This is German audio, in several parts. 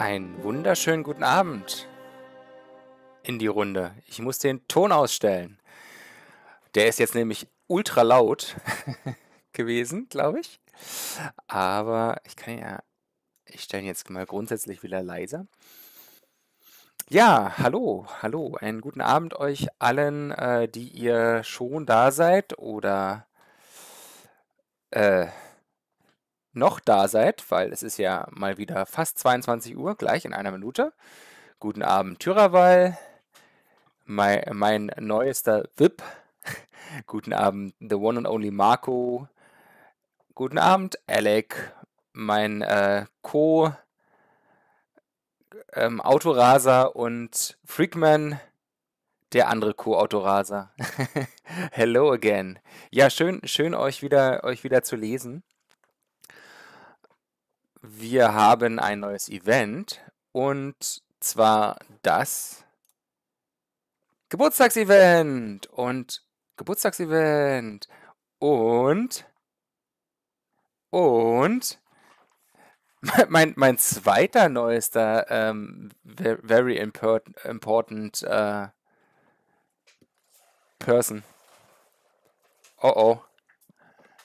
Einen wunderschönen guten Abend in die Runde. Ich muss den Ton ausstellen. Der ist jetzt nämlich ultra laut gewesen, glaube ich. Aber ich kann ja, ich stelle ihn jetzt mal grundsätzlich wieder leiser. Ja, hallo, hallo, einen guten Abend euch allen, äh, die ihr schon da seid oder äh, noch da seid, weil es ist ja mal wieder fast 22 Uhr, gleich in einer Minute. Guten Abend, Tyrawal, mein, mein neuester VIP. Guten Abend, The One and Only Marco. Guten Abend, Alec, mein äh, Co. Ähm, Autoraser und Freakman, der andere Co-Autoraser. Hello again. Ja, schön, schön euch wieder, euch wieder zu lesen. Wir haben ein neues Event und zwar das Geburtstagsevent und Geburtstagsevent und und mein, mein zweiter neuester ähm, very important, important äh, person. Oh oh.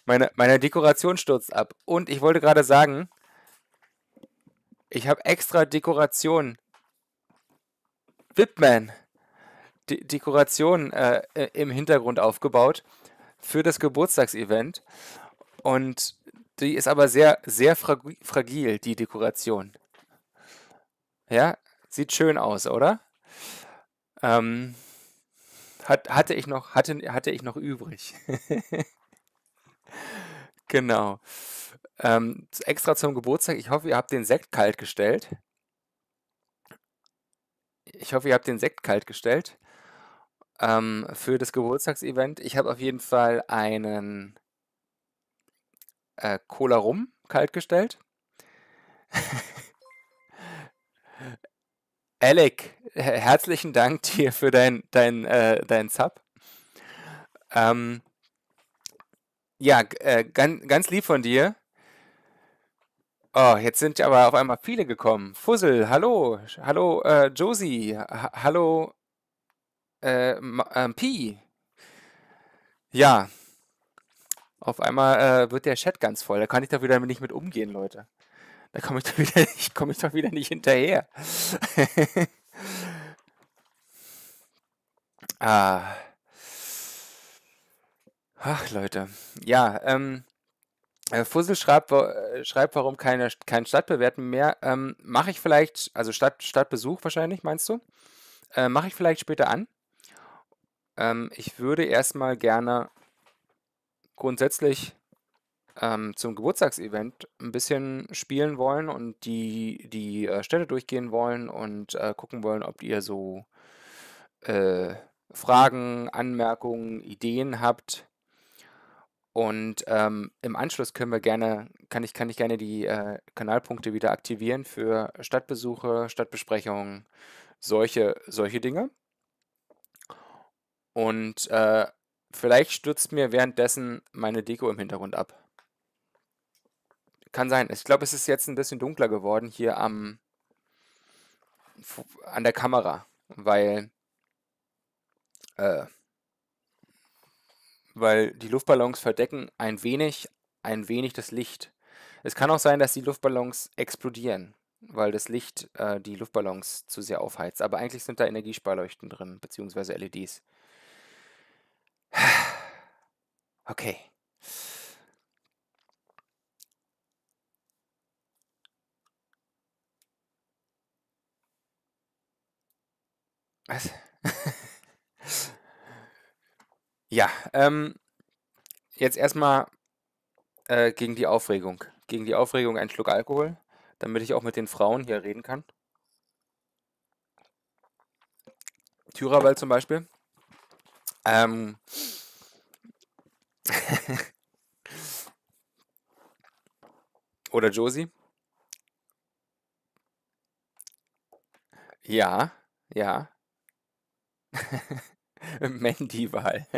Meine, meine Dekoration stürzt ab. Und ich wollte gerade sagen, ich habe extra Dekorationen. Whipman. De Dekorationen äh, im Hintergrund aufgebaut für das Geburtstagsevent. Und die ist aber sehr, sehr fragil, die Dekoration. Ja, sieht schön aus, oder? Ähm, hat, hatte, ich noch, hatte, hatte ich noch übrig. genau. Ähm, extra zum Geburtstag. Ich hoffe, ihr habt den Sekt kalt gestellt. Ich hoffe, ihr habt den Sekt kalt gestellt ähm, für das Geburtstagsevent. Ich habe auf jeden Fall einen äh, Cola Rum kalt gestellt. Alec, herzlichen Dank dir für dein, dein, äh, dein Sub. Ähm, ja, äh, ganz, ganz lieb von dir. Oh, jetzt sind ja aber auf einmal viele gekommen. Fussel, hallo, hallo äh, Josie, hallo äh, ähm, Pi. Ja, auf einmal äh, wird der Chat ganz voll. Da kann ich doch wieder nicht mit umgehen, Leute. Da komme ich, doch komm ich doch wieder nicht hinterher. ah. Ach, Leute. Ja, ähm, äh, Fussel schreibt, äh, schreibt, warum keine, kein Stadtbewerten mehr. Ähm, Mache ich vielleicht, also Stadt, Stadtbesuch wahrscheinlich, meinst du? Äh, Mache ich vielleicht später an. Ähm, ich würde erstmal gerne grundsätzlich ähm, zum Geburtstagsevent ein bisschen spielen wollen und die, die äh, Städte durchgehen wollen und äh, gucken wollen, ob ihr so äh, Fragen, Anmerkungen, Ideen habt und ähm, im Anschluss können wir gerne, kann ich, kann ich gerne die äh, Kanalpunkte wieder aktivieren für Stadtbesuche, Stadtbesprechungen, solche, solche Dinge. Und äh, vielleicht stürzt mir währenddessen meine Deko im Hintergrund ab. Kann sein. Ich glaube, es ist jetzt ein bisschen dunkler geworden hier am an der Kamera, weil äh, weil die Luftballons verdecken ein wenig, ein wenig das Licht. Es kann auch sein, dass die Luftballons explodieren, weil das Licht äh, die Luftballons zu sehr aufheizt. Aber eigentlich sind da Energiesparleuchten drin, beziehungsweise LEDs. Okay. Was? Ja, ähm, jetzt erstmal äh, gegen die Aufregung. Gegen die Aufregung einen Schluck Alkohol, damit ich auch mit den Frauen hier reden kann. Thürerwald zum Beispiel. Ähm. Oder Josie. Ja, ja. Mandy-Wahl.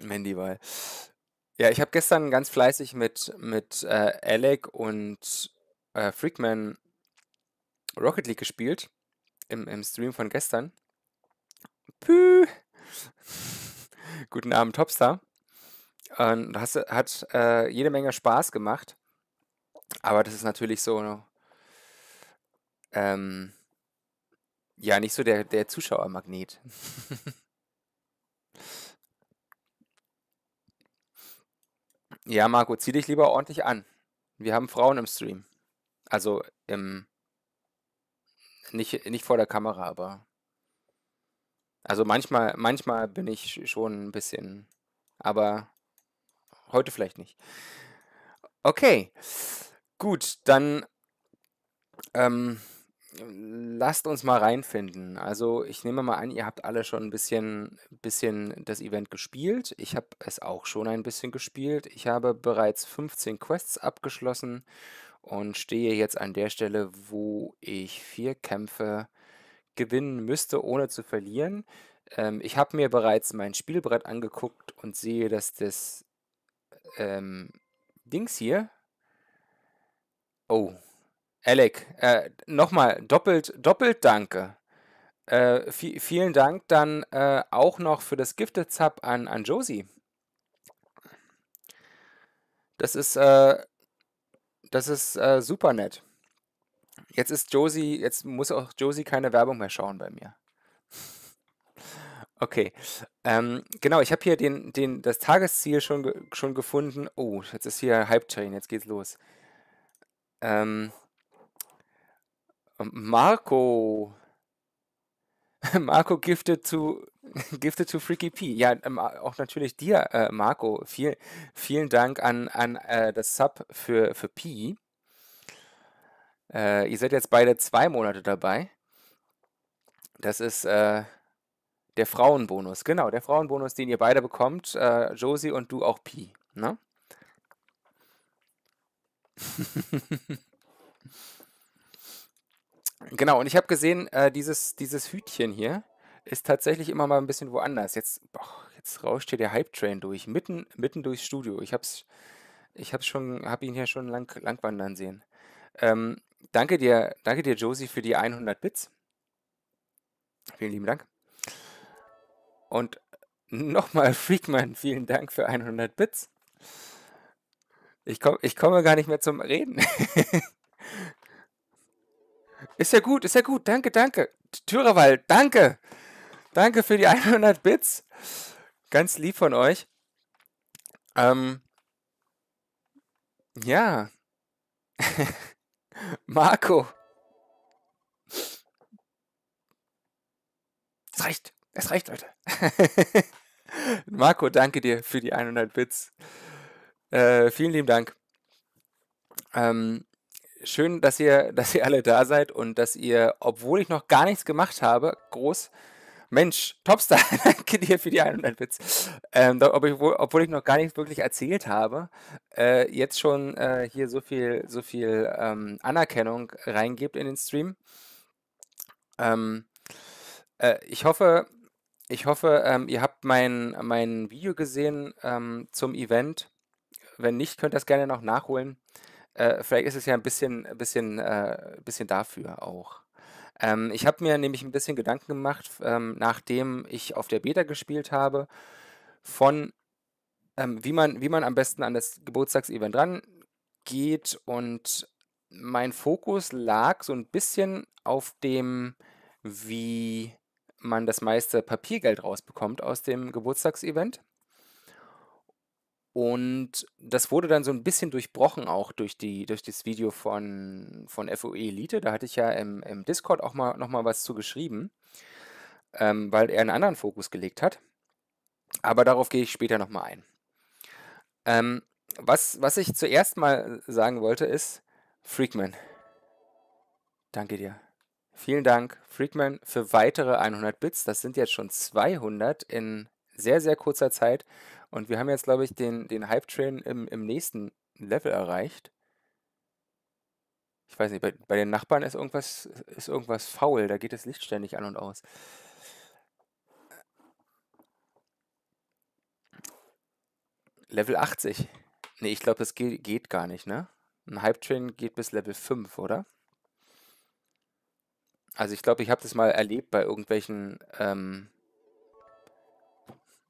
mandy Mendival. Ja, ich habe gestern ganz fleißig mit, mit äh, Alec und äh, Freakman Rocket League gespielt. Im, Im Stream von gestern. Püh! Guten Abend, Topstar. Und das hat äh, jede Menge Spaß gemacht. Aber das ist natürlich so. Ne, ähm, ja, nicht so der, der Zuschauermagnet. ja, Marco, zieh dich lieber ordentlich an. Wir haben Frauen im Stream. Also im nicht, nicht vor der Kamera, aber. Also manchmal, manchmal bin ich schon ein bisschen. Aber heute vielleicht nicht. Okay. Gut, dann. Ähm, lasst uns mal reinfinden. Also ich nehme mal an, ihr habt alle schon ein bisschen, bisschen das Event gespielt. Ich habe es auch schon ein bisschen gespielt. Ich habe bereits 15 Quests abgeschlossen und stehe jetzt an der Stelle, wo ich vier Kämpfe gewinnen müsste, ohne zu verlieren. Ähm, ich habe mir bereits mein Spielbrett angeguckt und sehe, dass das ähm, Dings hier... Oh, Alec, äh, nochmal doppelt, doppelt danke. Äh, vielen Dank dann äh, auch noch für das Gifted Sub an, an Josie. Das ist, äh, das ist äh, super nett. Jetzt ist Josie, jetzt muss auch Josie keine Werbung mehr schauen bei mir. Okay, ähm, genau, ich habe hier den, den, das Tagesziel schon, schon gefunden. Oh, jetzt ist hier Hype Train, jetzt geht's los. Ähm, ähm, Marco. Marco giftet zu, giftet zu Freaky P. Ja, ähm, auch natürlich dir, äh, Marco. Viel, vielen Dank an, an äh, das Sub für, für P. Äh, ihr seid jetzt beide zwei Monate dabei. Das ist äh, der Frauenbonus. Genau, der Frauenbonus, den ihr beide bekommt. Äh, Josie und du auch Pi. Ne? Halt. Genau, und ich habe gesehen, äh, dieses, dieses Hütchen hier ist tatsächlich immer mal ein bisschen woanders. Jetzt, boah, jetzt rauscht hier der Hype-Train durch, mitten, mitten durchs Studio. Ich habe ich hab's hab ihn hier schon lang, lang wandern sehen. Ähm, danke dir, danke dir, Josie, für die 100 Bits. Vielen lieben Dank. Und nochmal, Freakman, vielen Dank für 100 Bits. Ich, komm, ich komme gar nicht mehr zum Reden. Ist ja gut, ist ja gut. Danke, danke. Thürerwald, danke. Danke für die 100 Bits. Ganz lieb von euch. Ähm, ja. Marco. Es reicht. Es reicht, Leute. Marco, danke dir für die 100 Bits. Äh, vielen lieben Dank. Ähm, schön, dass ihr, dass ihr alle da seid und dass ihr, obwohl ich noch gar nichts gemacht habe, groß, Mensch, Topstar, danke dir für die 100 und Witz. Ähm, ob ich, obwohl ich noch gar nichts wirklich erzählt habe, äh, jetzt schon äh, hier so viel, so viel ähm, Anerkennung reingibt in den Stream. Ähm, äh, ich hoffe, ich hoffe, ähm, ihr habt mein, mein Video gesehen ähm, zum Event. Wenn nicht, könnt ihr das gerne noch nachholen. Äh, vielleicht ist es ja ein bisschen, ein bisschen, äh, bisschen dafür auch. Ähm, ich habe mir nämlich ein bisschen Gedanken gemacht, ähm, nachdem ich auf der Beta gespielt habe, von ähm, wie man, wie man am besten an das Geburtstagsevent rangeht. Und mein Fokus lag so ein bisschen auf dem, wie man das meiste Papiergeld rausbekommt aus dem Geburtstagsevent. Und das wurde dann so ein bisschen durchbrochen auch durch die durch das Video von von FOE Elite. Da hatte ich ja im im Discord auch mal noch was zu geschrieben, ähm, weil er einen anderen Fokus gelegt hat. Aber darauf gehe ich später nochmal ein. Ähm, was was ich zuerst mal sagen wollte, ist: „Freakman“ danke dir. Vielen Dank, Freakman, für weitere 100 Bits. Das sind jetzt schon 200 in sehr, sehr kurzer Zeit und wir haben jetzt, glaube ich, den, den Hype-Train im, im nächsten Level erreicht. Ich weiß nicht, bei, bei den Nachbarn ist irgendwas, ist irgendwas faul, da geht das Licht ständig an und aus. Level 80. Nee, ich glaube, das geht, geht, gar nicht, ne? Ein Hype-Train geht bis Level 5, oder? Also ich glaube, ich habe das mal erlebt bei irgendwelchen... Ähm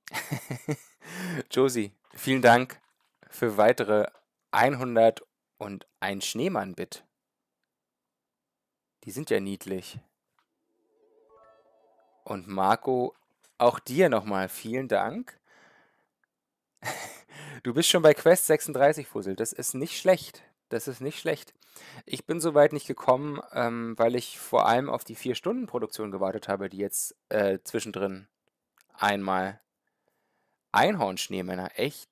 Josie, vielen Dank für weitere 100 und ein Schneemann-Bit. Die sind ja niedlich. Und Marco, auch dir nochmal vielen Dank. Du bist schon bei Quest 36, Fussel. Das ist nicht schlecht. Das ist nicht schlecht. Ich bin so weit nicht gekommen, ähm, weil ich vor allem auf die 4-Stunden-Produktion gewartet habe, die jetzt äh, zwischendrin einmal Einhornschneemänner, echt,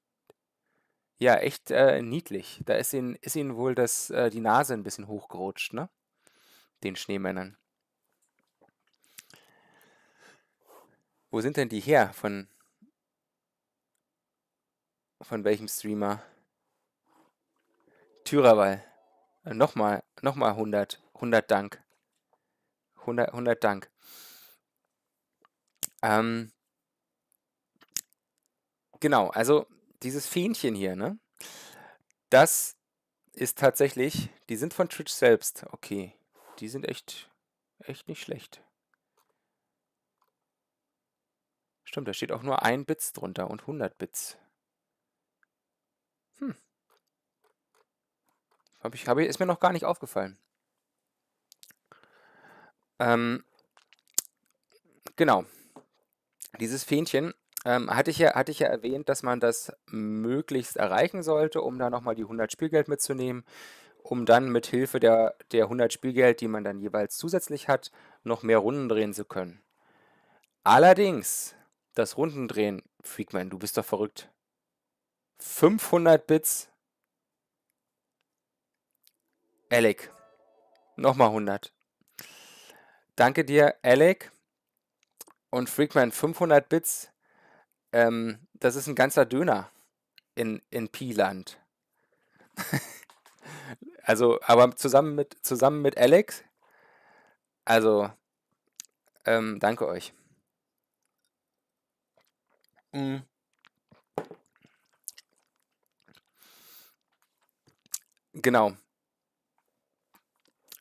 ja, echt äh, niedlich. Da ist ihnen, ist ihnen wohl das, äh, die Nase ein bisschen hochgerutscht, ne? Den Schneemännern. Wo sind denn die her? Von, von welchem Streamer? Tyrawall. Äh, nochmal, nochmal 100. 100 Dank. 100, 100 Dank. Ähm, Genau, also dieses Fähnchen hier, ne? Das ist tatsächlich, die sind von Twitch selbst. Okay, die sind echt, echt nicht schlecht. Stimmt, da steht auch nur ein Bits drunter und 100 Bits. Hm. Hab ich, hab ich, ist mir noch gar nicht aufgefallen. Ähm, genau. Dieses Fähnchen ähm, hatte ich ja, hatte ich ja erwähnt, dass man das möglichst erreichen sollte, um da nochmal die 100 Spielgeld mitzunehmen, um dann mit Hilfe der, der 100 Spielgeld, die man dann jeweils zusätzlich hat, noch mehr Runden drehen zu können. Allerdings, das Rundendrehen, Freakman, du bist doch verrückt. 500 Bits. Alec. Nochmal 100. Danke dir, Alec. Und Freakman, 500 Bits ähm, das ist ein ganzer Döner in, in Piland. also, aber zusammen mit, zusammen mit Alex. Also, ähm, danke euch. Mhm. Genau.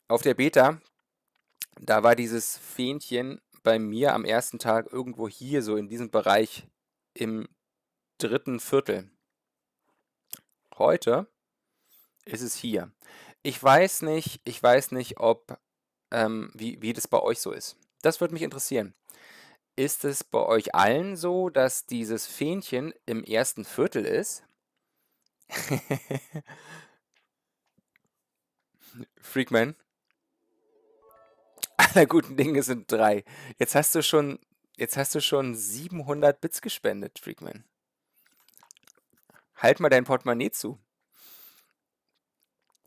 Auf der Beta, da war dieses Fähnchen bei mir am ersten Tag irgendwo hier so in diesem Bereich im dritten Viertel. Heute ist es hier. Ich weiß nicht, ich weiß nicht, ob ähm, wie, wie das bei euch so ist. Das würde mich interessieren. Ist es bei euch allen so, dass dieses Fähnchen im ersten Viertel ist? Freakman. Aller guten Dinge sind drei. Jetzt hast du schon jetzt hast du schon 700 Bits gespendet, Freakman. Halt mal dein Portemonnaie zu.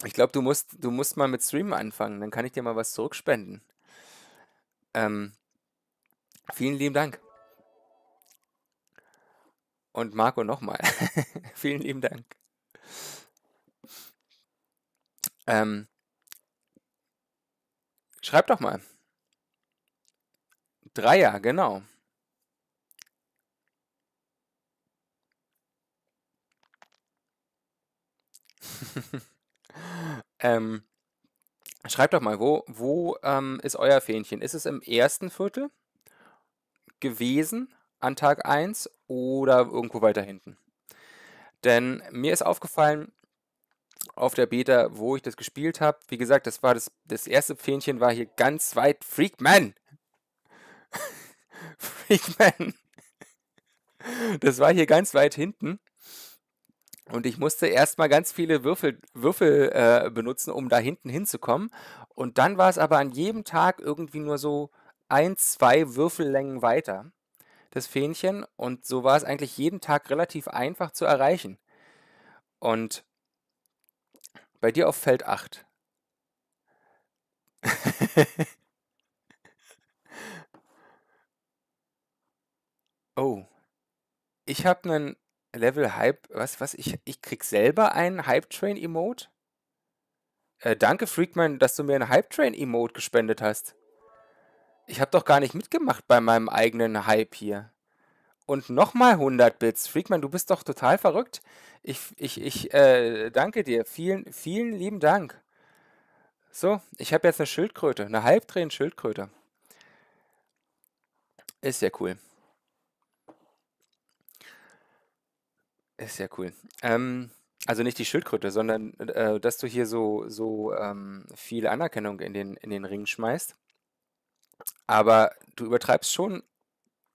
Ich glaube, du musst, du musst mal mit Streamen anfangen, dann kann ich dir mal was zurückspenden. Ähm, vielen lieben Dank. Und Marco nochmal. vielen lieben Dank. Ähm, schreib doch mal. Dreier, genau. ähm, schreibt doch mal, wo, wo ähm, ist euer Fähnchen? Ist es im ersten Viertel gewesen an Tag 1 oder irgendwo weiter hinten? Denn mir ist aufgefallen, auf der Beta, wo ich das gespielt habe, wie gesagt, das war das, das erste Fähnchen war hier ganz weit Freakman ich meine, Das war hier ganz weit hinten. Und ich musste erstmal ganz viele Würfel, Würfel äh, benutzen, um da hinten hinzukommen. Und dann war es aber an jedem Tag irgendwie nur so ein, zwei Würfellängen weiter, das Fähnchen. Und so war es eigentlich jeden Tag relativ einfach zu erreichen. Und bei dir auf Feld 8. Oh, ich habe einen Level Hype was was ich ich kriege selber einen Hype Train Emote? Äh, danke, Freakman, dass du mir einen Hype Train Emote gespendet hast. Ich habe doch gar nicht mitgemacht bei meinem eigenen Hype hier. Und nochmal 100 Bits. Freakman, du bist doch total verrückt. Ich ich ich, äh, danke dir. Vielen, vielen lieben Dank. So, ich habe jetzt eine Schildkröte, 'ne Halbtränen-Schildkröte. Ist ja cool. Ist ja cool. Ähm, also nicht die Schildkröte, sondern äh, dass du hier so, so ähm, viel Anerkennung in den, in den Ring schmeißt. Aber du übertreibst schon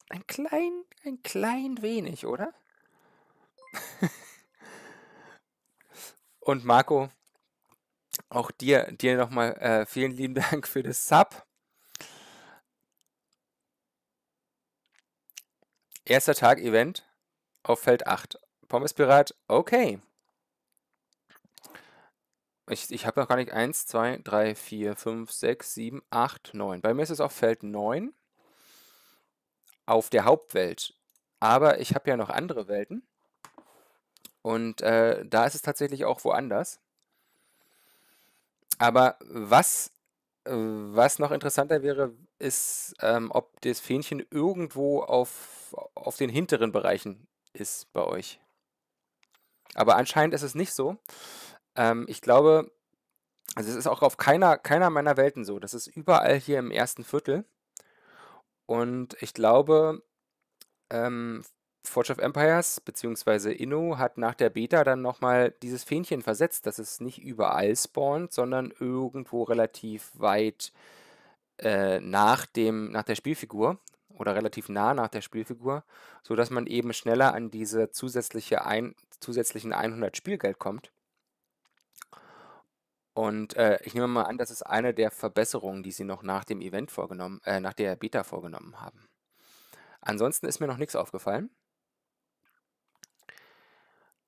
ein klein, ein klein wenig, oder? Und Marco, auch dir, dir nochmal äh, vielen lieben Dank für das Sub. Erster Tag Event auf Feld 8. Pommespirate, okay. Ich, ich habe noch gar nicht 1, 2, 3, 4, 5, 6, 7, 8, 9. Bei mir ist es auf Feld 9 auf der Hauptwelt. Aber ich habe ja noch andere Welten. Und äh, da ist es tatsächlich auch woanders. Aber was, äh, was noch interessanter wäre, ist, ähm, ob das Fähnchen irgendwo auf, auf den hinteren Bereichen ist bei euch. Aber anscheinend ist es nicht so. Ähm, ich glaube, also es ist auch auf keiner, keiner meiner Welten so. Das ist überall hier im ersten Viertel. Und ich glaube, ähm, Forge of Empires bzw. Inno hat nach der Beta dann nochmal dieses Fähnchen versetzt, dass es nicht überall spawnt, sondern irgendwo relativ weit äh, nach, dem, nach der Spielfigur oder relativ nah nach der Spielfigur, sodass man eben schneller an diese zusätzliche ein, zusätzlichen 100 Spielgeld kommt. Und äh, ich nehme mal an, das ist eine der Verbesserungen, die sie noch nach dem Event vorgenommen, äh, nach der Beta vorgenommen haben. Ansonsten ist mir noch nichts aufgefallen.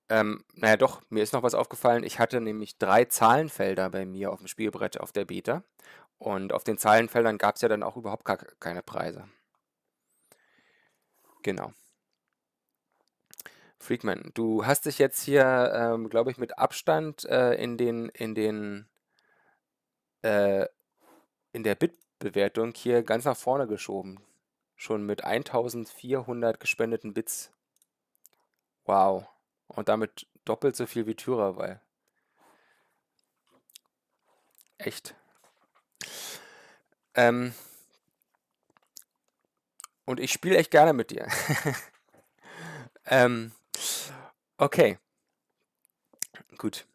Ähm, naja, doch, mir ist noch was aufgefallen. Ich hatte nämlich drei Zahlenfelder bei mir auf dem Spielbrett auf der Beta. Und auf den Zahlenfeldern gab es ja dann auch überhaupt gar keine Preise. Genau. Freakman, du hast dich jetzt hier, ähm, glaube ich, mit Abstand äh, in den, in den, äh, in der Bit-Bewertung hier ganz nach vorne geschoben. Schon mit 1400 gespendeten Bits. Wow. Und damit doppelt so viel wie Thürer, weil. Echt. Ähm, und ich spiele echt gerne mit dir. ähm, okay. Gut.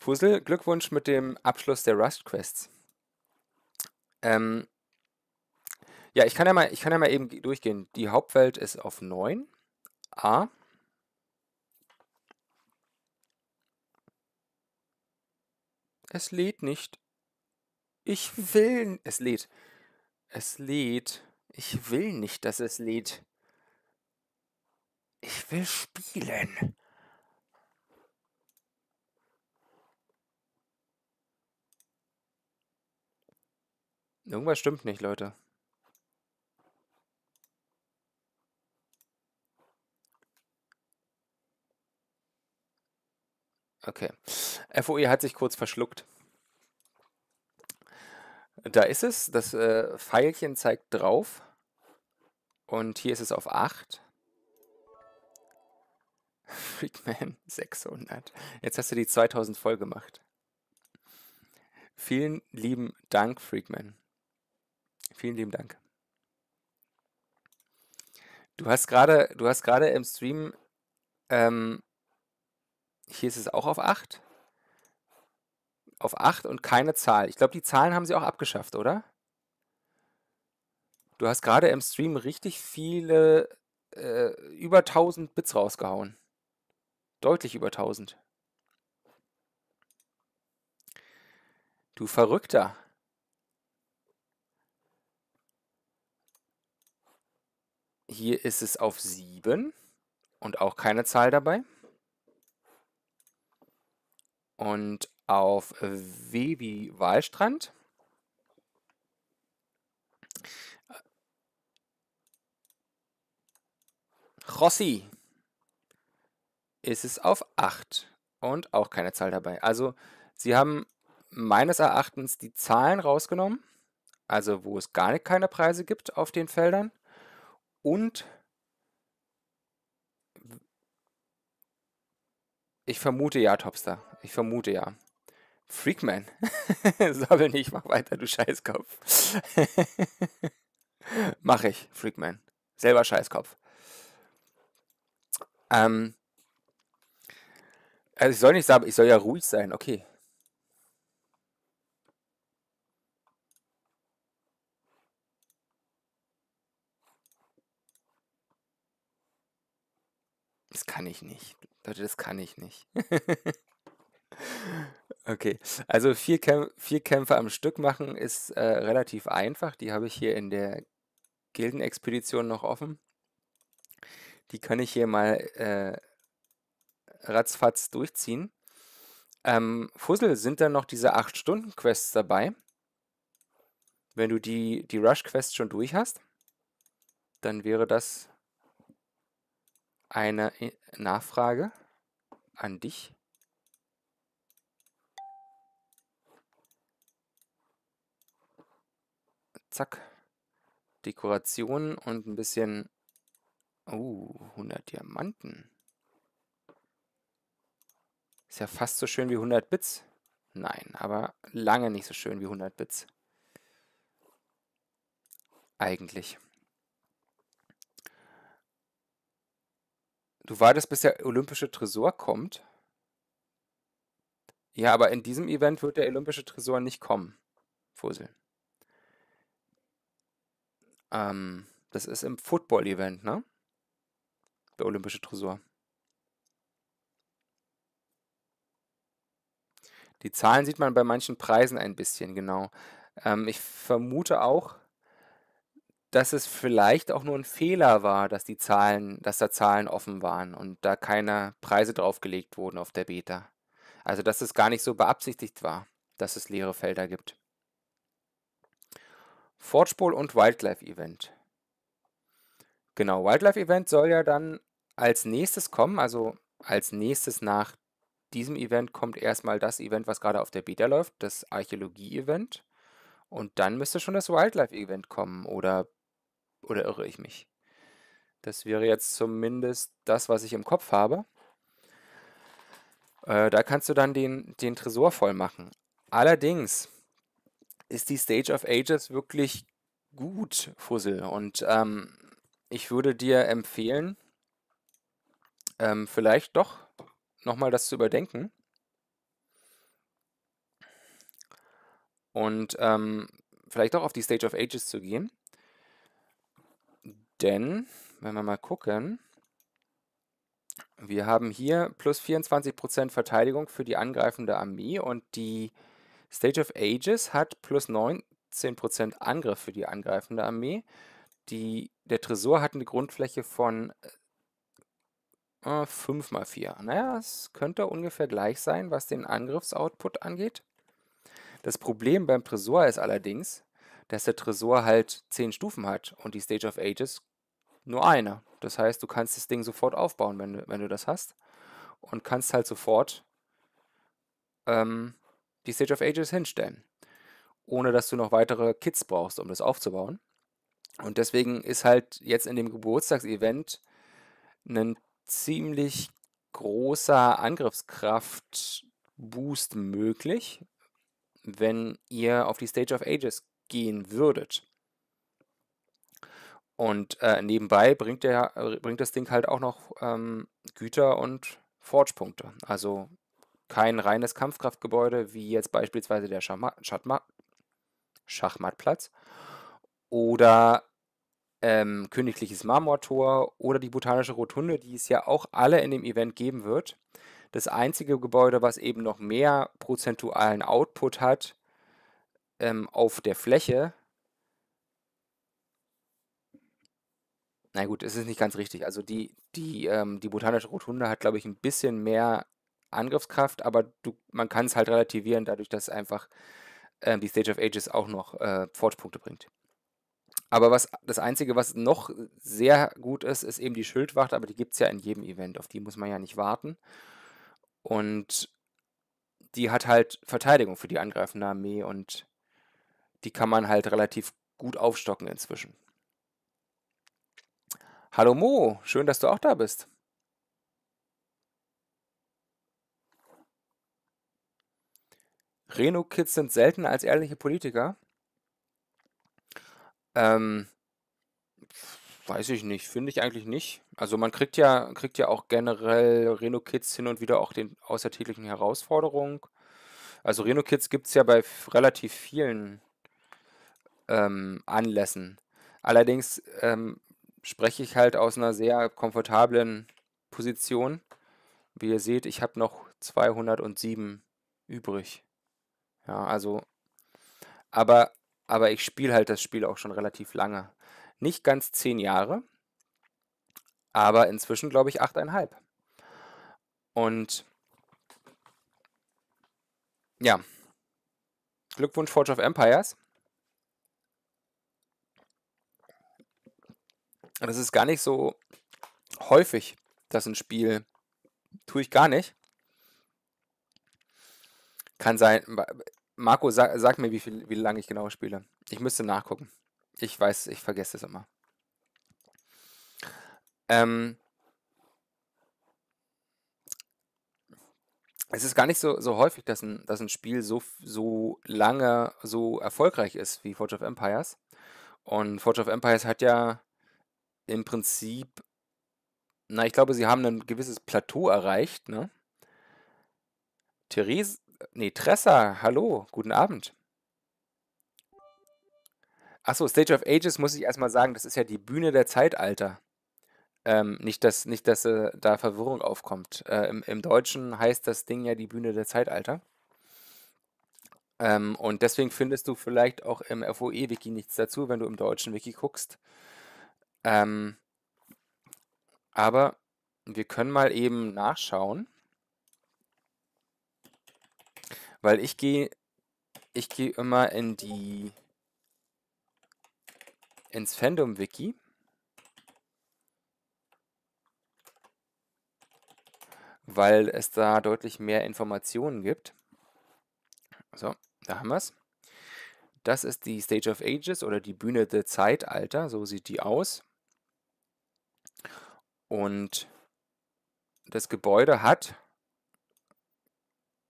Puzzle, Glückwunsch mit dem Abschluss der Rust-Quests. Ähm, ja, ich kann ja, mal, ich kann ja mal eben durchgehen. Die Hauptwelt ist auf 9. A. Es lädt nicht. Ich will. Es lädt. Es lädt. Ich will nicht, dass es lädt. Ich will spielen. Irgendwas stimmt nicht, Leute. Okay. FOE hat sich kurz verschluckt. Da ist es. Das äh, Pfeilchen zeigt drauf. Und hier ist es auf 8. Freakman 600. Jetzt hast du die 2000 voll gemacht. Vielen lieben Dank, Freakman. Vielen lieben Dank. Du hast gerade, du hast gerade im Stream, ähm, hier ist es auch auf 8 auf 8 und keine Zahl. Ich glaube, die Zahlen haben sie auch abgeschafft, oder? Du hast gerade im Stream richtig viele, äh, über 1000 Bits rausgehauen. Deutlich über 1000. Du Verrückter. Hier ist es auf 7 und auch keine Zahl dabei. Und auf Webi Wahlstrand. Rossi ist es auf 8 und auch keine Zahl dabei. Also sie haben meines Erachtens die Zahlen rausgenommen, also wo es gar nicht keine Preise gibt auf den Feldern und ich vermute ja Topstar. Ich vermute ja. Freakman. Sabbel nicht, mach weiter, du Scheißkopf. mach ich, Freakman. Selber Scheißkopf. Ähm, also ich soll nicht sagen, ich soll ja ruhig sein, okay. Das kann ich nicht. Leute, das kann ich nicht. Okay, also vier, Kämp 4 Kämpfe am Stück machen ist, äh, relativ einfach. Die habe ich hier in der Gildenexpedition noch offen. Die kann ich hier mal, äh, ratzfatz durchziehen. Ähm, Fussel sind da noch diese 8-Stunden-Quests dabei. Wenn du die, die Rush-Quest schon durch hast, dann wäre das eine äh, Nachfrage an dich. Zack. Dekorationen und ein bisschen... Oh, uh, 100 Diamanten. Ist ja fast so schön wie 100 Bits. Nein, aber lange nicht so schön wie 100 Bits. Eigentlich. Du wartest, bis der olympische Tresor kommt. Ja, aber in diesem Event wird der olympische Tresor nicht kommen. Fussel. Ähm, das ist im Football-Event, ne? Der Olympische Tresor. Die Zahlen sieht man bei manchen Preisen ein bisschen, genau. Ähm, ich vermute auch, dass es vielleicht auch nur ein Fehler war, dass die Zahlen, dass da Zahlen offen waren und da keine Preise draufgelegt wurden auf der Beta. Also dass es gar nicht so beabsichtigt war, dass es leere Felder gibt. Forge und Wildlife Event. Genau, Wildlife Event soll ja dann als nächstes kommen, also als nächstes nach diesem Event kommt erstmal das Event, was gerade auf der Beta läuft, das Archäologie-Event. Und dann müsste schon das Wildlife-Event kommen, oder, oder irre ich mich? Das wäre jetzt zumindest das, was ich im Kopf habe. Äh, da kannst du dann den, den Tresor voll machen. Allerdings ist die Stage of Ages wirklich gut, Fussel. Und ähm, ich würde dir empfehlen, ähm, vielleicht doch nochmal das zu überdenken. Und ähm, vielleicht auch auf die Stage of Ages zu gehen. Denn, wenn wir mal gucken, wir haben hier plus 24% Verteidigung für die angreifende Armee und die Stage of Ages hat plus 19% Angriff für die angreifende Armee. Die, der Tresor hat eine Grundfläche von äh, 5 x 4. Naja, es könnte ungefähr gleich sein, was den Angriffsoutput angeht. Das Problem beim Tresor ist allerdings, dass der Tresor halt 10 Stufen hat und die Stage of Ages nur eine. Das heißt, du kannst das Ding sofort aufbauen, wenn du, wenn du das hast. Und kannst halt sofort ähm, die Stage of Ages hinstellen, ohne dass du noch weitere Kits brauchst, um das aufzubauen. Und deswegen ist halt jetzt in dem Geburtstagsevent ein ziemlich großer Angriffskraft-Boost möglich, wenn ihr auf die Stage of Ages gehen würdet. Und äh, nebenbei bringt, der, bringt das Ding halt auch noch ähm, Güter und Forge-Punkte. Also kein reines Kampfkraftgebäude wie jetzt beispielsweise der Schachmattplatz oder ähm, Königliches Marmortor oder die Botanische Rotunde, die es ja auch alle in dem Event geben wird. Das einzige Gebäude, was eben noch mehr prozentualen Output hat ähm, auf der Fläche, Na gut, es ist nicht ganz richtig. Also die, die, ähm, die botanische Rotunde hat, glaube ich, ein bisschen mehr Angriffskraft, aber du, man kann es halt relativieren, dadurch, dass einfach ähm, die Stage of Ages auch noch äh, Fortpunkte bringt. Aber was das Einzige, was noch sehr gut ist, ist eben die Schildwacht, aber die gibt es ja in jedem Event, auf die muss man ja nicht warten. Und die hat halt Verteidigung für die angreifende Armee und die kann man halt relativ gut aufstocken inzwischen. Hallo Mo, schön, dass du auch da bist. Reno-Kids sind selten als ehrliche Politiker. Ähm, weiß ich nicht, finde ich eigentlich nicht. Also man kriegt ja, kriegt ja auch generell Reno-Kids hin und wieder auch den außertäglichen Herausforderungen. Also Reno-Kids gibt es ja bei relativ vielen ähm, Anlässen. Allerdings ähm, spreche ich halt aus einer sehr komfortablen Position. Wie ihr seht, ich habe noch 207 übrig. Ja, also, aber, aber ich spiele halt das Spiel auch schon relativ lange. Nicht ganz zehn Jahre, aber inzwischen glaube ich achteinhalb. Und ja, Glückwunsch Forge of Empires. Das ist gar nicht so häufig, dass ein Spiel, tue ich gar nicht, kann sein. Marco, sag, sag mir, wie, viel, wie lange ich genau spiele. Ich müsste nachgucken. Ich weiß, ich vergesse es immer. Ähm, es ist gar nicht so, so häufig, dass ein, dass ein Spiel so, so lange so erfolgreich ist wie Forge of Empires. Und Forge of Empires hat ja im Prinzip, na, ich glaube, sie haben ein gewisses Plateau erreicht, ne? Therese, Nee, Tressa, hallo, guten Abend. Achso, Stage of Ages muss ich erstmal sagen, das ist ja die Bühne der Zeitalter. Ähm, nicht, dass, nicht, dass äh, da Verwirrung aufkommt. Äh, im, im, Deutschen heißt das Ding ja die Bühne der Zeitalter. Ähm, und deswegen findest du vielleicht auch im FOE-Wiki nichts dazu, wenn du im deutschen Wiki guckst. Ähm, aber wir können mal eben nachschauen. Weil ich gehe ich gehe immer in die ins Fandom Wiki. Weil es da deutlich mehr Informationen gibt. So, da haben wir es. Das ist die Stage of Ages oder die Bühne der Zeitalter. So sieht die aus. Und das Gebäude hat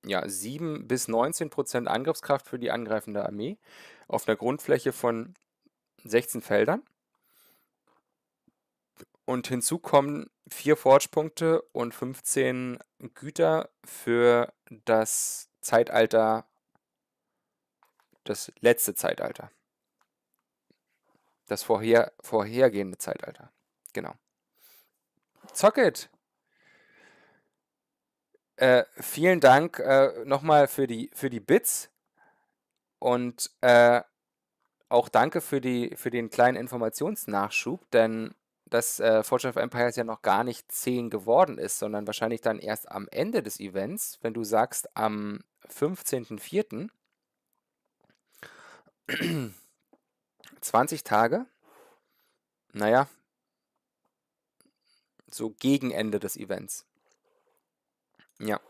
ja, 7 bis 19 Prozent Angriffskraft für die angreifende Armee auf einer Grundfläche von 16 Feldern. Und hinzu kommen 4 forge und 15 Güter für das Zeitalter, das letzte Zeitalter. Das vorher, vorhergehende Zeitalter. Genau. Zocket! Äh, vielen Dank äh, nochmal für die, für die Bits und äh, auch danke für, die, für den kleinen Informationsnachschub, denn dass äh, Forge of Empires ja noch gar nicht 10 geworden ist, sondern wahrscheinlich dann erst am Ende des Events, wenn du sagst am 15.04. 20 Tage. Naja, so gegen Ende des Events. Ja.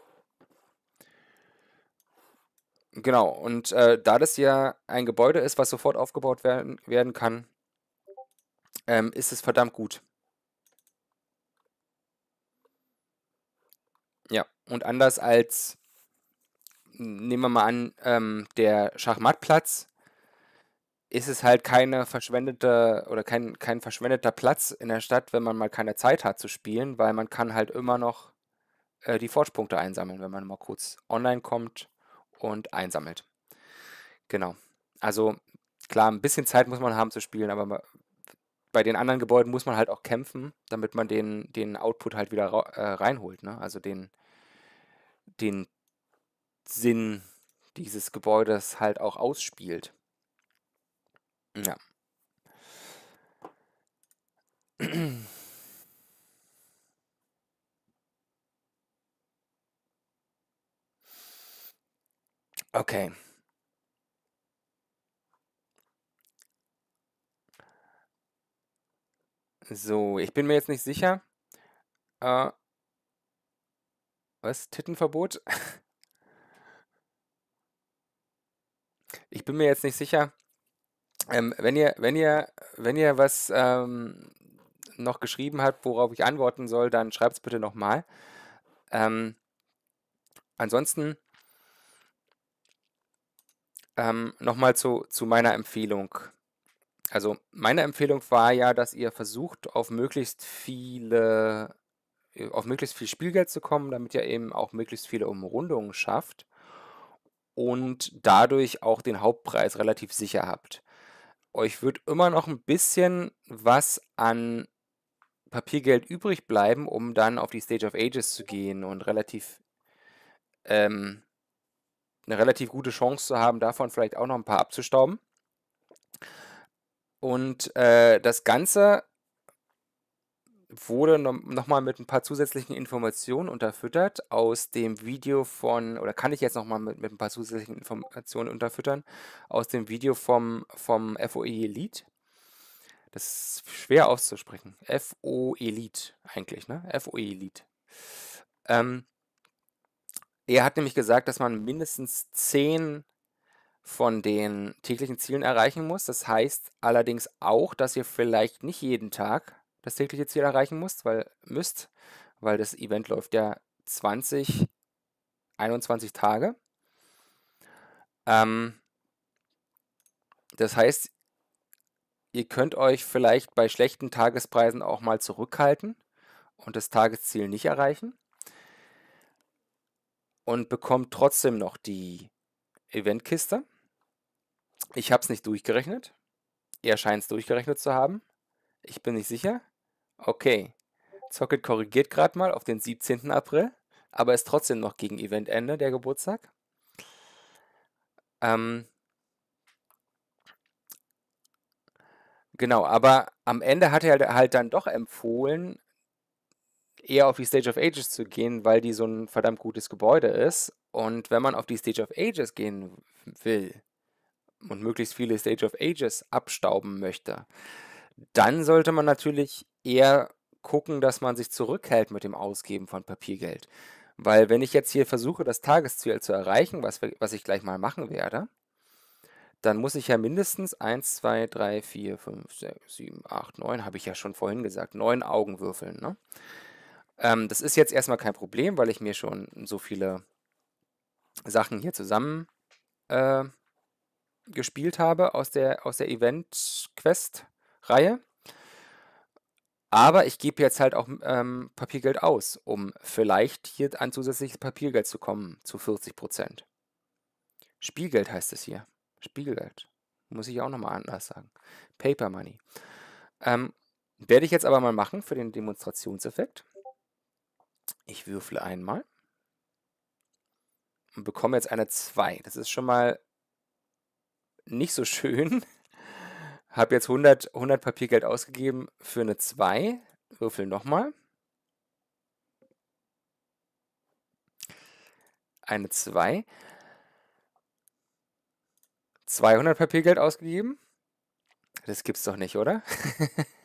Genau, und äh, da das ja ein Gebäude ist, was sofort aufgebaut werden, werden kann, ähm, ist es verdammt gut. Ja, und anders als, nehmen wir mal an, ähm, der Schachmattplatz, ist es halt keine verschwendete oder kein, kein verschwendeter Platz in der Stadt, wenn man mal keine Zeit hat zu spielen, weil man kann halt immer noch äh, die Forge-Punkte einsammeln, wenn man mal kurz online kommt und einsammelt. Genau. Also klar, ein bisschen Zeit muss man haben zu spielen, aber bei den anderen Gebäuden muss man halt auch kämpfen, damit man den, den Output halt wieder äh, reinholt. Ne? Also den, den Sinn dieses Gebäudes halt auch ausspielt. Ja. Okay. So, ich bin mir jetzt nicht sicher. Äh, was? Tittenverbot? Ich bin mir jetzt nicht sicher. Ähm, wenn ihr, wenn ihr, wenn ihr was ähm, noch geschrieben habt, worauf ich antworten soll, dann schreibt es bitte nochmal. Ähm, ansonsten ähm, Nochmal zu, zu meiner Empfehlung. Also meine Empfehlung war ja, dass ihr versucht, auf möglichst viele, äh, auf möglichst viel Spielgeld zu kommen, damit ihr eben auch möglichst viele Umrundungen schafft und dadurch auch den Hauptpreis relativ sicher habt. Euch wird immer noch ein bisschen was an Papiergeld übrig bleiben, um dann auf die Stage of Ages zu gehen und relativ ähm, eine relativ gute Chance zu haben, davon vielleicht auch noch ein paar abzustauben. Und äh, das Ganze wurde no nochmal mit ein paar zusätzlichen Informationen unterfüttert aus dem Video von, oder kann ich jetzt nochmal mit, mit ein paar zusätzlichen Informationen unterfüttern, aus dem Video vom, vom FOE Elite. Das ist schwer auszusprechen. FOE Elite eigentlich, ne? FOE Elite. Ähm, er hat nämlich gesagt, dass man mindestens 10 von den täglichen Zielen erreichen muss. Das heißt allerdings auch, dass ihr vielleicht nicht jeden Tag das tägliche Ziel erreichen müsst, weil müsst, weil das Event läuft ja 20, 21 Tage. Ähm, das heißt, ihr könnt euch vielleicht bei schlechten Tagespreisen auch mal zurückhalten und das Tagesziel nicht erreichen und bekommt trotzdem noch die Eventkiste. Ich habe es nicht durchgerechnet. Er scheint es durchgerechnet zu haben. Ich bin nicht sicher. Okay. Zocket korrigiert gerade mal auf den 17. April, aber ist trotzdem noch gegen Eventende der Geburtstag. Ähm, Genau, aber am Ende hat er halt, halt dann doch empfohlen, eher auf die Stage of Ages zu gehen, weil die so ein verdammt gutes Gebäude ist. Und wenn man auf die Stage of Ages gehen will und möglichst viele Stage of Ages abstauben möchte, dann sollte man natürlich eher gucken, dass man sich zurückhält mit dem Ausgeben von Papiergeld. Weil wenn ich jetzt hier versuche, das Tagesziel zu erreichen, was, was ich gleich mal machen werde, dann muss ich ja mindestens 1, 2, 3, 4, 5, 6, 7, 8, 9, habe ich ja schon vorhin gesagt, 9 Augen würfeln. Ne? Ähm, das ist jetzt erstmal kein Problem, weil ich mir schon so viele Sachen hier zusammen äh, gespielt habe aus der, aus der Event-Quest-Reihe. Aber ich gebe jetzt halt auch ähm, Papiergeld aus, um vielleicht hier an zusätzliches Papiergeld zu kommen, zu 40%. Spielgeld heißt es hier. Spielgeld. Muss ich auch nochmal anders sagen. Paper Money. Ähm, werde ich jetzt aber mal machen für den Demonstrationseffekt. Ich würfle einmal und bekomme jetzt eine 2. Das ist schon mal nicht so schön. Habe jetzt 100, 100 Papiergeld ausgegeben für eine 2. Würfel nochmal. Eine 2. 200 Papiergeld ausgegeben? Das gibt's doch nicht, oder?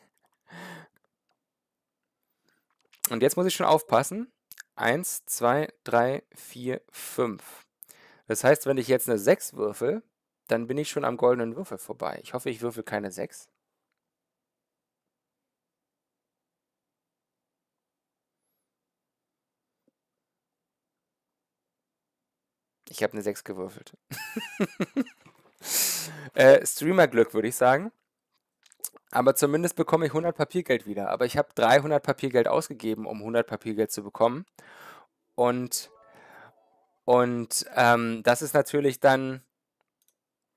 Und jetzt muss ich schon aufpassen. 1, 2, 3, 4, 5. Das heißt, wenn ich jetzt eine 6 würfel, dann bin ich schon am goldenen Würfel vorbei. Ich hoffe, ich würfel keine 6. Ich habe eine 6 gewürfelt. äh, Streamer-Glück, würde ich sagen. Aber zumindest bekomme ich 100 Papiergeld wieder. Aber ich habe 300 Papiergeld ausgegeben, um 100 Papiergeld zu bekommen. Und, und ähm, das ist natürlich dann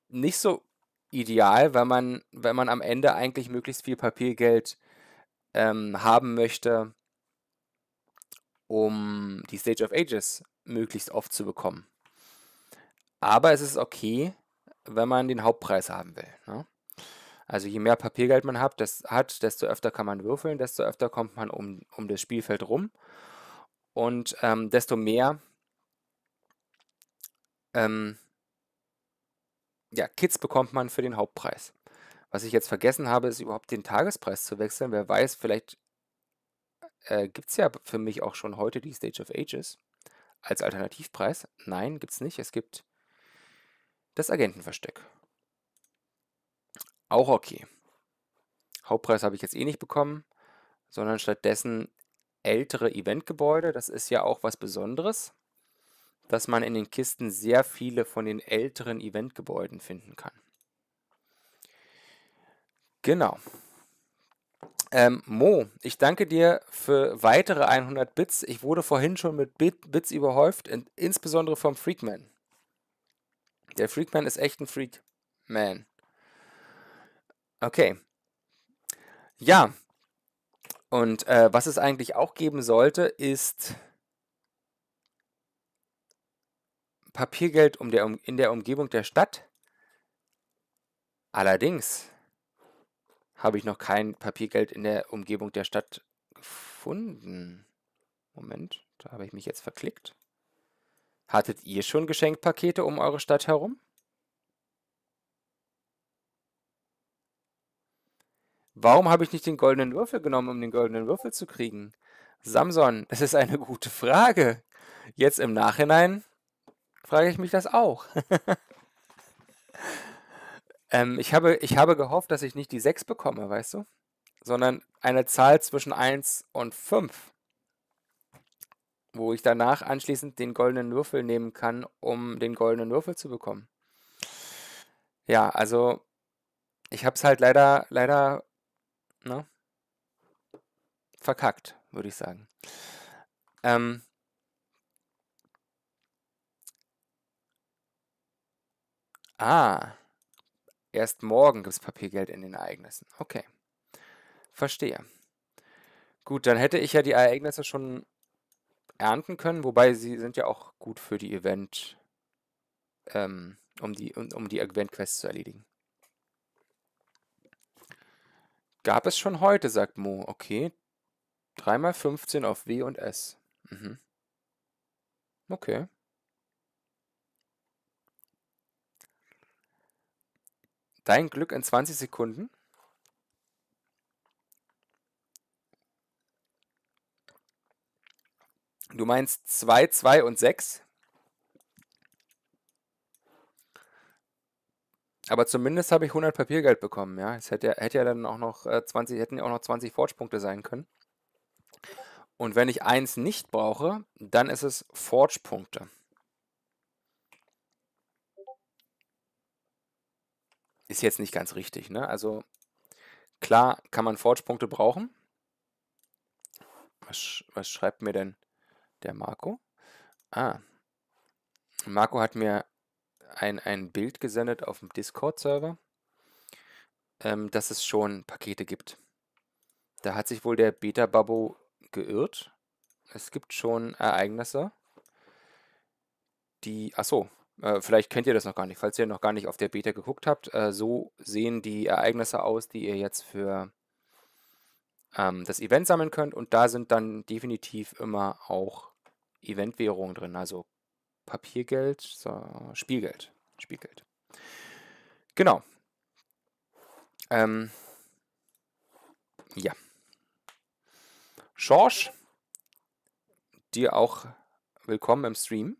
nicht so ideal, weil man, wenn man am Ende eigentlich möglichst viel Papiergeld ähm, haben möchte, um die Stage of Ages möglichst oft zu bekommen. Aber es ist okay, wenn man den Hauptpreis haben will. Ne? Also je mehr Papiergeld man hat, das hat, desto öfter kann man würfeln, desto öfter kommt man um, um das Spielfeld rum und ähm, desto mehr ähm, ja, Kits bekommt man für den Hauptpreis. Was ich jetzt vergessen habe, ist überhaupt den Tagespreis zu wechseln. Wer weiß, vielleicht äh, gibt es ja für mich auch schon heute die Stage of Ages als Alternativpreis. Nein, gibt es nicht. Es gibt das Agentenversteck. Auch okay. Hauptpreis habe ich jetzt eh nicht bekommen, sondern stattdessen ältere Eventgebäude. Das ist ja auch was Besonderes, dass man in den Kisten sehr viele von den älteren Eventgebäuden finden kann. Genau. Ähm, Mo, ich danke dir für weitere 100 Bits. Ich wurde vorhin schon mit Bit Bits überhäuft, in insbesondere vom Freakman. Der Freakman ist echt ein Freakman. Okay. Ja. Und äh, was es eigentlich auch geben sollte, ist Papiergeld um der, um, in der Umgebung der Stadt. Allerdings habe ich noch kein Papiergeld in der Umgebung der Stadt gefunden. Moment, da habe ich mich jetzt verklickt. Hattet ihr schon Geschenkpakete um eure Stadt herum? Warum habe ich nicht den goldenen Würfel genommen, um den goldenen Würfel zu kriegen? Samson, das ist eine gute Frage. Jetzt im Nachhinein frage ich mich das auch. ähm, ich, habe, ich habe gehofft, dass ich nicht die 6 bekomme, weißt du? Sondern eine Zahl zwischen 1 und 5 wo ich danach anschließend den goldenen Würfel nehmen kann, um den goldenen Würfel zu bekommen. Ja, also ich habe es halt leider, leider ne? verkackt, würde ich sagen. Ähm, ah, erst morgen gibt es Papiergeld in den Ereignissen. Okay, verstehe. Gut, dann hätte ich ja die Ereignisse schon ernten können, wobei sie sind ja auch gut für die Event, ähm, um die, um, um die Event-Quest zu erledigen. Gab es schon heute, sagt Mo. Okay. 3 mal 15 auf W und S. Mhm. Okay. Dein Glück in 20 Sekunden. Du meinst 2, 2 und 6? Aber zumindest habe ich 100 Papiergeld bekommen, ja. Es hätte, hätte ja dann auch noch 20, äh, hätten ja auch noch 20 Forge-Punkte sein können. Und wenn ich eins nicht brauche, dann ist es Forge-Punkte. Ist jetzt nicht ganz richtig, ne? Also klar kann man Forge-Punkte brauchen. Was, was schreibt mir denn der Marco? Ah, Marco hat mir ein, ein Bild gesendet auf dem Discord-Server, ähm, dass es schon Pakete gibt. Da hat sich wohl der Beta-Babbo geirrt. Es gibt schon Ereignisse, die. Achso, äh, vielleicht kennt ihr das noch gar nicht. Falls ihr noch gar nicht auf der Beta geguckt habt, äh, so sehen die Ereignisse aus, die ihr jetzt für ähm, das Event sammeln könnt. Und da sind dann definitiv immer auch Eventwährungen drin, also Papiergeld, so, Spielgeld. Spielgeld. Genau. Ähm, ja. Schorsch, dir auch willkommen im Stream.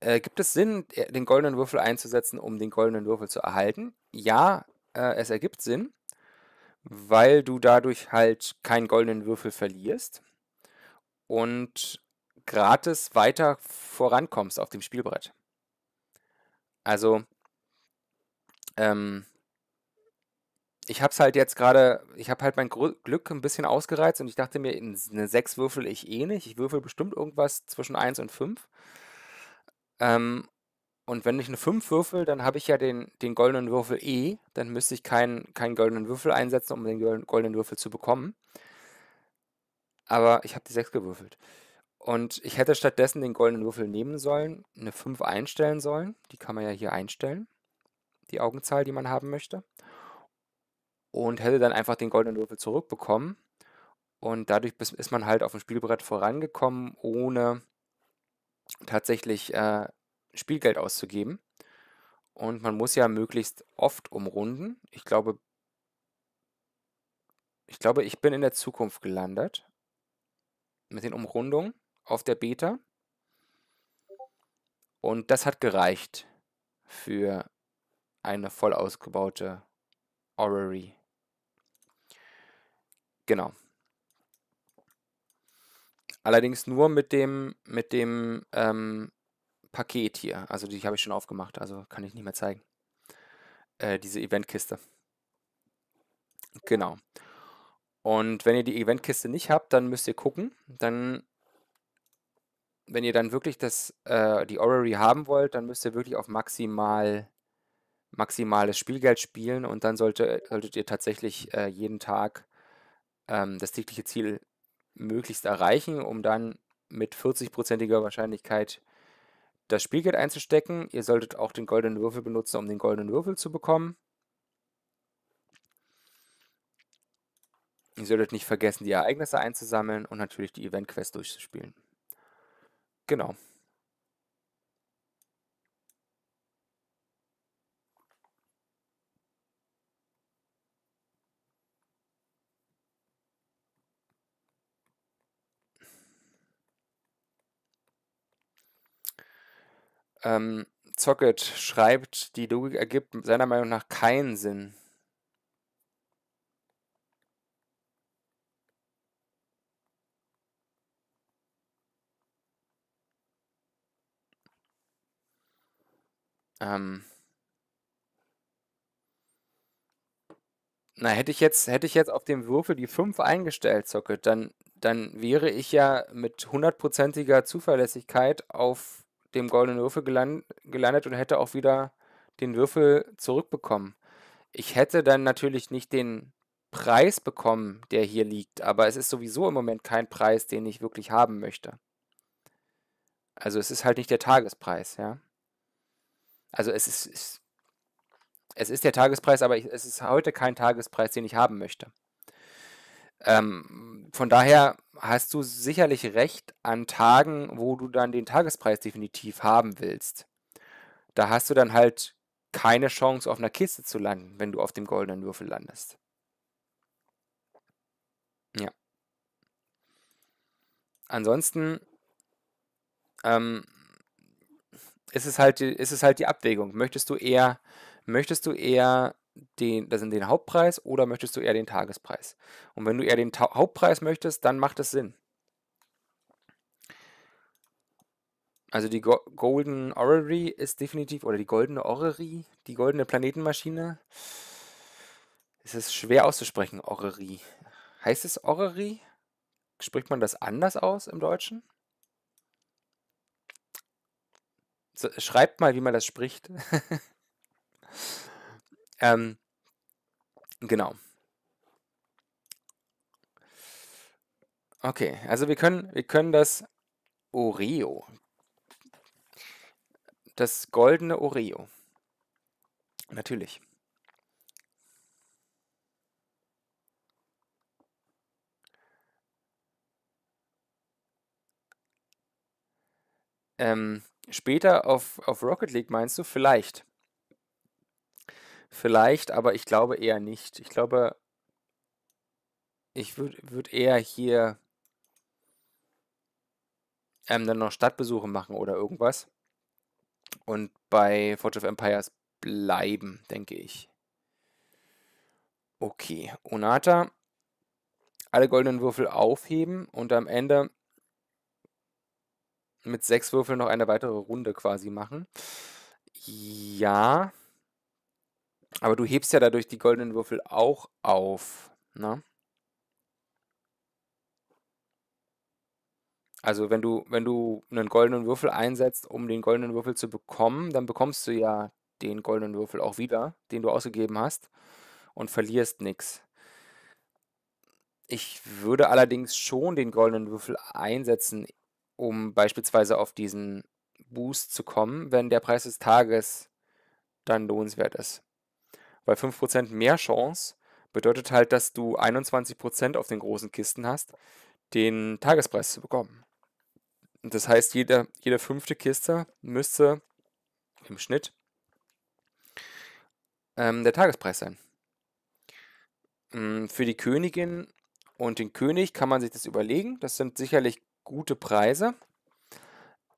Äh, gibt es Sinn, äh, den goldenen Würfel einzusetzen, um den goldenen Würfel zu erhalten? Ja, äh, es ergibt Sinn weil du dadurch halt keinen goldenen Würfel verlierst und gratis weiter vorankommst auf dem Spielbrett. Also, ähm, ich habe es halt jetzt gerade, ich habe halt mein Gr Glück ein bisschen ausgereizt und ich dachte mir, eine 6 würfel ich eh nicht. Ich würfel bestimmt irgendwas zwischen 1 und 5. Ähm, und wenn ich eine 5 würfel, dann habe ich ja den den goldenen Würfel eh, dann müsste ich keinen keinen goldenen Würfel einsetzen, um den goldenen Würfel zu bekommen. Aber ich habe die 6 gewürfelt. Und ich hätte stattdessen den goldenen Würfel nehmen sollen, eine 5 einstellen sollen. Die kann man ja hier einstellen, die Augenzahl, die man haben möchte. Und hätte dann einfach den goldenen Würfel zurückbekommen. Und dadurch ist man halt auf dem Spielbrett vorangekommen, ohne tatsächlich, äh Spielgeld auszugeben. Und man muss ja möglichst oft umrunden. Ich glaube, ich glaube, ich bin in der Zukunft gelandet. Mit den Umrundungen auf der Beta. Und das hat gereicht für eine voll ausgebaute Orrery. Genau. Allerdings nur mit dem, mit dem ähm, Paket hier. Also die habe ich schon aufgemacht, also kann ich nicht mehr zeigen. Äh, diese Eventkiste. Genau. Und wenn ihr die Eventkiste nicht habt, dann müsst ihr gucken. Dann, wenn ihr dann wirklich das, äh, die Orrery haben wollt, dann müsst ihr wirklich auf maximal maximales Spielgeld spielen und dann sollte, solltet ihr tatsächlich äh, jeden Tag ähm, das tägliche Ziel möglichst erreichen, um dann mit 40-prozentiger Wahrscheinlichkeit das Spielgeld einzustecken. Ihr solltet auch den goldenen Würfel benutzen, um den goldenen Würfel zu bekommen. Ihr solltet nicht vergessen, die Ereignisse einzusammeln und natürlich die Event-Quest durchzuspielen. Genau. Ähm, Zocket schreibt, die Logik ergibt seiner Meinung nach keinen Sinn. Ähm. Na, hätte ich jetzt, hätte ich jetzt auf dem Würfel die 5 eingestellt, Zocket, dann, dann wäre ich ja mit hundertprozentiger Zuverlässigkeit auf dem goldenen Würfel gelandet und hätte auch wieder den Würfel zurückbekommen. Ich hätte dann natürlich nicht den Preis bekommen, der hier liegt, aber es ist sowieso im Moment kein Preis, den ich wirklich haben möchte. Also es ist halt nicht der Tagespreis, ja. Also es ist, ist es ist der Tagespreis, aber ich, es ist heute kein Tagespreis, den ich haben möchte. Ähm, von daher hast du sicherlich recht an Tagen, wo du dann den Tagespreis definitiv haben willst. Da hast du dann halt keine Chance, auf einer Kiste zu landen, wenn du auf dem goldenen Würfel landest. Ja. Ansonsten ähm, ist, es halt, ist es halt die Abwägung. Möchtest du eher, möchtest du eher den, das in den Hauptpreis oder möchtest du eher den Tagespreis? Und wenn du eher den Ta Hauptpreis möchtest, dann macht es Sinn. Also die Go Golden Orrery ist definitiv, oder die goldene Orrery, die goldene Planetenmaschine. Es ist schwer auszusprechen, Orrery. Heißt es Orrery? Spricht man das anders aus im Deutschen? So, schreibt mal, wie man das spricht. Ähm, genau. Okay, also wir können, wir können das Oreo, das goldene Oreo, natürlich. Ähm, später auf, auf Rocket League meinst du? Vielleicht. Vielleicht, aber ich glaube eher nicht. Ich glaube, ich würde würd eher hier ähm, dann noch Stadtbesuche machen oder irgendwas. Und bei Forge of Empires bleiben, denke ich. Okay, Onata. Alle goldenen Würfel aufheben und am Ende mit sechs Würfeln noch eine weitere Runde quasi machen. Ja. Aber du hebst ja dadurch die goldenen Würfel auch auf. Ne? Also wenn du, wenn du einen goldenen Würfel einsetzt, um den goldenen Würfel zu bekommen, dann bekommst du ja den goldenen Würfel auch wieder, den du ausgegeben hast, und verlierst nichts. Ich würde allerdings schon den goldenen Würfel einsetzen, um beispielsweise auf diesen Boost zu kommen, wenn der Preis des Tages dann lohnenswert ist weil 5% mehr Chance bedeutet halt, dass du 21% auf den großen Kisten hast, den Tagespreis zu bekommen. Das heißt, jede, jede fünfte Kiste müsste im Schnitt ähm, der Tagespreis sein. Mm, für die Königin und den König kann man sich das überlegen. Das sind sicherlich gute Preise,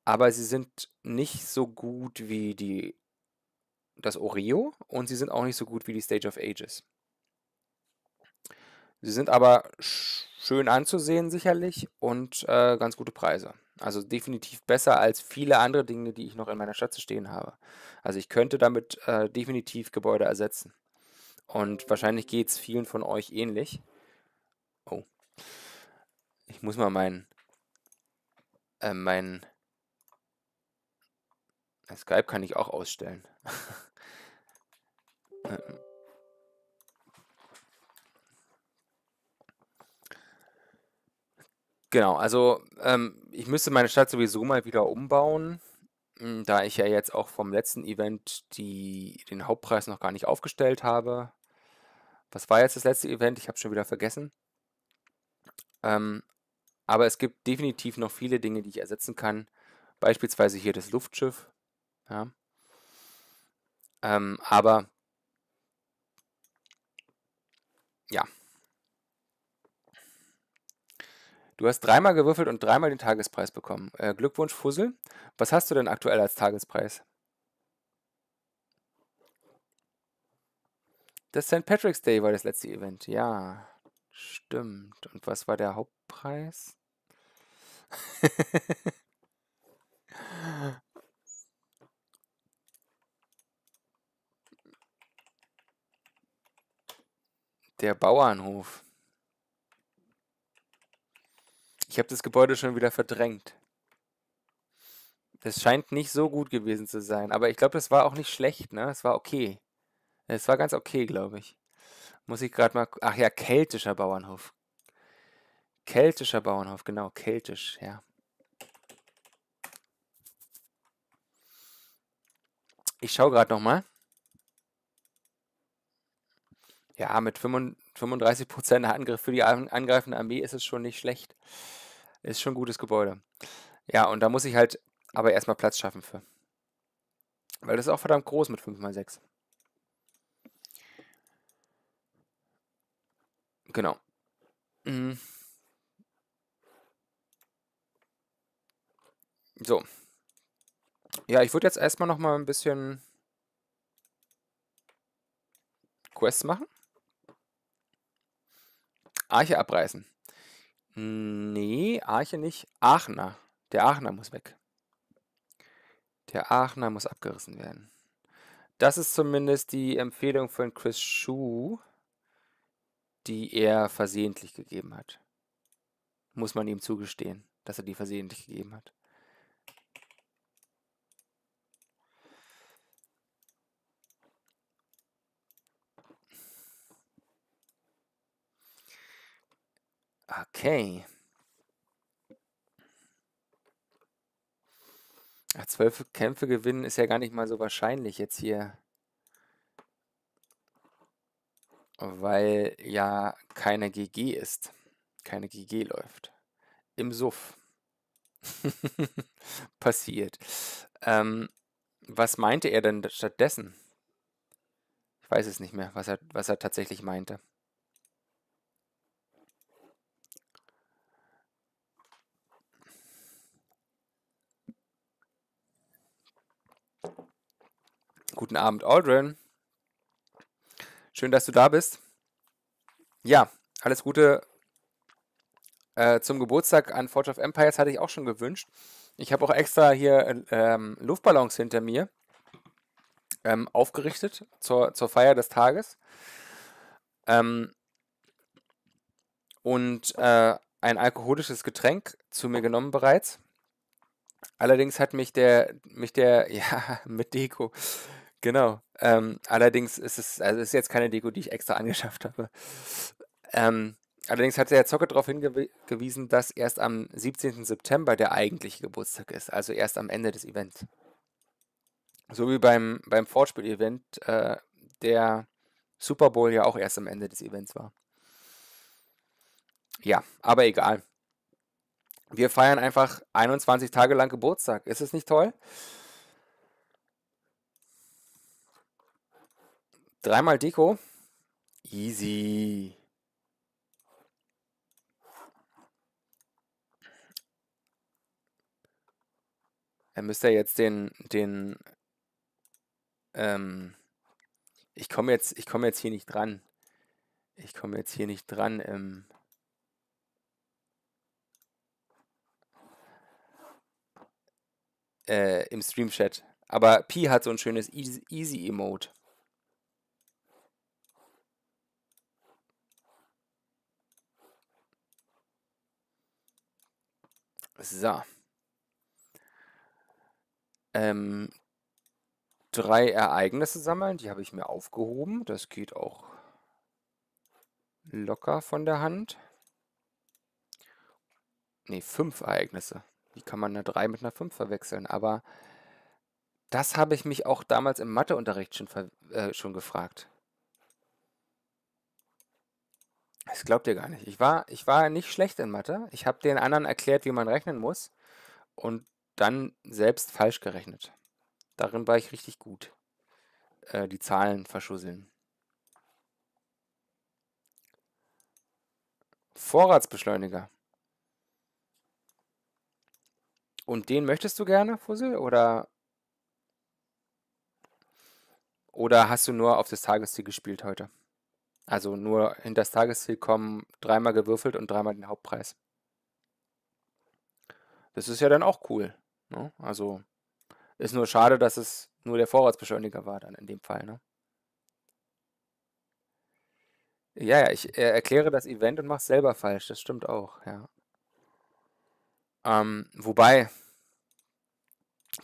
aber sie sind nicht so gut wie die das Oreo und sie sind auch nicht so gut wie die Stage of Ages. Sie sind aber schön anzusehen sicherlich und äh, ganz gute Preise. Also definitiv besser als viele andere Dinge, die ich noch in meiner Schatze stehen habe. Also ich könnte damit äh, definitiv Gebäude ersetzen. Und wahrscheinlich geht es vielen von euch ähnlich. Oh. Ich muss mal meinen äh, mein Skype kann ich auch ausstellen. Genau, also, ähm, ich müsste meine Stadt sowieso mal wieder umbauen, hm, da ich ja jetzt auch vom letzten Event die den Hauptpreis noch gar nicht aufgestellt habe. Was war jetzt das letzte Event? Ich habe es schon wieder vergessen. Ähm, aber es gibt definitiv noch viele Dinge, die ich ersetzen kann. Beispielsweise hier das Luftschiff. Ja. Ähm, aber Ja. Du hast dreimal gewürfelt und dreimal den Tagespreis bekommen. Äh, Glückwunsch, Fussel. Was hast du denn aktuell als Tagespreis? Das St. Patrick's Day war das letzte Event. Ja, stimmt. Und was war der Hauptpreis? Der Bauernhof. Ich habe das Gebäude schon wieder verdrängt. Das scheint nicht so gut gewesen zu sein, aber ich glaube, das war auch nicht schlecht, ne? Es war okay. Es war ganz okay, glaube ich. Muss ich gerade mal. Ach ja, keltischer Bauernhof. Keltischer Bauernhof, genau, keltisch, ja. Ich schaue gerade nochmal. Ja, mit 35 Prozent Angriff für die angreifende Armee ist es schon nicht schlecht. Ist schon ein gutes Gebäude. Ja, und da muss ich halt aber erstmal Platz schaffen für. Weil das ist auch verdammt groß mit 5x6. Genau. Mhm. So. Ja, ich würde jetzt erstmal nochmal ein bisschen Quests machen. Arche abreißen. Nee, Arche nicht. Aachener. Der Aachener muss weg. Der Aachener muss abgerissen werden. Das ist zumindest die Empfehlung von Chris Schuh, die er versehentlich gegeben hat. Muss man ihm zugestehen, dass er die versehentlich gegeben hat. Okay. Zwölf Kämpfe gewinnen ist ja gar nicht mal so wahrscheinlich jetzt hier. Weil ja keine GG ist. Keine GG läuft. Im Suff. Passiert. Ähm, was meinte er denn stattdessen? Ich weiß es nicht mehr, was er, was er tatsächlich meinte. Guten Abend, Aldrin. Schön, dass du da bist. Ja, alles Gute äh, zum Geburtstag an Forge of Empires hatte ich auch schon gewünscht. Ich habe auch extra hier ähm, Luftballons hinter mir ähm, aufgerichtet zur, zur Feier des Tages. Ähm, und äh, ein alkoholisches Getränk zu mir genommen bereits. Allerdings hat mich der, mich der, ja, mit Deko, Genau. Ähm, allerdings ist es, also ist jetzt keine Deko, die ich extra angeschafft habe. Ähm, allerdings hat der Zocke darauf hingewiesen, dass erst am 17. September der eigentliche Geburtstag ist, also erst am Ende des Events. So wie beim, beim Fortspiel-Event, äh, der Super Bowl ja auch erst am Ende des Events war. Ja, aber egal. Wir feiern einfach 21 Tage lang Geburtstag. Ist es nicht toll? Dreimal Deko. Easy. Er müsste jetzt den, den, ähm, ich komme jetzt, ich komme jetzt hier nicht dran. Ich komme jetzt hier nicht dran. Ähm, äh, Im Stream-Chat. Aber Pi hat so ein schönes Easy-Emote. easy emote So. Ähm, drei Ereignisse sammeln, die habe ich mir aufgehoben. Das geht auch locker von der Hand. Ne, fünf Ereignisse. Wie kann man eine 3 mit einer 5 verwechseln? Aber das habe ich mich auch damals im Matheunterricht schon, äh, schon gefragt. Das glaubt ihr gar nicht. Ich war, ich war nicht schlecht in Mathe. Ich habe den anderen erklärt, wie man rechnen muss und dann selbst falsch gerechnet. Darin war ich richtig gut. Äh, die Zahlen verschusseln. Vorratsbeschleuniger. Und den möchtest du gerne, Fussel? Oder, oder hast du nur auf das Tagesziel gespielt heute? Also nur hinters Tagesziel kommen, dreimal gewürfelt und dreimal den Hauptpreis. Das ist ja dann auch cool. Ne? Also ist nur schade, dass es nur der Vorratsbeschleuniger war dann in dem Fall. Ne? Ja, ja, ich äh, erkläre das Event und mache es selber falsch. Das stimmt auch, ja. Ähm, wobei,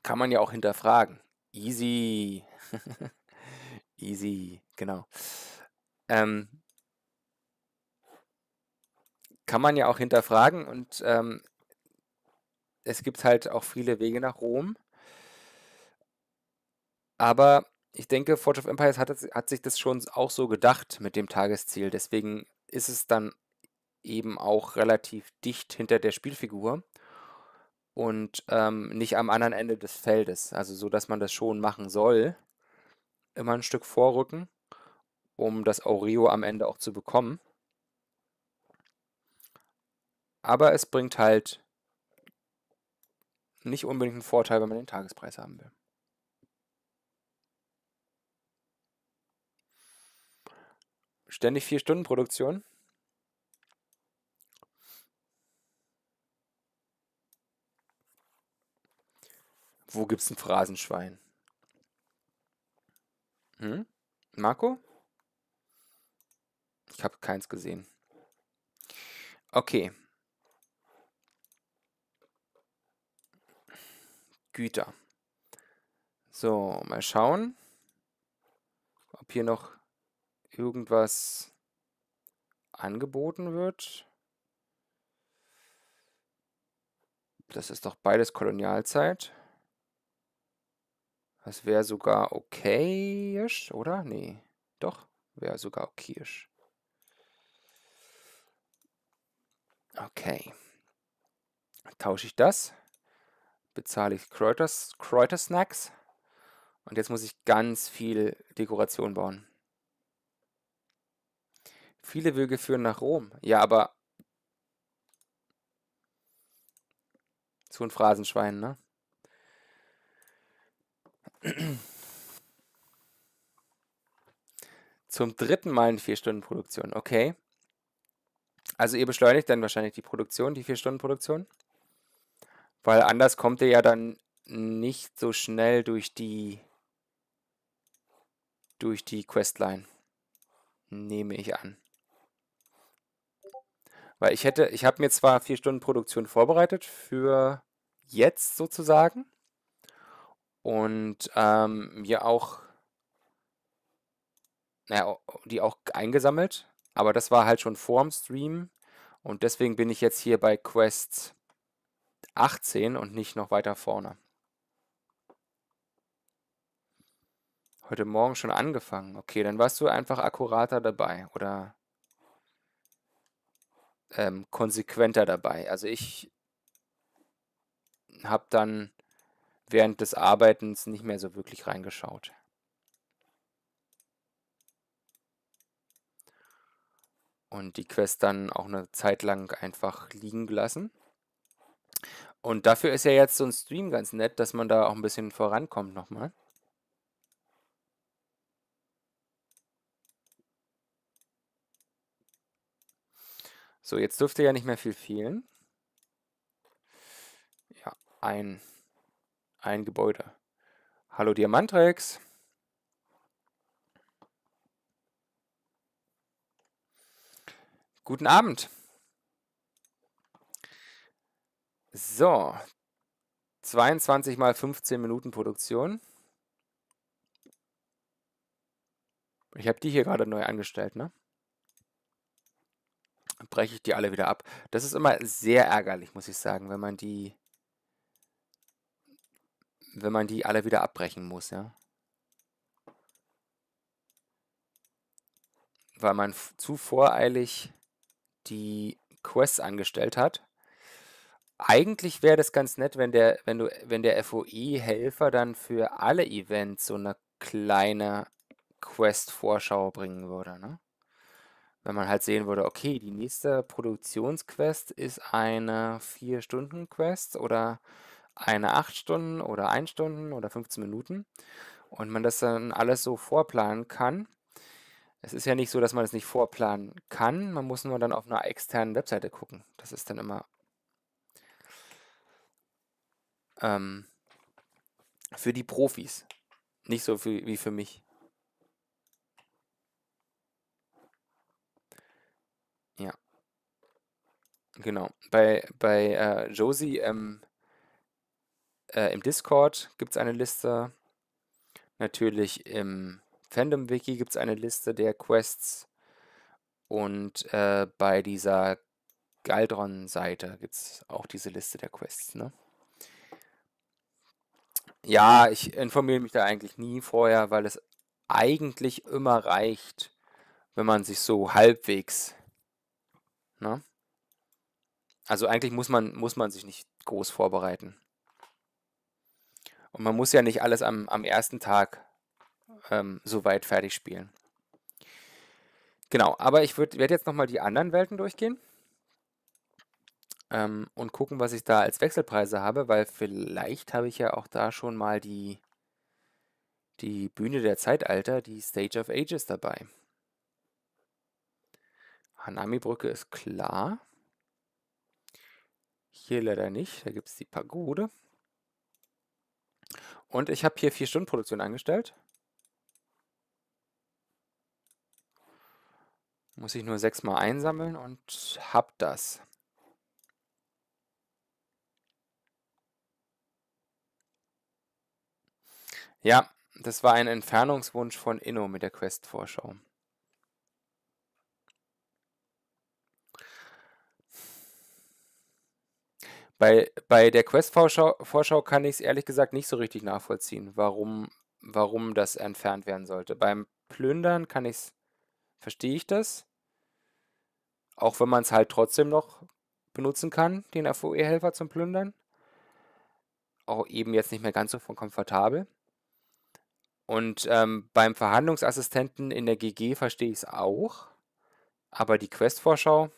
kann man ja auch hinterfragen. Easy. Easy, genau ähm, kann man ja auch hinterfragen und ähm, es gibt halt auch viele Wege nach Rom. Aber ich denke, Forge of Empires hat, hat sich das schon auch so gedacht mit dem Tagesziel. Deswegen ist es dann eben auch relativ dicht hinter der Spielfigur und ähm, nicht am anderen Ende des Feldes. Also so, dass man das schon machen soll. Immer ein Stück vorrücken um das Aureo am Ende auch zu bekommen. Aber es bringt halt nicht unbedingt einen Vorteil, wenn man den Tagespreis haben will. Ständig 4-Stunden-Produktion. Wo gibt es ein Phrasenschwein? Hm? Marco? Ich habe keins gesehen. Okay. Güter. So, mal schauen, ob hier noch irgendwas angeboten wird. Das ist doch beides Kolonialzeit. Das wäre sogar okayisch, oder? Nee, doch, wäre sogar okayisch. Okay. Tausche ich das, bezahle ich Kräuters, Kräutersnacks und jetzt muss ich ganz viel Dekoration bauen. Viele Wege führen nach Rom. Ja, aber so ein Phrasenschwein, ne? Zum dritten Mal in vier Stunden Produktion. Okay. Also ihr beschleunigt dann wahrscheinlich die Produktion, die 4-Stunden-Produktion. Weil anders kommt ihr ja dann nicht so schnell durch die durch die Questline. Nehme ich an. Weil ich hätte, ich habe mir zwar 4 Stunden Produktion vorbereitet für jetzt sozusagen. Und ähm, mir auch, naja, die auch eingesammelt. Aber das war halt schon vorm Stream und deswegen bin ich jetzt hier bei Quest 18 und nicht noch weiter vorne. Heute Morgen schon angefangen. Okay, dann warst du einfach akkurater dabei oder ähm, konsequenter dabei. Also ich habe dann während des Arbeitens nicht mehr so wirklich reingeschaut. und die Quest dann auch eine Zeit lang einfach liegen gelassen. Und dafür ist ja jetzt so ein Stream ganz nett, dass man da auch ein bisschen vorankommt nochmal. So, jetzt dürfte ja nicht mehr viel fehlen. Ja, ein, ein Gebäude. Hallo Diamantrex. Guten Abend. So, 22 mal 15 Minuten Produktion. Ich habe die hier gerade neu angestellt, ne? Breche ich die alle wieder ab. Das ist immer sehr ärgerlich, muss ich sagen, wenn man die wenn man die alle wieder abbrechen muss, ja. Weil man zu voreilig die Quests angestellt hat. Eigentlich wäre das ganz nett, wenn der, wenn du, wenn der FOI-Helfer dann für alle Events so eine kleine Quest-Vorschau bringen würde, ne? Wenn man halt sehen würde, okay, die nächste Produktionsquest ist eine 4-Stunden-Quest oder eine 8 Stunden oder 1 Stunden oder 15 Minuten und man das dann alles so vorplanen kann es ist ja nicht so, dass man es nicht vorplanen kann. Man muss nur dann auf einer externen Webseite gucken. Das ist dann immer ähm, für die Profis. Nicht so für, wie für mich. Ja. Genau. Bei, bei äh, Josie ähm, äh, im Discord gibt es eine Liste. Natürlich im Fandom-Wiki gibt es eine Liste der Quests. Und äh, bei dieser Galdron-Seite gibt es auch diese Liste der Quests, ne? Ja, ich informiere mich da eigentlich nie vorher, weil es eigentlich immer reicht, wenn man sich so halbwegs. Ne? Also eigentlich muss man, muss man sich nicht groß vorbereiten. Und man muss ja nicht alles am, am ersten Tag ähm, soweit fertig spielen. Genau, aber ich werde jetzt nochmal die anderen Welten durchgehen ähm, und gucken, was ich da als Wechselpreise habe, weil vielleicht habe ich ja auch da schon mal die, die Bühne der Zeitalter, die Stage of Ages dabei. Hanami-Brücke ist klar. Hier leider nicht, da gibt es die Pagode. Und ich habe hier 4-Stunden-Produktion angestellt. Muss ich nur sechsmal einsammeln und hab das. Ja, das war ein Entfernungswunsch von Inno mit der Quest-Vorschau. Bei, bei der Quest-Vorschau kann ich es ehrlich gesagt nicht so richtig nachvollziehen, warum, warum das entfernt werden sollte. Beim Plündern kann ich es, verstehe ich das. Auch wenn man es halt trotzdem noch benutzen kann, den FOE-Helfer zum Plündern. Auch eben jetzt nicht mehr ganz so komfortabel. Und ähm, beim Verhandlungsassistenten in der GG verstehe ich es auch. Aber die Quest-Vorschau,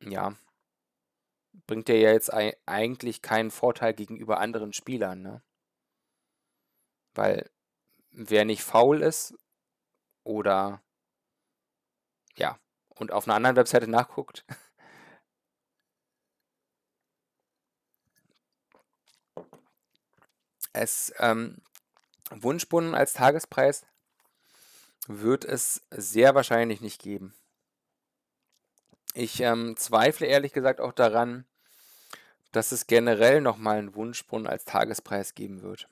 ja, bringt dir ja jetzt eigentlich keinen Vorteil gegenüber anderen Spielern, ne? Weil wer nicht faul ist oder ja, und auf einer anderen Webseite nachguckt. Es ähm, Wunschbunden als Tagespreis wird es sehr wahrscheinlich nicht geben. Ich ähm, zweifle ehrlich gesagt auch daran, dass es generell nochmal einen Wunschbrunnen als Tagespreis geben wird.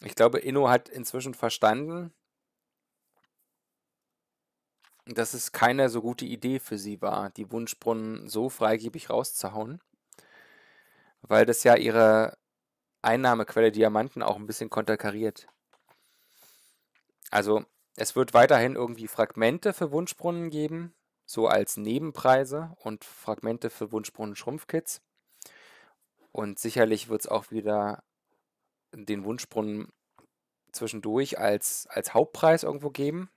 Ich glaube, Inno hat inzwischen verstanden, dass es keine so gute Idee für sie war, die Wunschbrunnen so freigebig rauszuhauen, weil das ja ihre Einnahmequelle Diamanten auch ein bisschen konterkariert. Also es wird weiterhin irgendwie Fragmente für Wunschbrunnen geben, so als Nebenpreise und Fragmente für Wunschbrunnen Schrumpfkits. Und sicherlich wird es auch wieder den Wunschbrunnen zwischendurch als, als Hauptpreis irgendwo geben,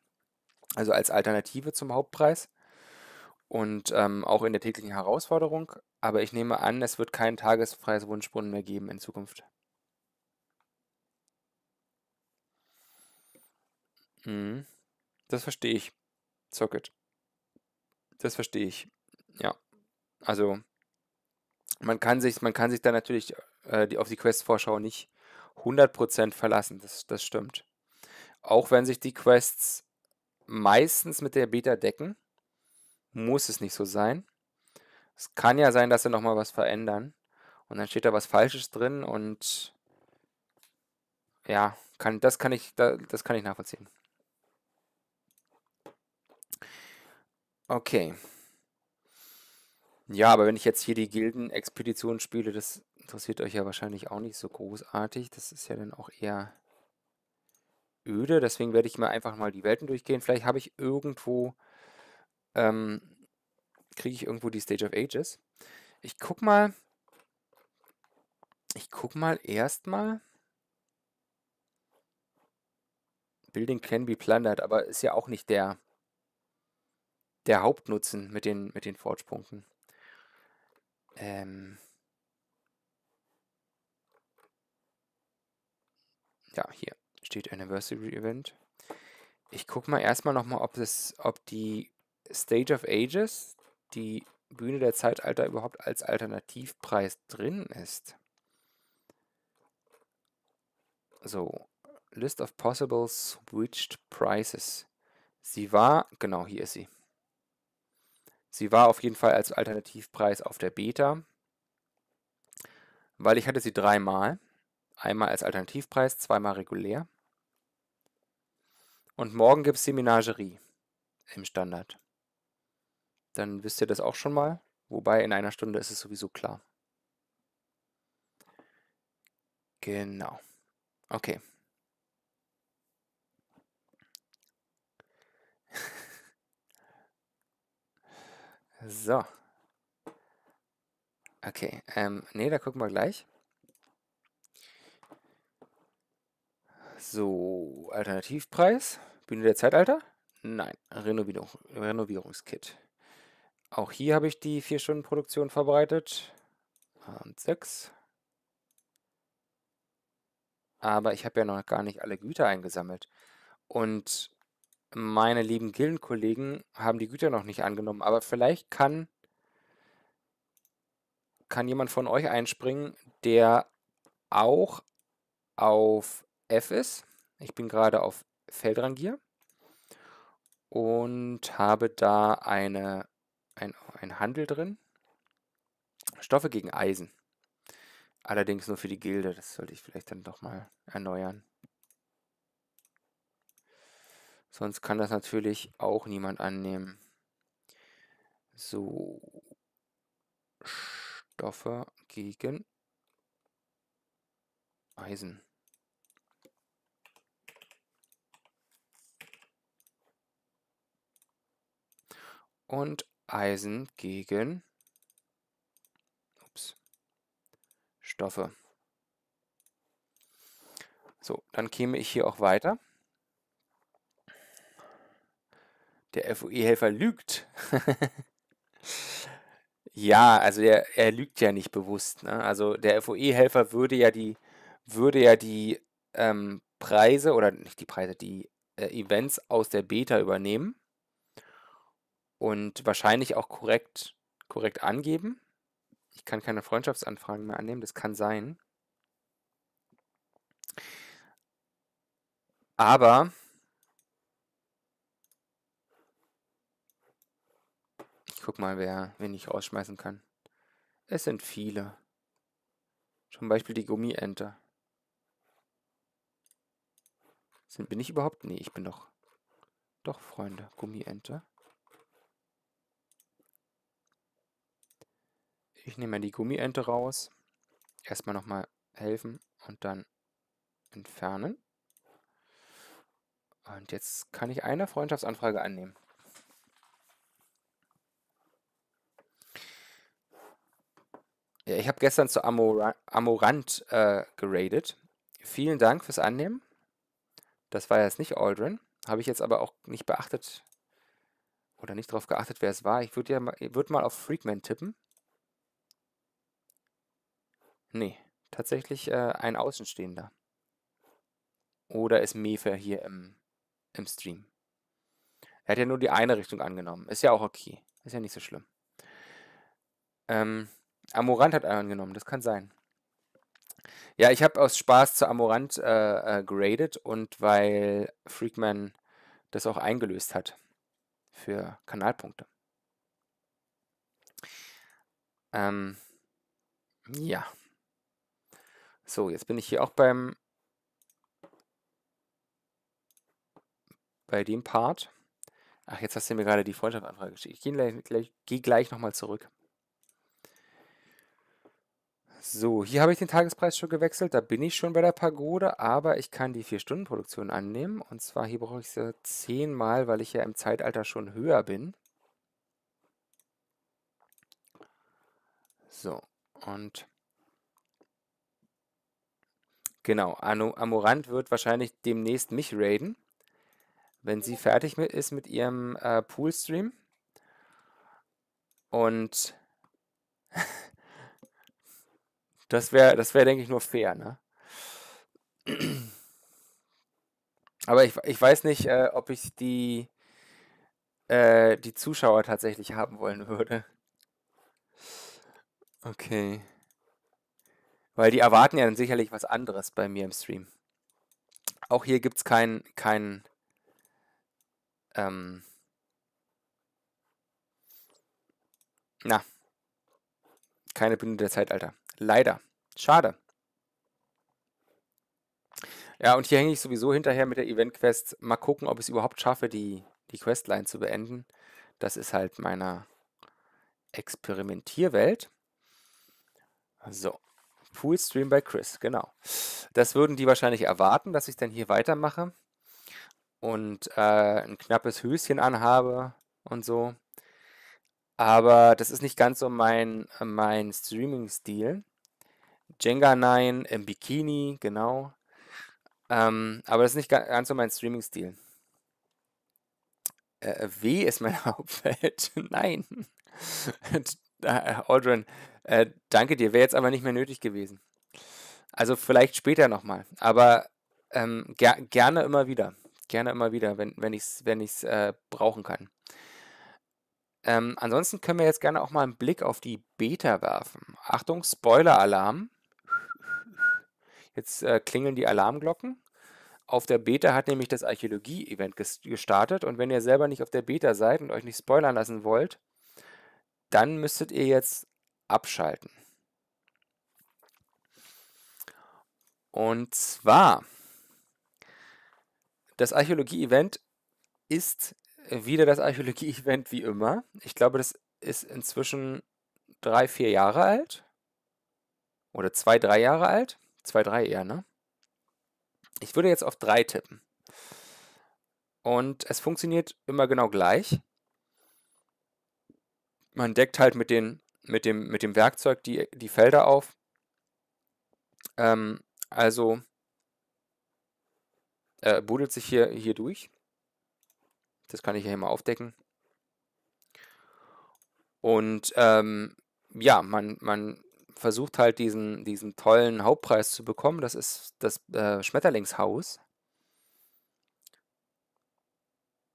also als Alternative zum Hauptpreis und ähm, auch in der täglichen Herausforderung. Aber ich nehme an, es wird keinen tagesfreies Wunschbrunnen mehr geben in Zukunft. Mhm. Das verstehe ich. Socket. Das verstehe ich. Ja. Also, man kann sich, man kann sich da natürlich äh, die, auf die Quest-Vorschau nicht 100% verlassen. Das, das stimmt. Auch wenn sich die Quests meistens mit der Beta decken. Muss es nicht so sein. Es kann ja sein, dass sie nochmal was verändern. Und dann steht da was Falsches drin und ja, kann, das, kann ich, das kann ich nachvollziehen. Okay. Ja, aber wenn ich jetzt hier die Gilden-Expedition spiele, das interessiert euch ja wahrscheinlich auch nicht so großartig. Das ist ja dann auch eher öde, deswegen werde ich mir einfach mal die Welten durchgehen. Vielleicht habe ich irgendwo, ähm, kriege ich irgendwo die Stage of Ages. Ich guck mal, ich guck mal erstmal. Building can be plundered, aber ist ja auch nicht der, der Hauptnutzen mit den, mit den Forge-Punkten. Ähm ja, hier steht Anniversary Event. Ich gucke mal erstmal nochmal, ob, ob die Stage of Ages, die Bühne der Zeitalter, überhaupt als Alternativpreis drin ist. So, List of Possible Switched Prices. Sie war, genau, hier ist sie. Sie war auf jeden Fall als Alternativpreis auf der Beta, weil ich hatte sie dreimal. Einmal als Alternativpreis, zweimal regulär. Und morgen gibt es die Menagerie im Standard. Dann wisst ihr das auch schon mal. Wobei in einer Stunde ist es sowieso klar. Genau. Okay. so. Okay. Ähm, nee, da gucken wir gleich. So, Alternativpreis. Bühne der Zeitalter? Nein, Renovierung, Renovierungskit. Auch hier habe ich die 4-Stunden-Produktion verbreitet. Und 6. Aber ich habe ja noch gar nicht alle Güter eingesammelt. Und meine lieben Gildenkollegen haben die Güter noch nicht angenommen. Aber vielleicht kann, kann jemand von euch einspringen, der auch auf F ist. Ich bin gerade auf Feldrangier und habe da eine, ein, ein Handel drin. Stoffe gegen Eisen. Allerdings nur für die Gilde. Das sollte ich vielleicht dann doch mal erneuern. Sonst kann das natürlich auch niemand annehmen. So. Stoffe gegen Eisen. und Eisen gegen ups, Stoffe. So, dann käme ich hier auch weiter. Der FOE-Helfer lügt. ja, also der, er lügt ja nicht bewusst. Ne? Also der FOE-Helfer würde ja die, würde ja die ähm, Preise oder nicht die Preise, die äh, Events aus der Beta übernehmen und wahrscheinlich auch korrekt, korrekt angeben. Ich kann keine Freundschaftsanfragen mehr annehmen, das kann sein. Aber ich guck mal, wer, wen ich rausschmeißen kann. Es sind viele. Zum Beispiel die Gummiente. Sind, bin ich überhaupt? Nee, ich bin doch. Doch, Freunde. Gummiente. Ich nehme die Gummiente raus. Erstmal nochmal helfen und dann entfernen. Und jetzt kann ich eine Freundschaftsanfrage annehmen. Ja, ich habe gestern zu Amora Amorant äh, geradet. Vielen Dank fürs Annehmen. Das war jetzt nicht Aldrin. Habe ich jetzt aber auch nicht beachtet oder nicht darauf geachtet, wer es war. Ich würde ja mal, würd mal auf Freakman tippen. Nee, tatsächlich, äh, ein Außenstehender. Oder ist Mefer hier im im Stream? Er hat ja nur die eine Richtung angenommen. Ist ja auch okay. Ist ja nicht so schlimm. Ähm, Amorant hat einen angenommen, das kann sein. Ja, ich habe aus Spaß zu Amorant äh, äh, graded und weil Freakman das auch eingelöst hat für Kanalpunkte. Ähm, ja. So, jetzt bin ich hier auch beim bei dem Part. Ach, jetzt hast du mir gerade die Freundschaftsanfrage geschickt. Ich gehe gleich, gleich, geh gleich nochmal zurück. So, hier habe ich den Tagespreis schon gewechselt. Da bin ich schon bei der Pagode, aber ich kann die 4-Stunden-Produktion annehmen. Und zwar hier brauche ich sie 10 Mal, weil ich ja im Zeitalter schon höher bin. So, und Genau, Anu Amorant wird wahrscheinlich demnächst mich raiden, wenn sie fertig mit, ist mit ihrem äh, Poolstream. Und das wäre, das wäre, denke ich, nur fair, ne? Aber ich, ich weiß nicht, äh, ob ich die, äh, die Zuschauer tatsächlich haben wollen würde. Okay. Weil die erwarten ja dann sicherlich was anderes bei mir im Stream. Auch hier gibt es kein, kein, ähm, na, keine Bündel der Zeitalter. Leider. Schade. Ja, und hier hänge ich sowieso hinterher mit der Event-Quest. Mal gucken, ob ich es überhaupt schaffe, die, die Questline zu beenden. Das ist halt meiner Experimentierwelt. So. Pool Stream by Chris, genau. Das würden die wahrscheinlich erwarten, dass ich dann hier weitermache und äh, ein knappes Höschen anhabe und so. Aber das ist nicht ganz so mein, mein Streaming-Stil. Jenga 9 im Bikini, genau. Ähm, aber das ist nicht ganz so mein Streaming-Stil. Äh, w ist mein Hauptfeld. Nein. Äh, Aldrin, äh, danke dir, wäre jetzt aber nicht mehr nötig gewesen. Also vielleicht später nochmal, aber ähm, ger gerne immer wieder. Gerne immer wieder, wenn, wenn ich es wenn äh, brauchen kann. Ähm, ansonsten können wir jetzt gerne auch mal einen Blick auf die Beta werfen. Achtung, Spoiler-Alarm. Jetzt äh, klingeln die Alarmglocken. Auf der Beta hat nämlich das Archäologie-Event gestartet und wenn ihr selber nicht auf der Beta seid und euch nicht spoilern lassen wollt, dann müsstet ihr jetzt abschalten. Und zwar, das Archäologie-Event ist wieder das Archäologie-Event wie immer. Ich glaube, das ist inzwischen drei, vier Jahre alt. Oder zwei, drei Jahre alt. Zwei, drei eher, ne? Ich würde jetzt auf drei tippen. Und es funktioniert immer genau gleich. Man deckt halt mit den mit dem, mit dem Werkzeug die, die Felder auf. Ähm, also äh, budelt sich hier, hier durch. Das kann ich hier mal aufdecken. Und ähm, ja, man, man versucht halt diesen, diesen tollen Hauptpreis zu bekommen. Das ist das äh, Schmetterlingshaus.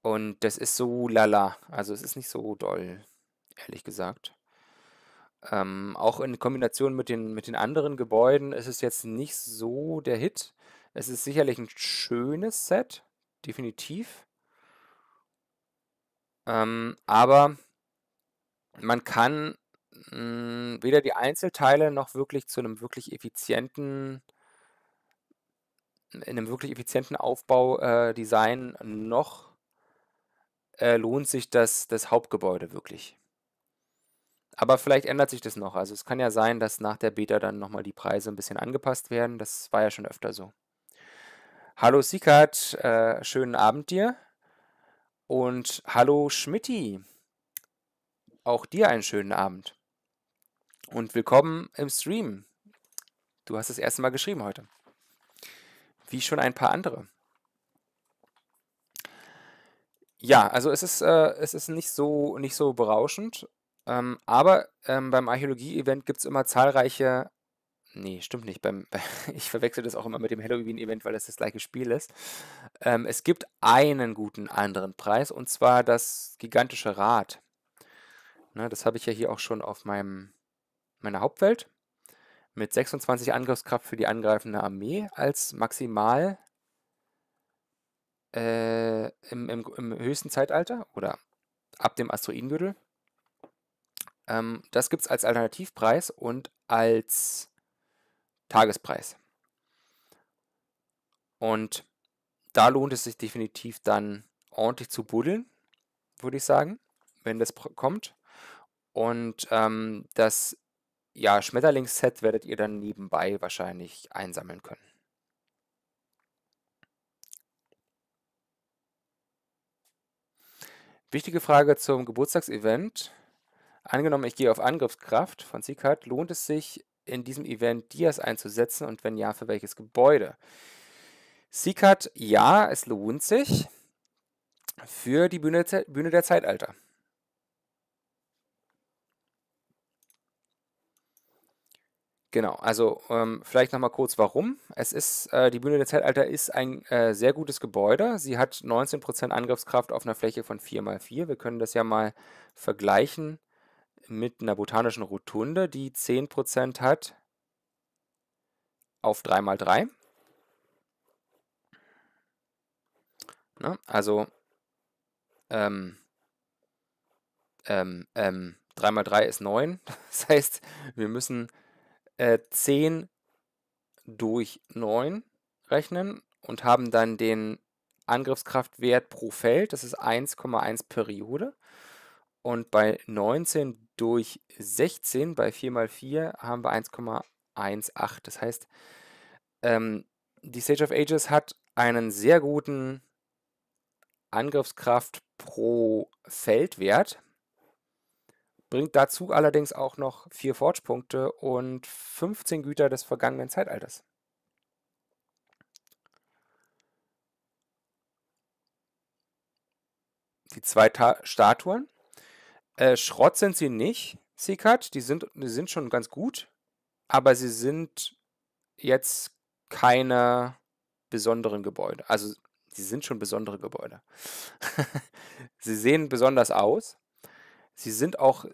Und das ist so lala. Also es ist nicht so doll, ehrlich gesagt. Ähm, auch in Kombination mit den, mit den anderen Gebäuden ist es jetzt nicht so der Hit. Es ist sicherlich ein schönes Set, definitiv. Ähm, aber man kann mh, mm, weder die Einzelteile noch wirklich zu einem wirklich effizienten, in einem wirklich effizienten Aufbau äh, Design noch äh, lohnt sich das, das Hauptgebäude wirklich aber vielleicht ändert sich das noch. Also es kann ja sein, dass nach der Beta dann nochmal die Preise ein bisschen angepasst werden. Das war ja schon öfter so. Hallo Sikat, äh, schönen Abend dir. Und hallo Schmitti, auch dir einen schönen Abend. Und willkommen im Stream. Du hast das erste Mal geschrieben heute. Wie schon ein paar andere. Ja, also es ist, äh, es ist nicht, so, nicht so berauschend. Ähm, aber ähm, beim Archäologie-Event gibt es immer zahlreiche. Nee, stimmt nicht. Beim, bei, ich verwechsel das auch immer mit dem Halloween-Event, weil das das gleiche Spiel ist. Ähm, es gibt einen guten anderen Preis und zwar das gigantische Rad. Ne, das habe ich ja hier auch schon auf meinem, meiner Hauptwelt. Mit 26 Angriffskraft für die angreifende Armee als maximal äh, im, im, im höchsten Zeitalter oder ab dem Asteroidengürtel. Ähm, das gibt es als Alternativpreis und als Tagespreis. Und da lohnt es sich definitiv dann ordentlich zu buddeln, würde ich sagen, wenn das kommt. Und ähm, das ja, Schmetterlingsset werdet ihr dann nebenbei wahrscheinlich einsammeln können. Wichtige Frage zum Geburtstagsevent. Angenommen, ich gehe auf Angriffskraft von Sieghardt, lohnt es sich, in diesem Event Dias einzusetzen und wenn ja, für welches Gebäude? Sieghardt, ja, es lohnt sich für die Bühne, Bühne der Zeitalter. Genau, also ähm, vielleicht nochmal kurz warum. Es ist, äh, die Bühne der Zeitalter ist ein äh, sehr gutes Gebäude. Sie hat 19% Angriffskraft auf einer Fläche von 4x4. Wir können das ja mal vergleichen mit einer botanischen Rotunde, die 10% hat auf 3 mal 3 Ne? Also ähm, ähm, ähm, 3 mal 3 ist 9. Das heißt, wir müssen äh, 10 durch 9 rechnen und haben dann den Angriffskraftwert pro Feld. Das ist 1,1 Periode. Und bei 19 durch 16 bei 4x4 haben wir 1,18. Das heißt, ähm, die Sage of Ages hat einen sehr guten Angriffskraft pro Feldwert. Bringt dazu allerdings auch noch 4 Forge-Punkte und 15 Güter des vergangenen Zeitalters. Die zwei Ta Statuen äh, Schrott sind sie nicht, Sikat. Die sind, die sind schon ganz gut, aber sie sind jetzt keine besonderen Gebäude. Also sie sind schon besondere Gebäude. sie sehen besonders aus. Sie sind auch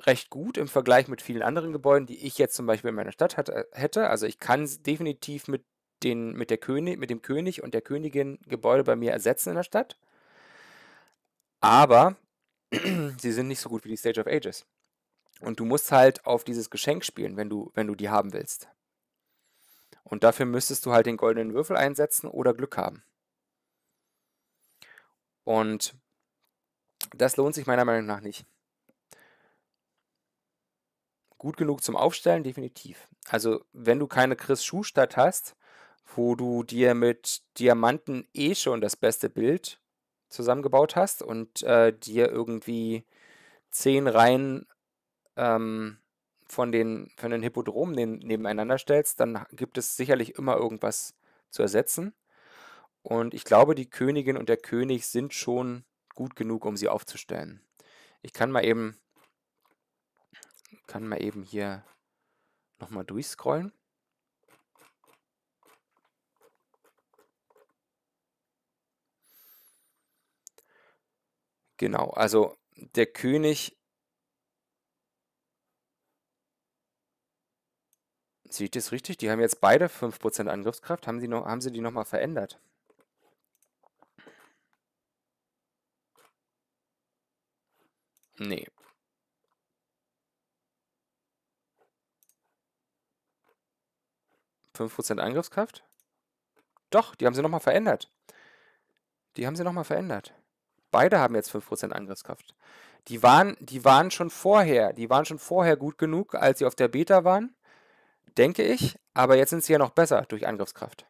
recht gut im Vergleich mit vielen anderen Gebäuden, die ich jetzt zum Beispiel in meiner Stadt hat, äh, hätte. Also ich kann definitiv mit, den, mit, der König, mit dem König und der Königin Gebäude bei mir ersetzen in der Stadt. Aber sie sind nicht so gut wie die Stage of Ages. Und du musst halt auf dieses Geschenk spielen, wenn du, wenn du die haben willst. Und dafür müsstest du halt den goldenen Würfel einsetzen oder Glück haben. Und das lohnt sich meiner Meinung nach nicht. Gut genug zum Aufstellen, definitiv. Also, wenn du keine Chris Schuhstadt hast, wo du dir mit Diamanten eh schon das beste Bild zusammengebaut hast und äh, dir irgendwie zehn Reihen ähm, von, den, von den Hippodromen den, nebeneinander stellst, dann gibt es sicherlich immer irgendwas zu ersetzen. Und ich glaube, die Königin und der König sind schon gut genug, um sie aufzustellen. Ich kann mal eben, kann mal eben hier nochmal durchscrollen. Genau, also der König sieht ich das richtig? Die haben jetzt beide 5% Angriffskraft. Haben, die noch, haben sie die nochmal verändert? Nee. Prozent Angriffskraft? Doch, die haben sie nochmal verändert. Die haben sie nochmal verändert beide haben jetzt 5% Angriffskraft. Die waren, die waren schon vorher, die waren schon vorher gut genug, als sie auf der Beta waren, denke ich, aber jetzt sind sie ja noch besser durch Angriffskraft.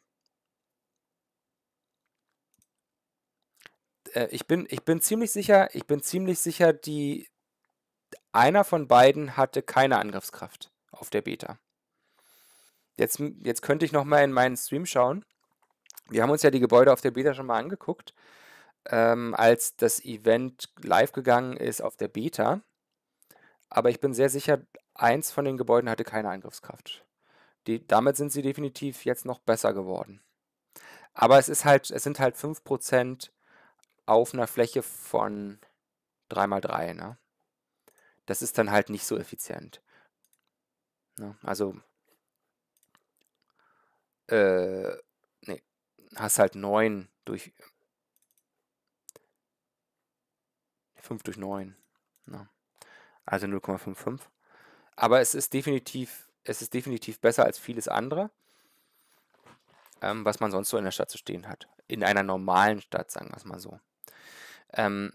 Äh, ich bin, ich bin ziemlich sicher, ich bin ziemlich sicher, die einer von beiden hatte keine Angriffskraft auf der Beta. Jetzt, jetzt könnte ich nochmal in meinen Stream schauen. Wir haben uns ja die Gebäude auf der Beta schon mal angeguckt ähm, als das Event live gegangen ist auf der Beta. Aber ich bin sehr sicher, eins von den Gebäuden hatte keine Angriffskraft. Die, damit sind sie definitiv jetzt noch besser geworden. Aber es ist halt, es sind halt 5% auf einer Fläche von 3x3, ne? Das ist dann halt nicht so effizient. Ne? Also, äh, nee, hast halt 9 durch 5 durch 9. Ne? Also 0,55. Aber es ist definitiv, es ist definitiv besser als vieles andere, ähm, was man sonst so in der Stadt zu stehen hat. In einer normalen Stadt, sagen wir es mal so. Ähm,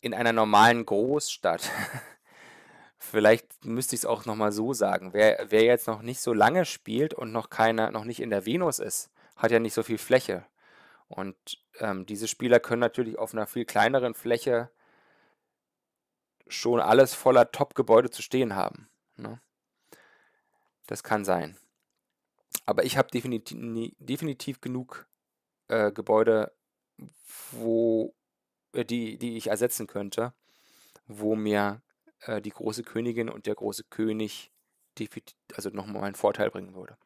in einer normalen Großstadt. Vielleicht müsste ich es auch nochmal so sagen. Wer, wer jetzt noch nicht so lange spielt und noch keiner, noch nicht in der Venus ist, hat ja nicht so viel Fläche. Und ähm, diese Spieler können natürlich auf einer viel kleineren Fläche schon alles voller Top-Gebäude zu stehen haben. Ne? Das kann sein. Aber ich habe definitiv, definitiv, genug äh, Gebäude, wo, äh, die, die ich ersetzen könnte, wo mir äh, die große Königin und der große König also nochmal einen Vorteil bringen würde.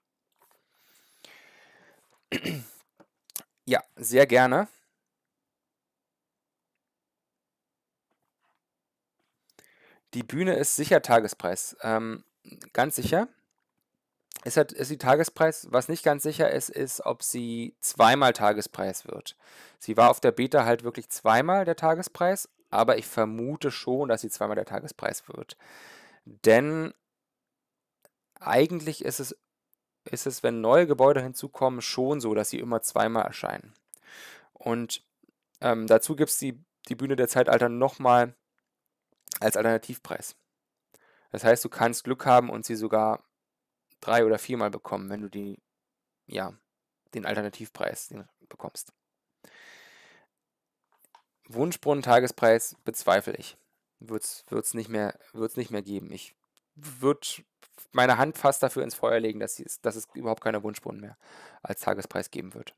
ja, sehr gerne. Die Bühne ist sicher Tagespreis. Ähm, ganz sicher. Ist, halt, ist die Tagespreis. Was nicht ganz sicher ist, ist, ob sie zweimal Tagespreis wird. Sie war auf der Beta halt wirklich zweimal der Tagespreis, aber ich vermute schon, dass sie zweimal der Tagespreis wird. Denn eigentlich ist es, ist es, wenn neue Gebäude hinzukommen, schon so, dass sie immer zweimal erscheinen. Und ähm, dazu gibt es die, die Bühne der Zeitalter nochmal als Alternativpreis. Das heißt, du kannst Glück haben und sie sogar drei oder viermal bekommen, wenn du die, ja, den Alternativpreis bekommst. Wunschbrunnen-Tagespreis bezweifle ich. Wird es nicht, mehr, nicht mehr geben. Ich würde meine Hand fast dafür ins Feuer legen, dass, es, dass es überhaupt keine Wunschbrunnen mehr als Tagespreis geben wird.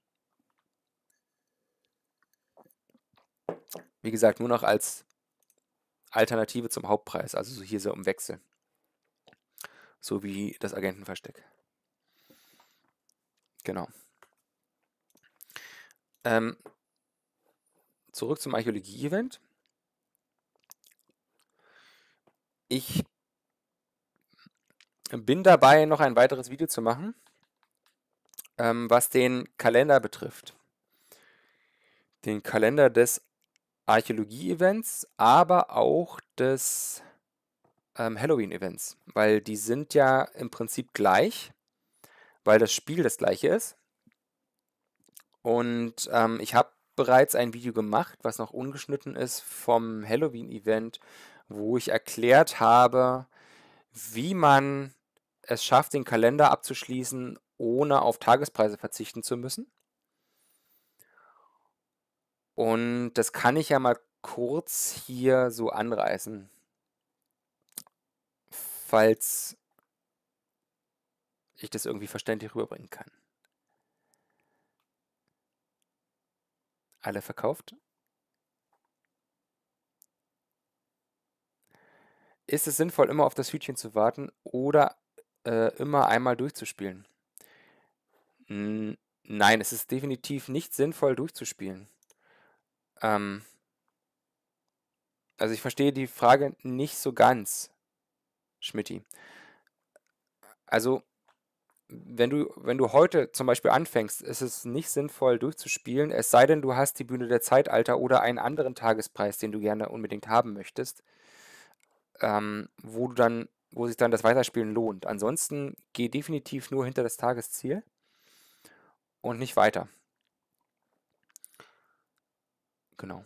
Wie gesagt, nur noch als Alternative zum Hauptpreis, also hier so im Wechsel. So wie das Agentenversteck. Genau. Ähm, zurück zum Archäologie-Event. Ich bin dabei, noch ein weiteres Video zu machen, ähm, was den Kalender betrifft. Den Kalender des Archäologie-Events, aber auch des ähm, Halloween-Events, weil die sind ja im Prinzip gleich, weil das Spiel das gleiche ist. Und ähm, ich habe bereits ein Video gemacht, was noch ungeschnitten ist vom Halloween-Event, wo ich erklärt habe, wie man es schafft, den Kalender abzuschließen, ohne auf Tagespreise verzichten zu müssen. Und das kann ich ja mal kurz hier so anreißen. Falls ich das irgendwie verständlich rüberbringen kann. Alle verkauft? Ist es sinnvoll, immer auf das Hütchen zu warten oder äh, immer einmal durchzuspielen? N Nein, es ist definitiv nicht sinnvoll, durchzuspielen. Ähm, also ich verstehe die Frage nicht so ganz, Schmidti. Also, wenn du, wenn du heute zum Beispiel anfängst, ist es nicht sinnvoll durchzuspielen, es sei denn, du hast die Bühne der Zeitalter oder einen anderen Tagespreis, den du gerne unbedingt haben möchtest, ähm, wo du dann, wo sich dann das Weiterspielen lohnt. Ansonsten geh definitiv nur hinter das Tagesziel und nicht weiter. Genau.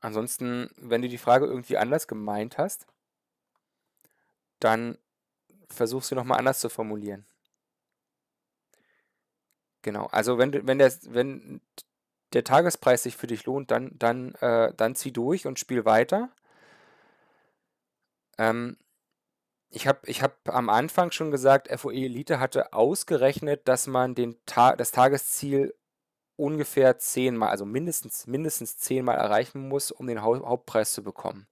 Ansonsten, wenn du die Frage irgendwie anders gemeint hast, dann versuch sie nochmal anders zu formulieren. Genau, also wenn, wenn, der, wenn der Tagespreis sich für dich lohnt, dann, dann, äh, dann zieh durch und spiel weiter. Ähm, ich habe ich hab am Anfang schon gesagt, FOE Elite hatte ausgerechnet, dass man den Ta das Tagesziel ungefähr zehnmal, also mindestens, mindestens zehnmal erreichen muss, um den Hau Hauptpreis zu bekommen.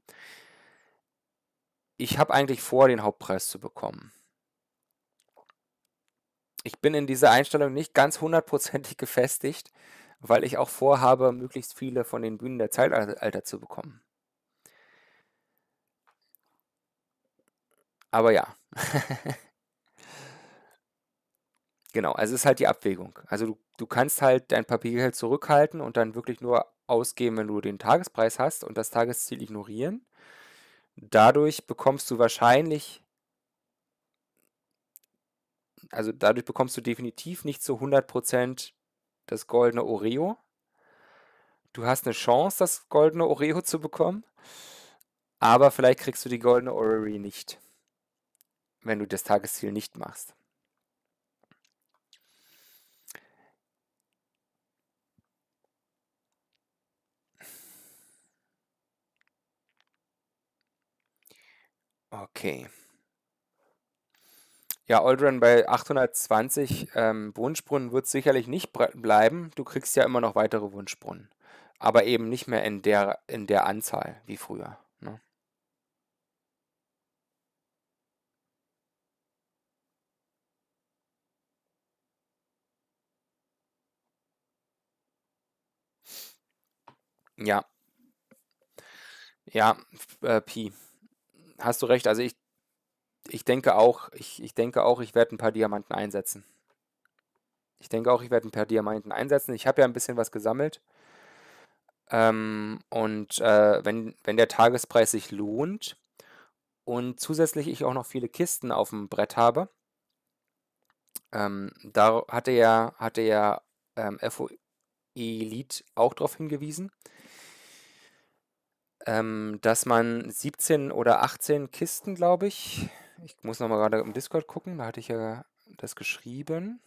Ich habe eigentlich vor, den Hauptpreis zu bekommen. Ich bin in dieser Einstellung nicht ganz hundertprozentig gefestigt, weil ich auch vorhabe, möglichst viele von den Bühnen der Zeitalter zu bekommen. Aber ja. genau, also es ist halt die Abwägung. Also du du kannst halt dein Papiergeld zurückhalten und dann wirklich nur ausgeben, wenn du den Tagespreis hast und das Tagesziel ignorieren. Dadurch bekommst du wahrscheinlich, also dadurch bekommst du definitiv nicht zu 100% das goldene Oreo. Du hast eine Chance, das goldene Oreo zu bekommen, aber vielleicht kriegst du die goldene Oreo nicht, wenn du das Tagesziel nicht machst. Okay. Ja, Aldrin, bei 820 ähm, Wunschbrunnen wird es sicherlich nicht bleiben. Du kriegst ja immer noch weitere Wunschbrunnen. Aber eben nicht mehr in der, in der Anzahl wie früher. Ne? Ja. Ja, äh, Pi hast du recht. Also ich, ich denke auch, ich, ich denke auch, ich werde ein paar Diamanten einsetzen. Ich denke auch, ich werde ein paar Diamanten einsetzen. Ich habe ja ein bisschen was gesammelt. Ähm, und äh, wenn, wenn der Tagespreis sich lohnt und zusätzlich ich auch noch viele Kisten auf dem Brett habe, ähm, da hatte ja, hatte ja ähm, FOE Elite auch darauf hingewiesen, ähm, dass man 17 oder 18 Kisten, glaube ich, ich muss nochmal gerade im Discord gucken, da hatte ich ja das geschrieben.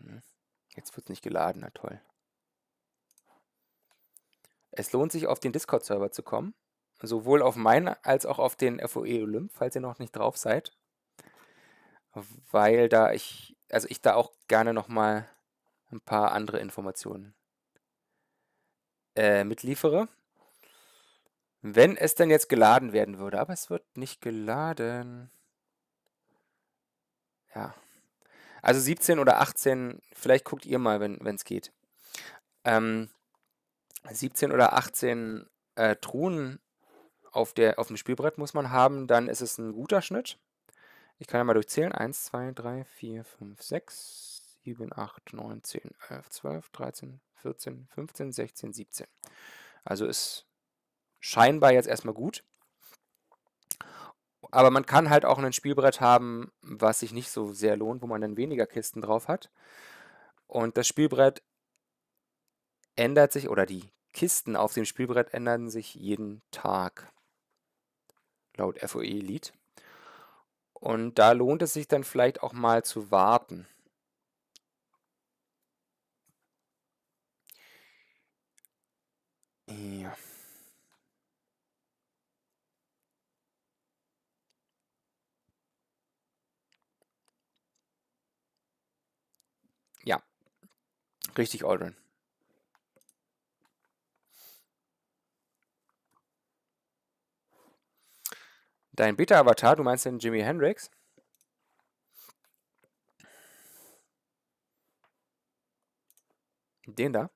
Hm, jetzt wird es nicht geladen, na toll. Es lohnt sich, auf den Discord-Server zu kommen. Sowohl auf meinen als auch auf den FOE Olymp, falls ihr noch nicht drauf seid. Weil da ich, also ich da auch gerne nochmal ein paar andere Informationen äh, mitliefere. Wenn es denn jetzt geladen werden würde, aber es wird nicht geladen. Ja. Also 17 oder 18, vielleicht guckt ihr mal, wenn es geht. Ähm, 17 oder 18 äh, Truhen auf, der, auf dem Spielbrett muss man haben, dann ist es ein guter Schnitt. Ich kann ja mal durchzählen. 1, 2, 3, 4, 5, 6, 7, 8, 9, 10, 11, 12, 13, 14, 15, 16, 17. Also ist scheinbar jetzt erstmal gut. Aber man kann halt auch ein Spielbrett haben, was sich nicht so sehr lohnt, wo man dann weniger Kisten drauf hat. Und das Spielbrett ändert sich, oder die Kisten auf dem Spielbrett ändern sich jeden Tag. Laut FOE-Lied. E Und da lohnt es sich dann vielleicht auch mal zu warten. Ja. Ja. Richtig, Aldrin. Dein Beta-Avatar, du meinst den Jimi Hendrix? Den da?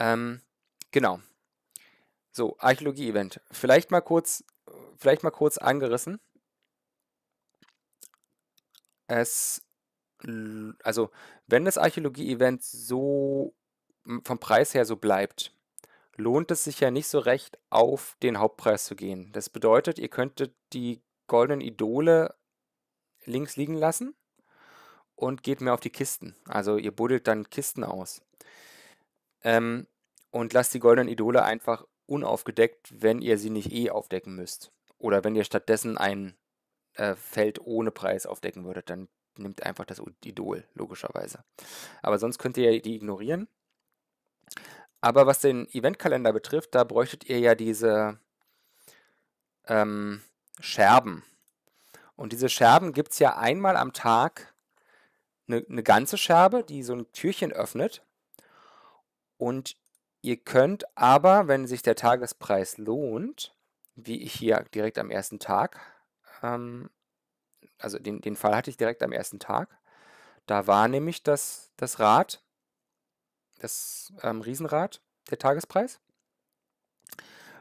Ähm, genau. So, Archäologie-Event. Vielleicht mal kurz, vielleicht mal kurz angerissen. Es, also, wenn das Archäologie-Event so vom Preis her so bleibt, lohnt es sich ja nicht so recht, auf den Hauptpreis zu gehen. Das bedeutet, ihr könntet die goldenen Idole links liegen lassen und geht mehr auf die Kisten. Also ihr buddelt dann Kisten aus. Ähm, und lasst die goldenen Idole einfach unaufgedeckt, wenn ihr sie nicht eh aufdecken müsst. Oder wenn ihr stattdessen ein äh, Feld ohne Preis aufdecken würdet, dann nimmt einfach das Idol, logischerweise. Aber sonst könnt ihr die ignorieren. Aber was den Eventkalender betrifft, da bräuchtet ihr ja diese ähm, Scherben. Und diese Scherben gibt es ja einmal am Tag eine ne ganze Scherbe, die so ein Türchen öffnet. Und ihr könnt aber, wenn sich der Tagespreis lohnt, wie ich hier direkt am ersten Tag, ähm, also den, den Fall hatte ich direkt am ersten Tag, da war nämlich das, das Rad, das ähm, Riesenrad, der Tagespreis.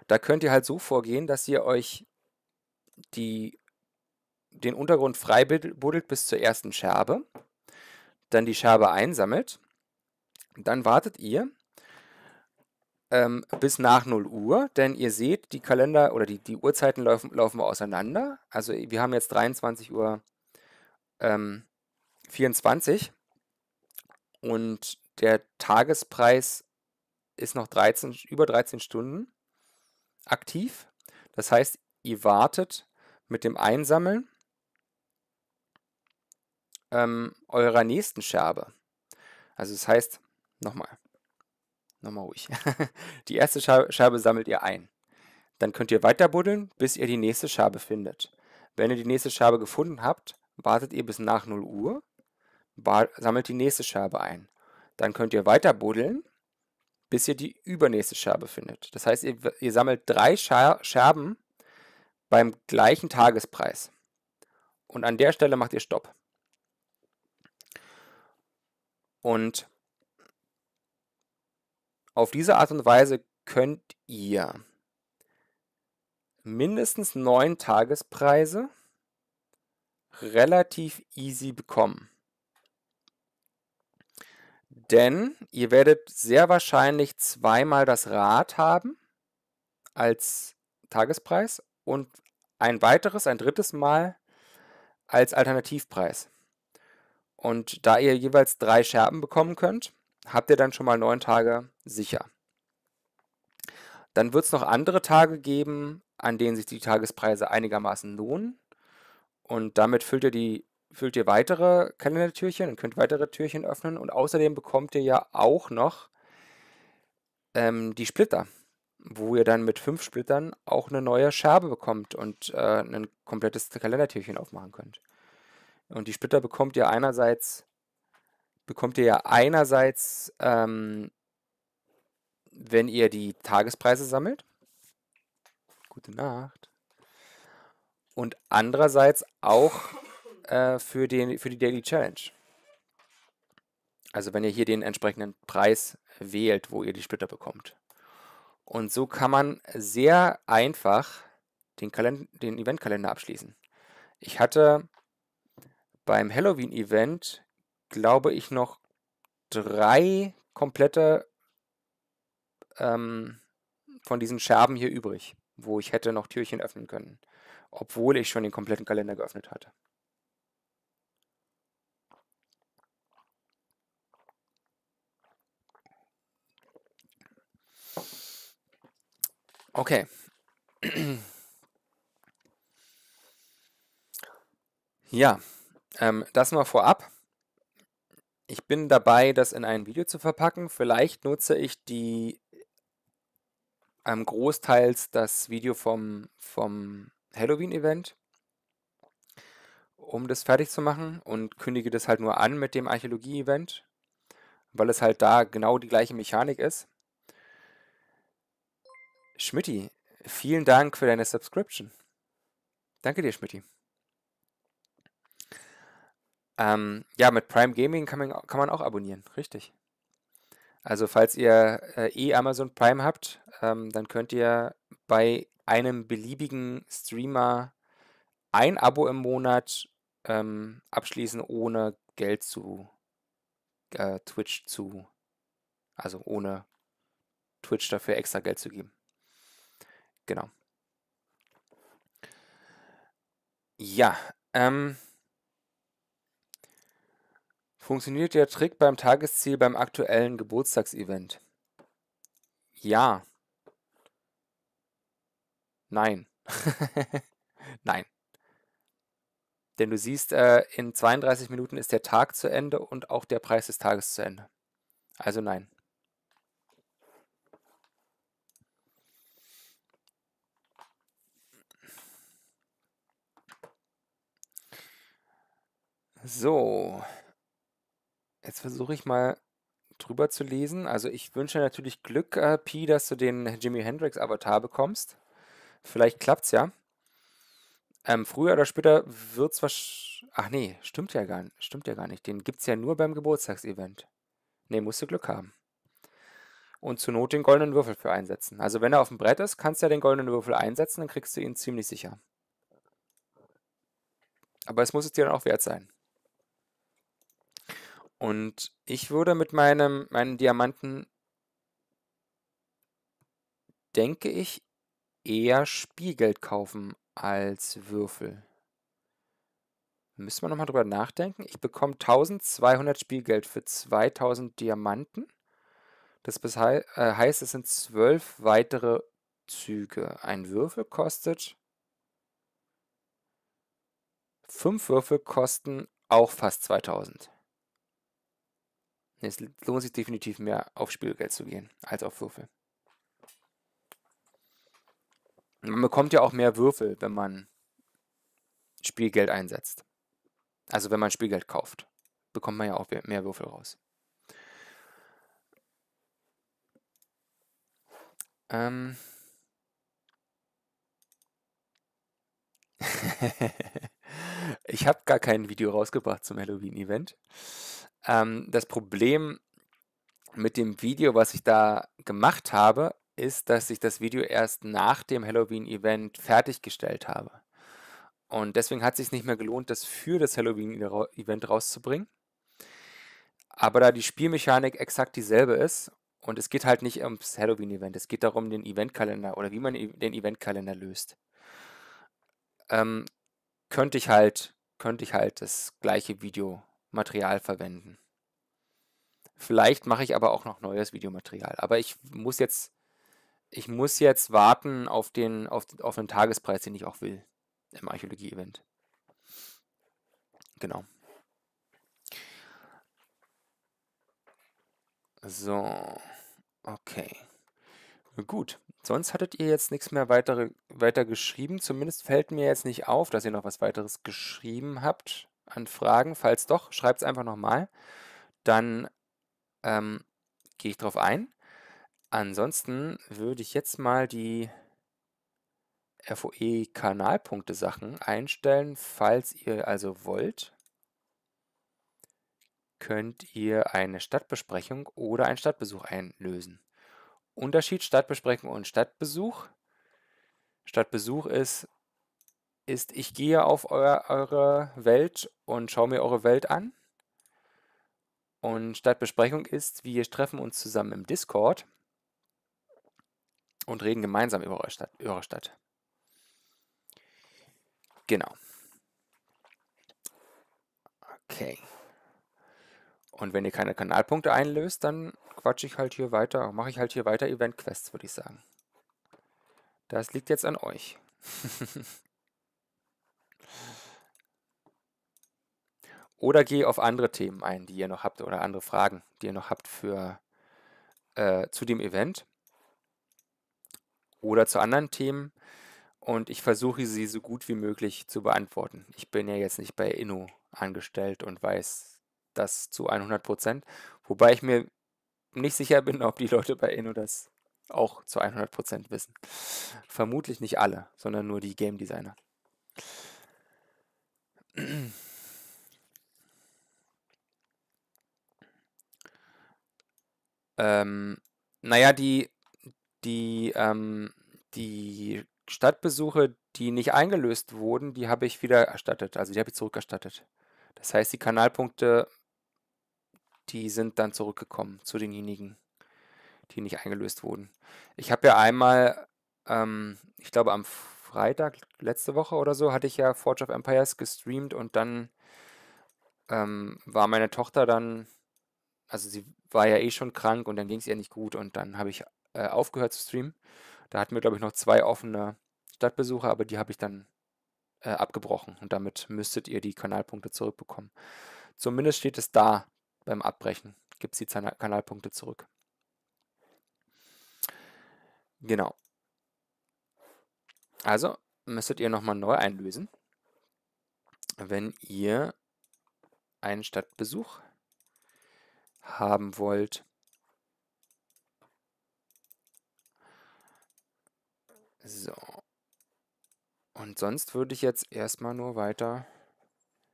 Da könnt ihr halt so vorgehen, dass ihr euch die, den Untergrund frei buddelt bis zur ersten Scherbe, dann die Scherbe einsammelt, dann wartet ihr ähm, bis nach 0 Uhr, denn ihr seht, die Kalender oder die, die Uhrzeiten laufen, laufen auseinander. Also äh, wir haben jetzt 23 Uhr ähm, 24 und der Tagespreis ist noch 13, über 13 Stunden aktiv. Das heißt, ihr wartet mit dem Einsammeln ähm, eurer nächsten Scherbe. Also das heißt, nochmal, nochmal ruhig. die erste Schabe sammelt ihr ein. Dann könnt ihr weiter buddeln, bis ihr die nächste Schabe findet. Wenn ihr die nächste Schabe gefunden habt, wartet ihr bis nach 0 Uhr, sammelt die nächste Schabe ein. Dann könnt ihr weiter buddeln, bis ihr die übernächste Schabe findet. Das heißt, ihr, ihr sammelt drei Scherben beim gleichen Tagespreis. Und an der Stelle macht ihr Stopp. Und auf diese Art und Weise könnt ihr mindestens neun Tagespreise relativ easy bekommen. Denn ihr werdet sehr wahrscheinlich zweimal das Rad haben als Tagespreis und ein weiteres, ein drittes Mal als Alternativpreis. Und da ihr jeweils drei Scherben bekommen könnt, habt ihr dann schon mal neun Tage sicher. Dann wird es noch andere Tage geben, an denen sich die Tagespreise einigermaßen lohnen. Und damit füllt ihr, die, füllt ihr weitere Kalendertürchen und könnt weitere Türchen öffnen. Und außerdem bekommt ihr ja auch noch ähm, die Splitter, wo ihr dann mit fünf Splittern auch eine neue Scherbe bekommt und äh, ein komplettes Kalendertürchen aufmachen könnt. Und die Splitter bekommt ihr einerseits bekommt ihr ja einerseits, ähm, wenn ihr die Tagespreise sammelt, gute Nacht, und andererseits auch äh, für, den, für die Daily Challenge. Also wenn ihr hier den entsprechenden Preis wählt, wo ihr die Splitter bekommt. Und so kann man sehr einfach den, den Eventkalender abschließen. Ich hatte beim Halloween-Event glaube ich, noch drei komplette ähm, von diesen Scherben hier übrig, wo ich hätte noch Türchen öffnen können, obwohl ich schon den kompletten Kalender geöffnet hatte. Okay. Ja, ähm, das mal vorab. Ich bin dabei, das in ein Video zu verpacken. Vielleicht nutze ich die äh, ähm, großteils das Video vom, vom Halloween-Event, um das fertig zu machen und kündige das halt nur an mit dem Archäologie-Event, weil es halt da genau die gleiche Mechanik ist. Schmitti, vielen Dank für deine Subscription. Danke dir, Schmitti. Ähm, ja, mit Prime Gaming kann man, kann man auch abonnieren, richtig. Also falls ihr äh, eh Amazon Prime habt, ähm, dann könnt ihr bei einem beliebigen Streamer ein Abo im Monat ähm, abschließen, ohne Geld zu äh, Twitch zu, also ohne Twitch dafür extra Geld zu geben. Genau. Ja, ähm, Funktioniert der Trick beim Tagesziel beim aktuellen Geburtstagsevent? Ja. Nein. Nein. Denn du siehst, äh, in 32 Minuten ist der Tag zu Ende und auch der Preis des Tages zu Ende. Also nein. So. Jetzt versuche ich mal drüber zu lesen. Also ich wünsche natürlich Glück, äh, Pi, dass du den Jimi Hendrix Avatar bekommst. Vielleicht klappt's ja. Ähm, früher oder später wird's wahrscheinlich. Ach nee, stimmt ja gar nicht. Stimmt ja gar nicht. Den gibt's ja nur beim Geburtstagsevent. Nee, musst du Glück haben. Und zur Not den goldenen Würfel für einsetzen. Also wenn er auf dem Brett ist, kannst du ja den goldenen Würfel einsetzen, dann kriegst du ihn ziemlich sicher. Aber es muss es dir dann auch wert sein. Und ich würde mit meinem, meinen Diamanten, denke ich, eher Spielgeld kaufen als Würfel. Müssen wir nochmal drüber nachdenken. Ich bekomme 1200 Spielgeld für 2000 Diamanten. Das äh, heißt, es sind zwölf weitere Züge. Ein Würfel kostet. Fünf Würfel kosten auch fast 2000 es lohnt sich definitiv mehr auf Spielgeld zu gehen als auf Würfel. Man bekommt ja auch mehr Würfel, wenn man Spielgeld einsetzt. Also wenn man Spielgeld kauft, bekommt man ja auch mehr Würfel raus. Ähm. ich habe gar kein Video rausgebracht zum Halloween-Event. Ähm, das Problem mit dem Video, was ich da gemacht habe, ist, dass ich das Video erst nach dem Halloween-Event fertiggestellt habe. Und deswegen hat es sich nicht mehr gelohnt, das für das Halloween-Event rauszubringen. Aber da die Spielmechanik exakt dieselbe ist, und es geht halt nicht ums Halloween-Event, es geht darum, den Eventkalender oder wie man e-, den Eventkalender löst, ähm, könnte ich halt, könnte ich halt das gleiche Video Material verwenden. Vielleicht mache ich aber auch noch neues Videomaterial. Aber ich muss jetzt, ich muss jetzt warten auf den, auf, auf den Tagespreis, den ich auch will im Archäologie-Event. Genau. So, okay. Gut, sonst hattet ihr jetzt nichts mehr weitere, weiter geschrieben. Zumindest fällt mir jetzt nicht auf, dass ihr noch was weiteres geschrieben habt an Fragen. Falls doch, schreibt es einfach nochmal. Dann ähm, gehe ich drauf ein. Ansonsten würde ich jetzt mal die FOE-Kanalpunkte-Sachen einstellen. Falls ihr also wollt, könnt ihr eine Stadtbesprechung oder einen Stadtbesuch einlösen. Unterschied Stadtbesprechung und Stadtbesuch. Stadtbesuch ist, ist, ich gehe auf euer, eure Welt und schaue mir eure Welt an. Und Stadtbesprechung ist, wir treffen uns zusammen im Discord und reden gemeinsam über eure Stadt. Eure Stadt. Genau. Okay. Und wenn ihr keine Kanalpunkte einlöst, dann quatsche ich halt hier weiter, mache ich halt hier weiter Event-Quests, würde ich sagen. Das liegt jetzt an euch. Oder gehe auf andere Themen ein, die ihr noch habt oder andere Fragen, die ihr noch habt für äh, zu dem Event oder zu anderen Themen. Und ich versuche sie so gut wie möglich zu beantworten. Ich bin ja jetzt nicht bei Inno angestellt und weiß das zu 100 Prozent. Wobei ich mir nicht sicher bin, ob die Leute bei Inno das auch zu 100 Prozent wissen. Vermutlich nicht alle, sondern nur die Game Designer. Ähm, naja, die, die, ähm, die Stadtbesuche, die nicht eingelöst wurden, die habe ich wieder erstattet. Also die habe ich zurückerstattet. Das heißt, die Kanalpunkte, die sind dann zurückgekommen zu denjenigen, die nicht eingelöst wurden. Ich habe ja einmal, ähm, ich glaube am Freitag letzte Woche oder so, hatte ich ja Forge of Empires gestreamt und dann ähm, war meine Tochter dann also sie war ja eh schon krank und dann ging es ihr nicht gut und dann habe ich äh, aufgehört zu streamen. Da hatten wir, glaube ich, noch zwei offene Stadtbesucher, aber die habe ich dann äh, abgebrochen und damit müsstet ihr die Kanalpunkte zurückbekommen. Zumindest steht es da beim Abbrechen, gibt es die Zana Kanalpunkte zurück. Genau. Also müsstet ihr nochmal neu einlösen, wenn ihr einen Stadtbesuch haben wollt. So. Und sonst würde ich jetzt erstmal nur weiter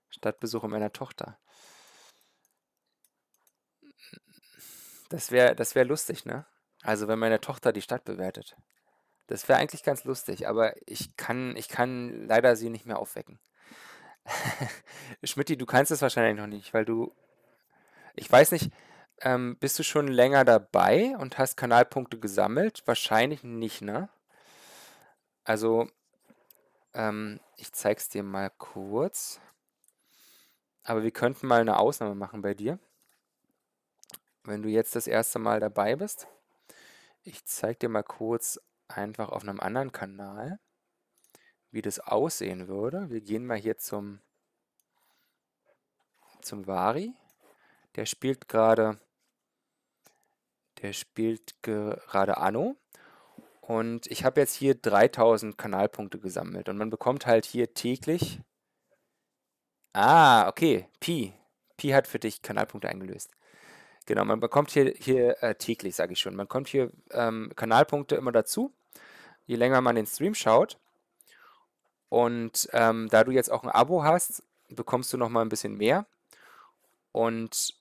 Stadtbesuche meiner Tochter. Das wäre das wär lustig, ne? Also wenn meine Tochter die Stadt bewertet. Das wäre eigentlich ganz lustig, aber ich kann, ich kann leider sie nicht mehr aufwecken. Schmidti, du kannst es wahrscheinlich noch nicht, weil du ich weiß nicht, ähm, bist du schon länger dabei und hast Kanalpunkte gesammelt? Wahrscheinlich nicht, ne? Also, ähm, ich zeig's dir mal kurz. Aber wir könnten mal eine Ausnahme machen bei dir. Wenn du jetzt das erste Mal dabei bist. Ich zeig dir mal kurz einfach auf einem anderen Kanal, wie das aussehen würde. Wir gehen mal hier zum, zum Vari. Der spielt gerade. Der spielt gerade Anno. Und ich habe jetzt hier 3000 Kanalpunkte gesammelt. Und man bekommt halt hier täglich. Ah, okay. Pi. Pi hat für dich Kanalpunkte eingelöst. Genau, man bekommt hier, hier äh, täglich, sage ich schon. Man bekommt hier ähm, Kanalpunkte immer dazu, je länger man den Stream schaut. Und ähm, da du jetzt auch ein Abo hast, bekommst du nochmal ein bisschen mehr. Und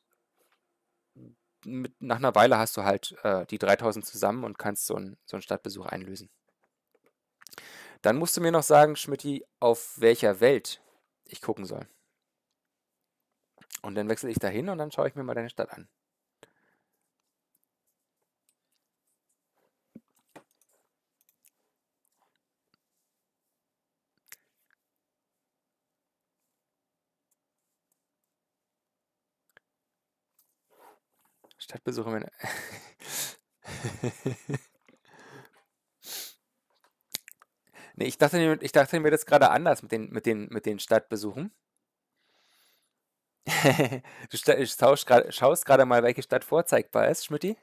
mit, nach einer Weile hast du halt äh, die 3000 zusammen und kannst so, ein, so einen Stadtbesuch einlösen. Dann musst du mir noch sagen, Schmidti, auf welcher Welt ich gucken soll. Und dann wechsle ich dahin und dann schaue ich mir mal deine Stadt an. Stadtbesuche mit. nee, ich dachte, ich dachte mir das gerade anders mit den, mit den, mit den Stadtbesuchen. du schaust gerade mal, welche Stadt vorzeigbar ist, Schmidti.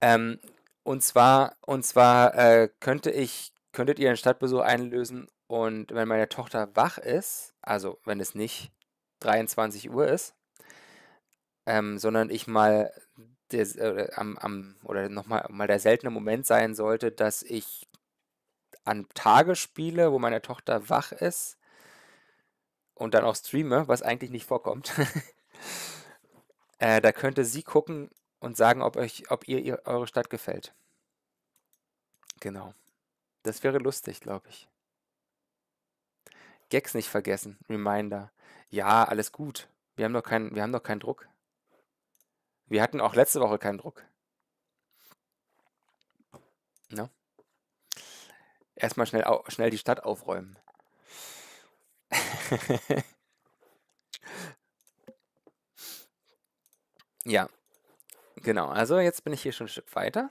Ähm, und zwar, und zwar äh, könnte ich, könntet ihr einen Stadtbesuch einlösen und wenn meine Tochter wach ist, also wenn es nicht 23 Uhr ist, ähm, sondern ich mal des, äh, am, am, oder nochmal mal der seltene Moment sein sollte, dass ich an Tage spiele, wo meine Tochter wach ist und dann auch streame, was eigentlich nicht vorkommt. äh, da könnte sie gucken und sagen, ob euch, ob ihr, ihr eure Stadt gefällt. Genau. Das wäre lustig, glaube ich. Gags nicht vergessen. Reminder. Ja, alles gut. Wir haben doch keinen, wir haben doch keinen Druck. Wir hatten auch letzte Woche keinen Druck. Ne? Erstmal schnell, schnell die Stadt aufräumen. ja, genau. Also jetzt bin ich hier schon ein Stück weiter.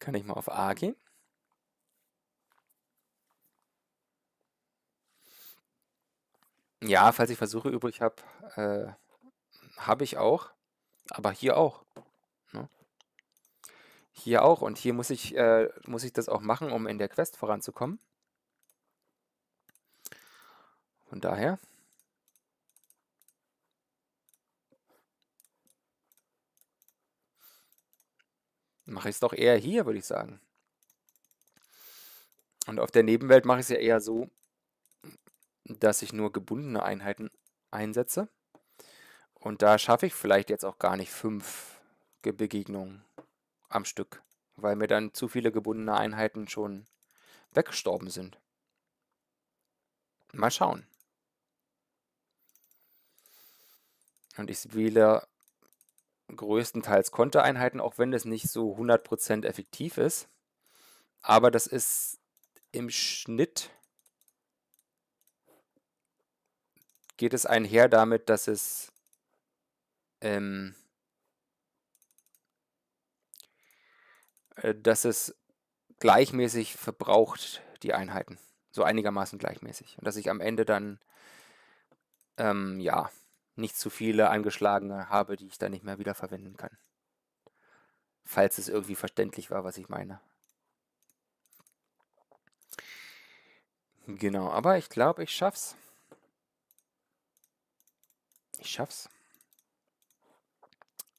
Kann ich mal auf A gehen. Ja, falls ich Versuche übrig habe, äh, habe ich auch. Aber hier auch. Ne? Hier auch. Und hier muss ich, äh, muss ich das auch machen, um in der Quest voranzukommen. Von daher. Mache ich es doch eher hier, würde ich sagen. Und auf der Nebenwelt mache ich es ja eher so, dass ich nur gebundene Einheiten einsetze. Und da schaffe ich vielleicht jetzt auch gar nicht fünf Begegnungen am Stück, weil mir dann zu viele gebundene Einheiten schon weggestorben sind. Mal schauen. Und ich wähle größtenteils Kontereinheiten, auch wenn das nicht so 100% effektiv ist. Aber das ist im Schnitt geht es einher damit, dass es ähm, äh, dass es gleichmäßig verbraucht, die Einheiten. So einigermaßen gleichmäßig. Und dass ich am Ende dann, ähm, ja, nicht zu viele angeschlagene habe, die ich dann nicht mehr wiederverwenden kann. Falls es irgendwie verständlich war, was ich meine. Genau, aber ich glaube, ich schaff's. Ich schaff's.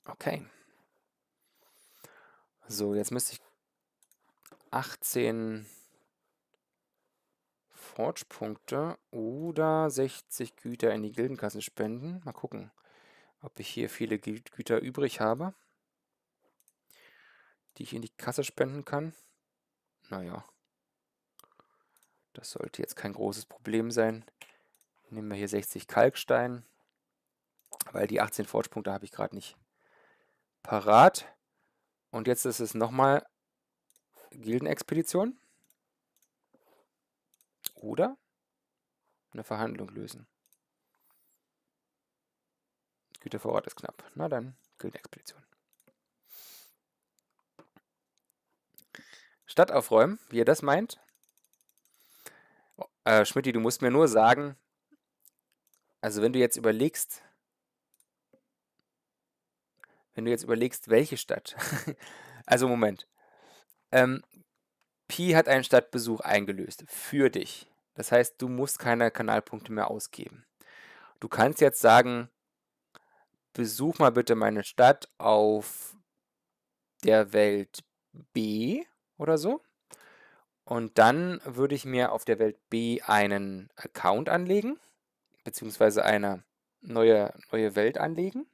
Okay. So, jetzt müsste ich 18 Forge-Punkte oder 60 Güter in die Gildenkasse spenden. Mal gucken, ob ich hier viele Gü Güter übrig habe, die ich in die Kasse spenden kann. Naja, das sollte jetzt kein großes Problem sein. Nehmen wir hier 60 Kalkstein, weil die 18 Forge-Punkte habe ich gerade nicht parat. Und jetzt ist es nochmal Gildenexpedition. Oder eine Verhandlung lösen. Güter vor Ort ist knapp. Na dann, Gildenexpedition. Stadt aufräumen, wie ihr das meint. Äh, Schmidti, du musst mir nur sagen, also wenn du jetzt überlegst, wenn du jetzt überlegst, welche Stadt. also Moment. Ähm, Pi hat einen Stadtbesuch eingelöst für dich. Das heißt, du musst keine Kanalpunkte mehr ausgeben. Du kannst jetzt sagen, besuch mal bitte meine Stadt auf der Welt B oder so. Und dann würde ich mir auf der Welt B einen Account anlegen, beziehungsweise eine neue, neue Welt anlegen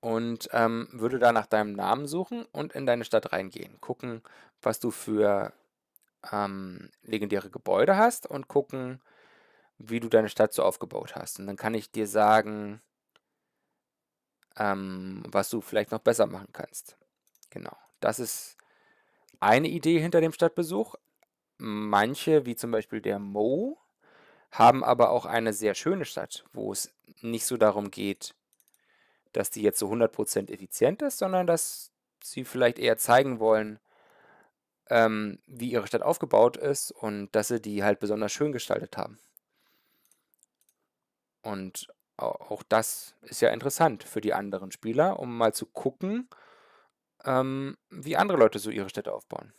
und ähm, würde da nach deinem Namen suchen und in deine Stadt reingehen. Gucken, was du für ähm, legendäre Gebäude hast und gucken, wie du deine Stadt so aufgebaut hast. Und dann kann ich dir sagen, ähm, was du vielleicht noch besser machen kannst. Genau, das ist eine Idee hinter dem Stadtbesuch. Manche, wie zum Beispiel der Mo, haben aber auch eine sehr schöne Stadt, wo es nicht so darum geht, dass die jetzt so 100% effizient ist, sondern dass sie vielleicht eher zeigen wollen, ähm, wie ihre Stadt aufgebaut ist und dass sie die halt besonders schön gestaltet haben. Und auch das ist ja interessant für die anderen Spieler, um mal zu gucken, ähm, wie andere Leute so ihre Städte aufbauen.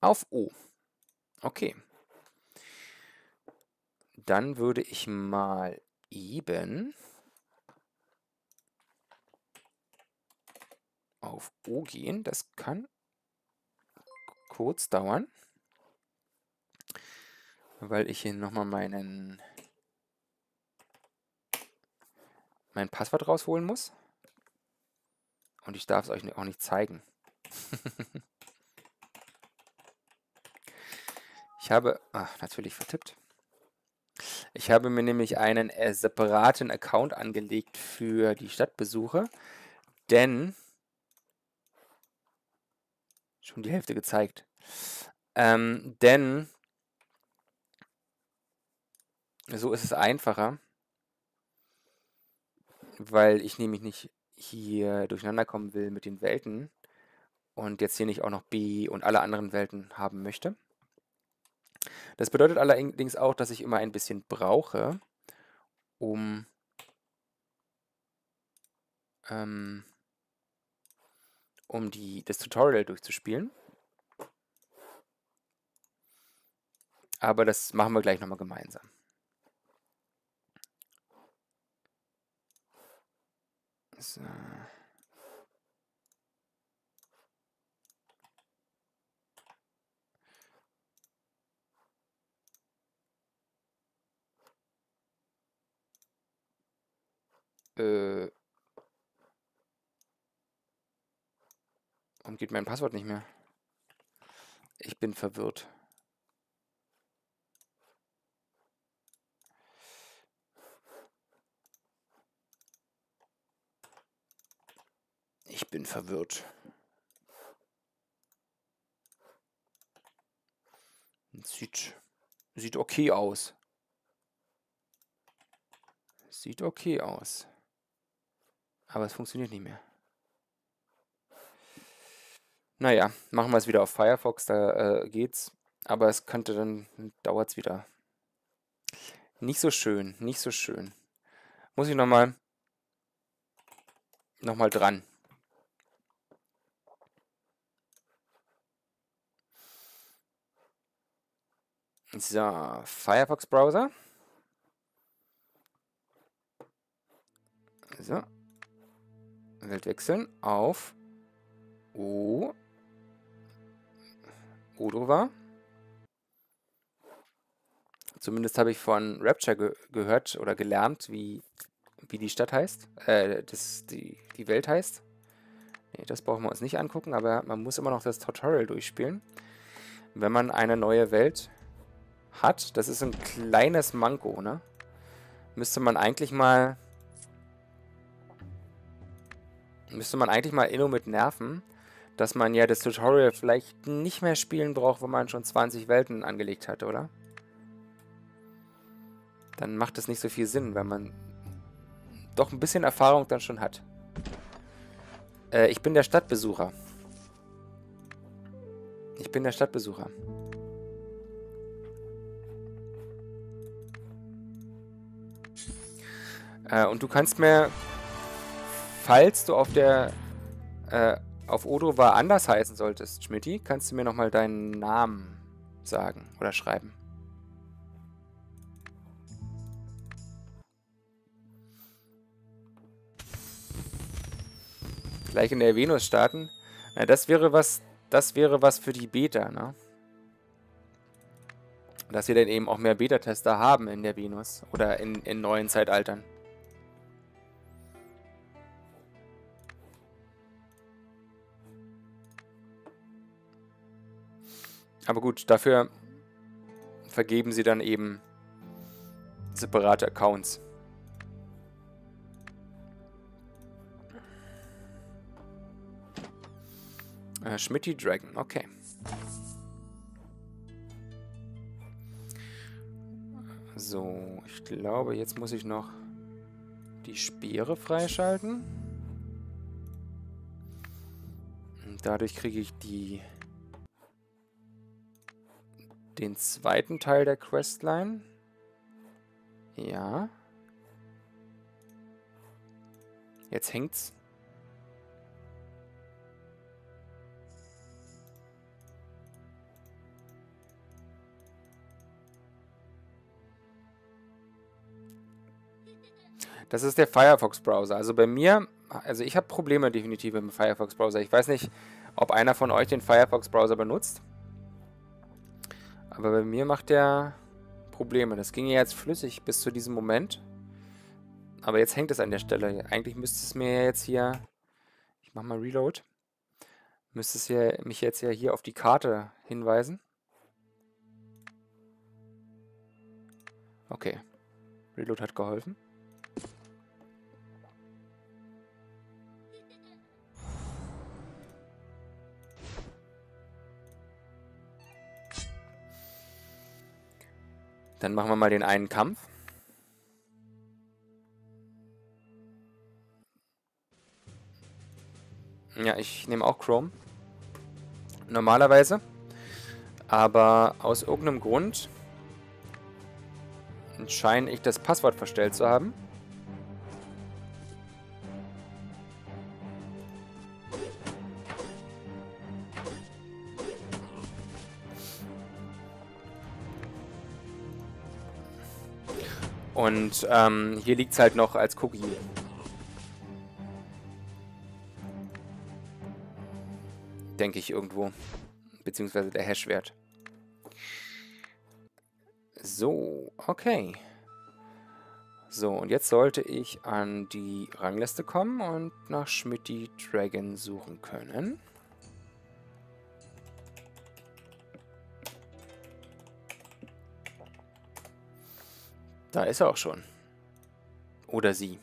Auf O. Okay. Dann würde ich mal eben auf O gehen. Das kann kurz dauern, weil ich hier nochmal meinen mein Passwort rausholen muss. Und ich darf es euch auch nicht zeigen. ich habe, ach, natürlich vertippt. Ich habe mir nämlich einen äh, separaten Account angelegt für die Stadtbesuche, denn schon die Hälfte gezeigt. Ähm, denn so ist es einfacher, weil ich nämlich nicht hier durcheinander kommen will mit den Welten und jetzt hier nicht auch noch B und alle anderen Welten haben möchte. Das bedeutet allerdings auch, dass ich immer ein bisschen brauche, um ähm, um die, das Tutorial durchzuspielen. Aber das machen wir gleich nochmal gemeinsam. So. Äh. Warum geht mein Passwort nicht mehr? Ich bin verwirrt. Ich bin verwirrt. Sieht, sieht okay aus. Sieht okay aus. Aber es funktioniert nicht mehr. Naja, machen wir es wieder auf Firefox, da äh, geht's. Aber es könnte dann, dauert's wieder. Nicht so schön, nicht so schön. Muss ich nochmal, nochmal dran. So, Firefox Browser. So. Welt wechseln auf O Odo war. Zumindest habe ich von Rapture ge gehört oder gelernt, wie, wie die Stadt heißt, äh, das, die, die Welt heißt. Nee, das brauchen wir uns nicht angucken, aber man muss immer noch das Tutorial durchspielen. Wenn man eine neue Welt hat, das ist ein kleines Manko, ne? Müsste man eigentlich mal... Müsste man eigentlich mal Inno mit nerven, dass man ja das Tutorial vielleicht nicht mehr spielen braucht, wenn man schon 20 Welten angelegt hat, oder? Dann macht es nicht so viel Sinn, wenn man doch ein bisschen Erfahrung dann schon hat. Äh, ich bin der Stadtbesucher. Ich bin der Stadtbesucher. Äh, und du kannst mir, falls du auf der äh, auf Odo war anders heißen solltest, Schmidti, kannst du mir nochmal deinen Namen sagen oder schreiben? Gleich in der Venus starten. Na, das wäre was, das wäre was für die Beta, ne? Dass wir dann eben auch mehr Beta-Tester haben in der Venus oder in, in neuen Zeitaltern. Aber gut, dafür vergeben sie dann eben separate Accounts. Äh, Schmitty Dragon, okay. So, ich glaube, jetzt muss ich noch die Speere freischalten. Und dadurch kriege ich die den zweiten Teil der Questline. Ja. Jetzt hängt's. Das ist der Firefox-Browser. Also bei mir, also ich habe Probleme definitiv mit dem Firefox-Browser. Ich weiß nicht, ob einer von euch den Firefox-Browser benutzt. Aber bei mir macht der Probleme. Das ging ja jetzt flüssig bis zu diesem Moment. Aber jetzt hängt es an der Stelle. Eigentlich müsste es mir ja jetzt hier... Ich mach mal Reload. Müsste es ja, mich jetzt ja hier auf die Karte hinweisen. Okay. Reload hat geholfen. Dann machen wir mal den einen Kampf. Ja, ich nehme auch Chrome. Normalerweise. Aber aus irgendeinem Grund scheine ich das Passwort verstellt zu haben. Und ähm, hier liegt es halt noch als Cookie. Denke ich irgendwo. Beziehungsweise der Hashwert. So, okay. So, und jetzt sollte ich an die Rangliste kommen und nach Schmidt die Dragon suchen können. Da ist er auch schon. Oder sie.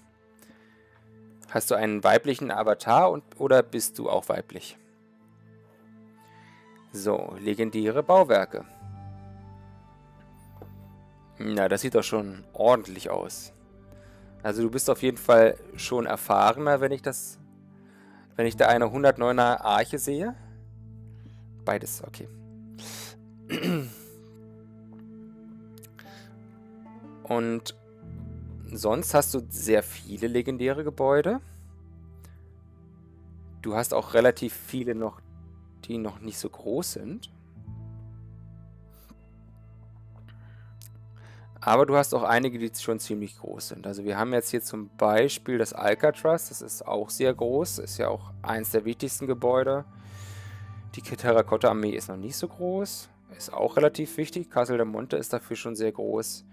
Hast du einen weiblichen Avatar und, oder bist du auch weiblich? So, legendäre Bauwerke. Na, das sieht doch schon ordentlich aus. Also du bist auf jeden Fall schon erfahrener, wenn ich das... Wenn ich da eine 109er Arche sehe. Beides, okay. Und sonst hast du sehr viele legendäre Gebäude. Du hast auch relativ viele noch, die noch nicht so groß sind. Aber du hast auch einige, die schon ziemlich groß sind. Also wir haben jetzt hier zum Beispiel das Alcatraz, das ist auch sehr groß, ist ja auch eins der wichtigsten Gebäude. Die Terrakotta-Armee ist noch nicht so groß, ist auch relativ wichtig. Castle del Monte ist dafür schon sehr groß.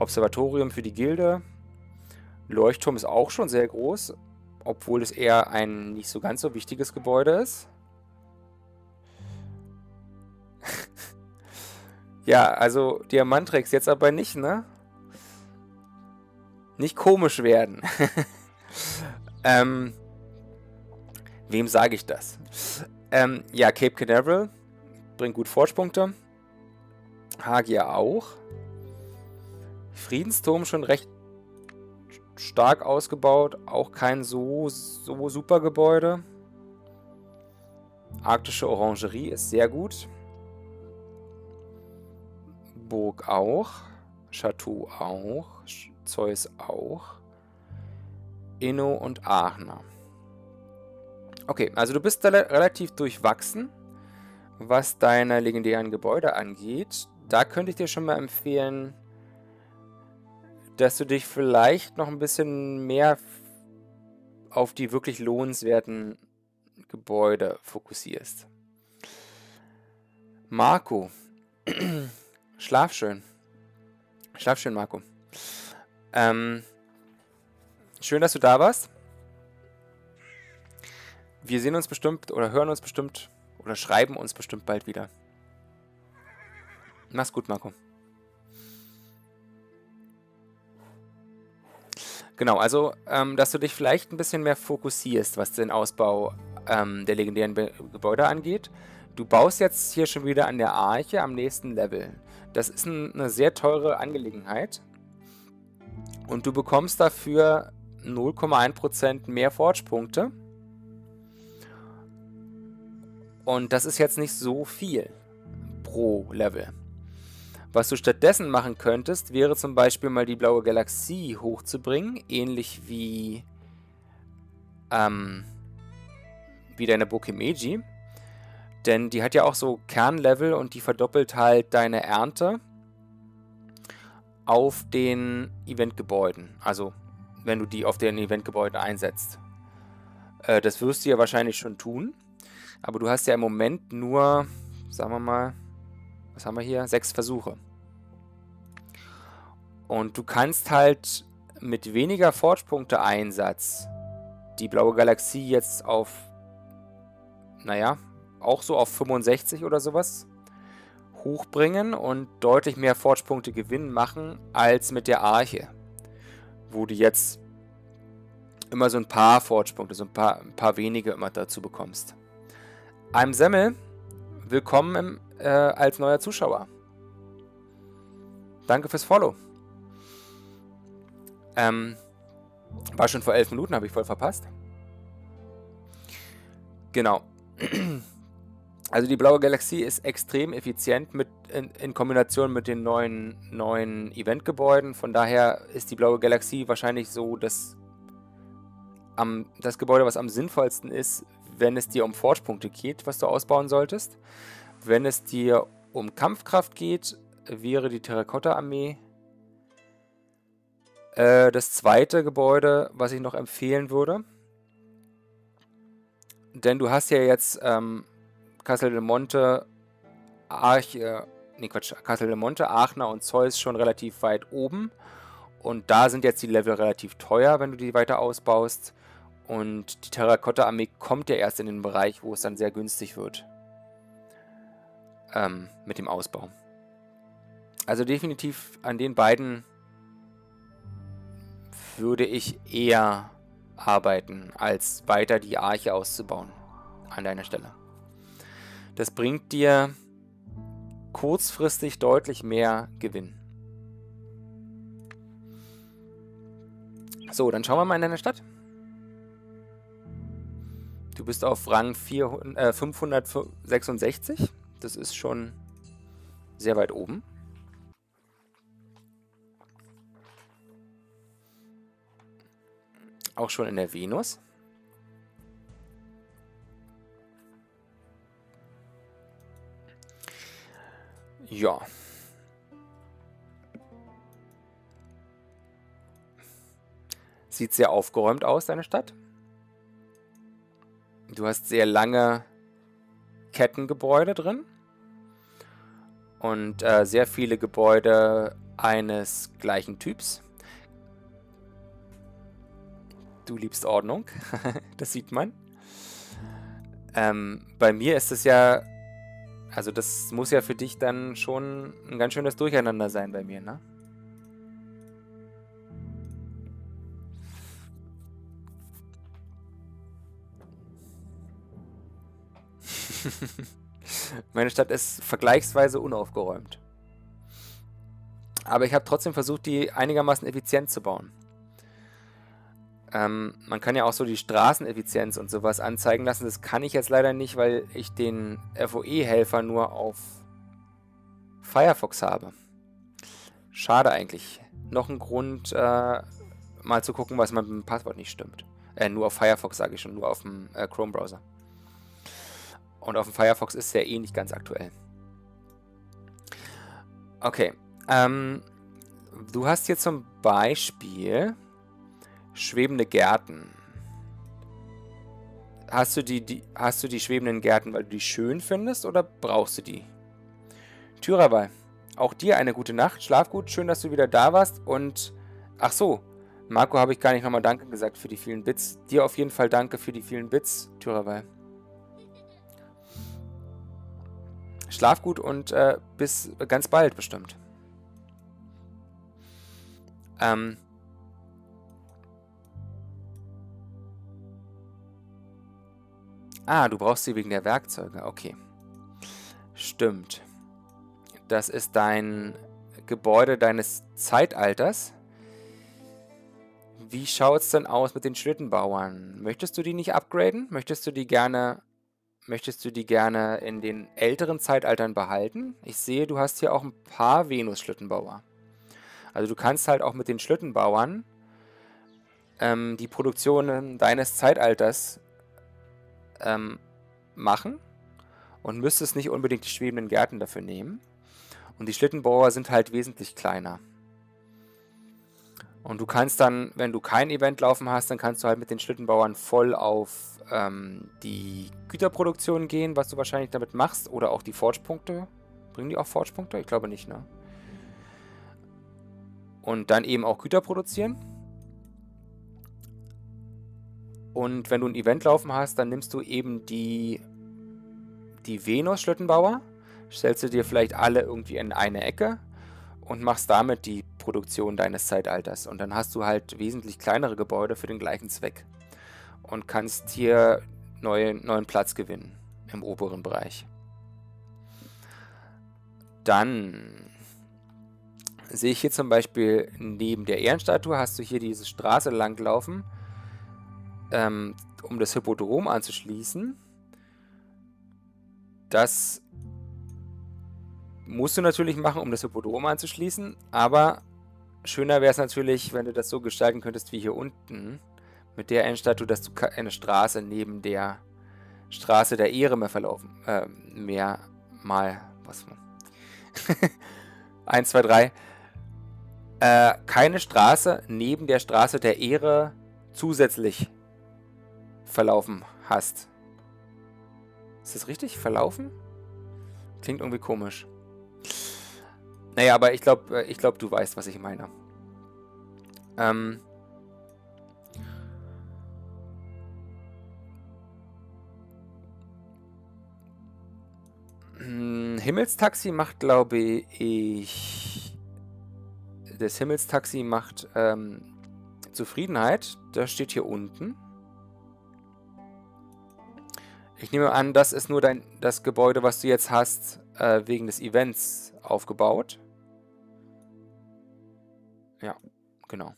Observatorium für die Gilde. Leuchtturm ist auch schon sehr groß, obwohl es eher ein nicht so ganz so wichtiges Gebäude ist. ja, also Diamantrex jetzt aber nicht, ne? Nicht komisch werden. ähm, wem sage ich das? Ähm, ja, Cape Canaveral bringt gut Forschpunkte. Hagia auch. Friedensturm schon recht stark ausgebaut, auch kein so, so super Gebäude. Arktische Orangerie ist sehr gut. Burg auch, Chateau auch, Zeus auch, Inno und Aachener. Okay, also du bist relativ durchwachsen, was deine legendären Gebäude angeht. Da könnte ich dir schon mal empfehlen, dass du dich vielleicht noch ein bisschen mehr auf die wirklich lohnenswerten Gebäude fokussierst. Marco, schlaf schön. Schlaf schön, Marco. Ähm, schön, dass du da warst. Wir sehen uns bestimmt oder hören uns bestimmt oder schreiben uns bestimmt bald wieder. Mach's gut, Marco. Genau, also ähm, dass du dich vielleicht ein bisschen mehr fokussierst, was den Ausbau ähm, der legendären Be Gebäude angeht. Du baust jetzt hier schon wieder an der Arche am nächsten Level. Das ist ein, eine sehr teure Angelegenheit. Und du bekommst dafür 0,1% mehr Forge-Punkte. Und das ist jetzt nicht so viel pro Level. Was du stattdessen machen könntest, wäre zum Beispiel mal die blaue Galaxie hochzubringen, ähnlich wie, ähm, wie deine Bokemeji. Denn die hat ja auch so Kernlevel und die verdoppelt halt deine Ernte auf den Eventgebäuden. Also, wenn du die auf den Eventgebäuden einsetzt. Äh, das wirst du ja wahrscheinlich schon tun. Aber du hast ja im Moment nur, sagen wir mal, was haben wir hier? Sechs Versuche. Und du kannst halt mit weniger Fortpunkte-Einsatz die blaue Galaxie jetzt auf, naja, auch so auf 65 oder sowas hochbringen und deutlich mehr Fortpunkte gewinnen machen als mit der Arche, wo du jetzt immer so ein paar Fortpunkte, so ein paar, ein paar wenige immer dazu bekommst. Ein Semmel, willkommen im äh, als neuer Zuschauer. Danke fürs Follow. Ähm, war schon vor elf Minuten, habe ich voll verpasst. Genau. Also die blaue Galaxie ist extrem effizient mit, in, in, Kombination mit den neuen, neuen Eventgebäuden. Von daher ist die blaue Galaxie wahrscheinlich so das, am, das Gebäude, was am sinnvollsten ist, wenn es dir um Forschpunkte geht, was du ausbauen solltest. Wenn es dir um Kampfkraft geht, wäre die Terrakotta-Armee. Äh, das zweite Gebäude, was ich noch empfehlen würde. Denn du hast ja jetzt ähm, Castel del Monte, Arch, äh, nee Quatsch, Castel del Monte, Aachener und Zeus schon relativ weit oben. Und da sind jetzt die Level relativ teuer, wenn du die weiter ausbaust. Und die Terrakotta-Armee kommt ja erst in den Bereich, wo es dann sehr günstig wird ähm, mit dem Ausbau. Also definitiv an den beiden würde ich eher arbeiten, als weiter die Arche auszubauen an deiner Stelle. Das bringt dir kurzfristig deutlich mehr Gewinn. So, dann schauen wir mal in deine Stadt. Du bist auf Rang 400, äh, 566. Das ist schon sehr weit oben. Auch schon in der Venus. Ja. Sieht sehr aufgeräumt aus, deine Stadt. Du hast sehr lange Kettengebäude drin und äh, sehr viele Gebäude eines gleichen Typs. Du liebst Ordnung, das sieht man. Ähm, bei mir ist es ja, also das muss ja für dich dann schon ein ganz schönes Durcheinander sein bei mir, ne? Meine Stadt ist vergleichsweise unaufgeräumt. Aber ich habe trotzdem versucht, die einigermaßen effizient zu bauen. Ähm, man kann ja auch so die Straßeneffizienz und sowas anzeigen lassen. Das kann ich jetzt leider nicht, weil ich den FOE-Helfer nur auf Firefox habe. Schade eigentlich. Noch ein Grund, äh, mal zu gucken, was mit dem Passwort nicht stimmt. Äh, nur auf Firefox sage ich schon, nur auf dem äh, Chrome-Browser. Und auf dem Firefox ist er eh nicht ganz aktuell. Okay. Ähm, du hast hier zum Beispiel schwebende Gärten. Hast du die, die, hast du die schwebenden Gärten, weil du die schön findest oder brauchst du die? Tyrabai, auch dir eine gute Nacht. Schlaf gut, schön, dass du wieder da warst. Und ach so, Marco habe ich gar nicht nochmal Danke gesagt für die vielen Bits. Dir auf jeden Fall danke für die vielen Bits, Tyrabai. Schlaf gut und äh, bis ganz bald bestimmt. Ähm. Ah, du brauchst sie wegen der Werkzeuge. Okay. Stimmt. Das ist dein Gebäude deines Zeitalters. Wie schaut es denn aus mit den Schlittenbauern? Möchtest du die nicht upgraden? Möchtest du die gerne Möchtest du die gerne in den älteren Zeitaltern behalten? Ich sehe, du hast hier auch ein paar Venus-Schlittenbauer. Also du kannst halt auch mit den Schlittenbauern ähm, die Produktionen deines Zeitalters ähm, machen und müsstest nicht unbedingt die schwebenden Gärten dafür nehmen. Und die Schlittenbauer sind halt wesentlich kleiner. Und du kannst dann, wenn du kein Event laufen hast, dann kannst du halt mit den Schlittenbauern voll auf ähm, die Güterproduktion gehen, was du wahrscheinlich damit machst, oder auch die Forge-Punkte. Bringen die auch Forge-Punkte? Ich glaube nicht, ne? Und dann eben auch Güter produzieren. Und wenn du ein Event laufen hast, dann nimmst du eben die, die Venus-Schlittenbauer, stellst du dir vielleicht alle irgendwie in eine Ecke und machst damit die Produktion deines Zeitalters. Und dann hast du halt wesentlich kleinere Gebäude für den gleichen Zweck und kannst hier neue, neuen Platz gewinnen im oberen Bereich. Dann sehe ich hier zum Beispiel neben der Ehrenstatue hast du hier diese Straße langlaufen, ähm, um das Hippodrom anzuschließen. Das musst du natürlich machen, um das Hippodrom anzuschließen, aber schöner wäre es natürlich, wenn du das so gestalten könntest wie hier unten, mit der Endstatue, dass du eine Straße neben der Straße der Ehre mehr verlaufen, äh, mehr mal, was, Eins, zwei, drei. äh, keine Straße neben der Straße der Ehre zusätzlich verlaufen hast. Ist das richtig? Verlaufen? Klingt irgendwie komisch. Naja, aber ich glaube, äh, ich glaub, du weißt, was ich meine. Ähm. Hm, Himmelstaxi macht, glaube ich. Das Himmelstaxi macht ähm, Zufriedenheit. Das steht hier unten. Ich nehme an, das ist nur dein, das Gebäude, was du jetzt hast, äh, wegen des Events aufgebaut. Ja, genau.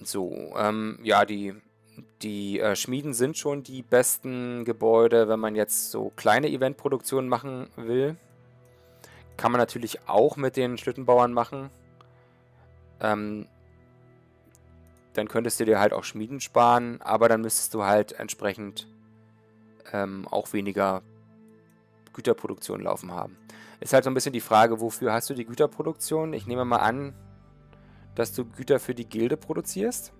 So, ähm, ja, die, die äh, Schmieden sind schon die besten Gebäude, wenn man jetzt so kleine Eventproduktionen machen will. Kann man natürlich auch mit den Schlittenbauern machen. Ähm, dann könntest du dir halt auch Schmieden sparen, aber dann müsstest du halt entsprechend ähm, auch weniger Güterproduktion laufen haben. Ist halt so ein bisschen die Frage, wofür hast du die Güterproduktion? Ich nehme mal an, dass du Güter für die Gilde produzierst,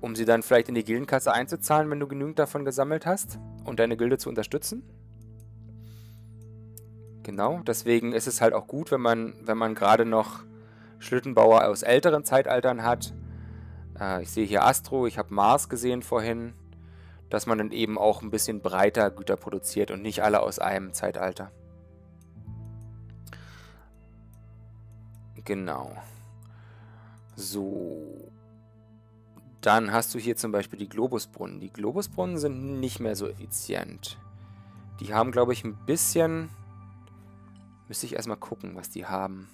um sie dann vielleicht in die Gildenkasse einzuzahlen, wenn du genügend davon gesammelt hast und deine Gilde zu unterstützen. Genau, deswegen ist es halt auch gut, wenn man, wenn man gerade noch Schlittenbauer aus älteren Zeitaltern hat. Äh, ich sehe hier Astro, ich habe Mars gesehen vorhin, dass man dann eben auch ein bisschen breiter Güter produziert und nicht alle aus einem Zeitalter. Genau. So. Dann hast du hier zum Beispiel die Globusbrunnen. Die Globusbrunnen sind nicht mehr so effizient. Die haben, glaube ich, ein bisschen... Müsste ich erstmal gucken, was die haben.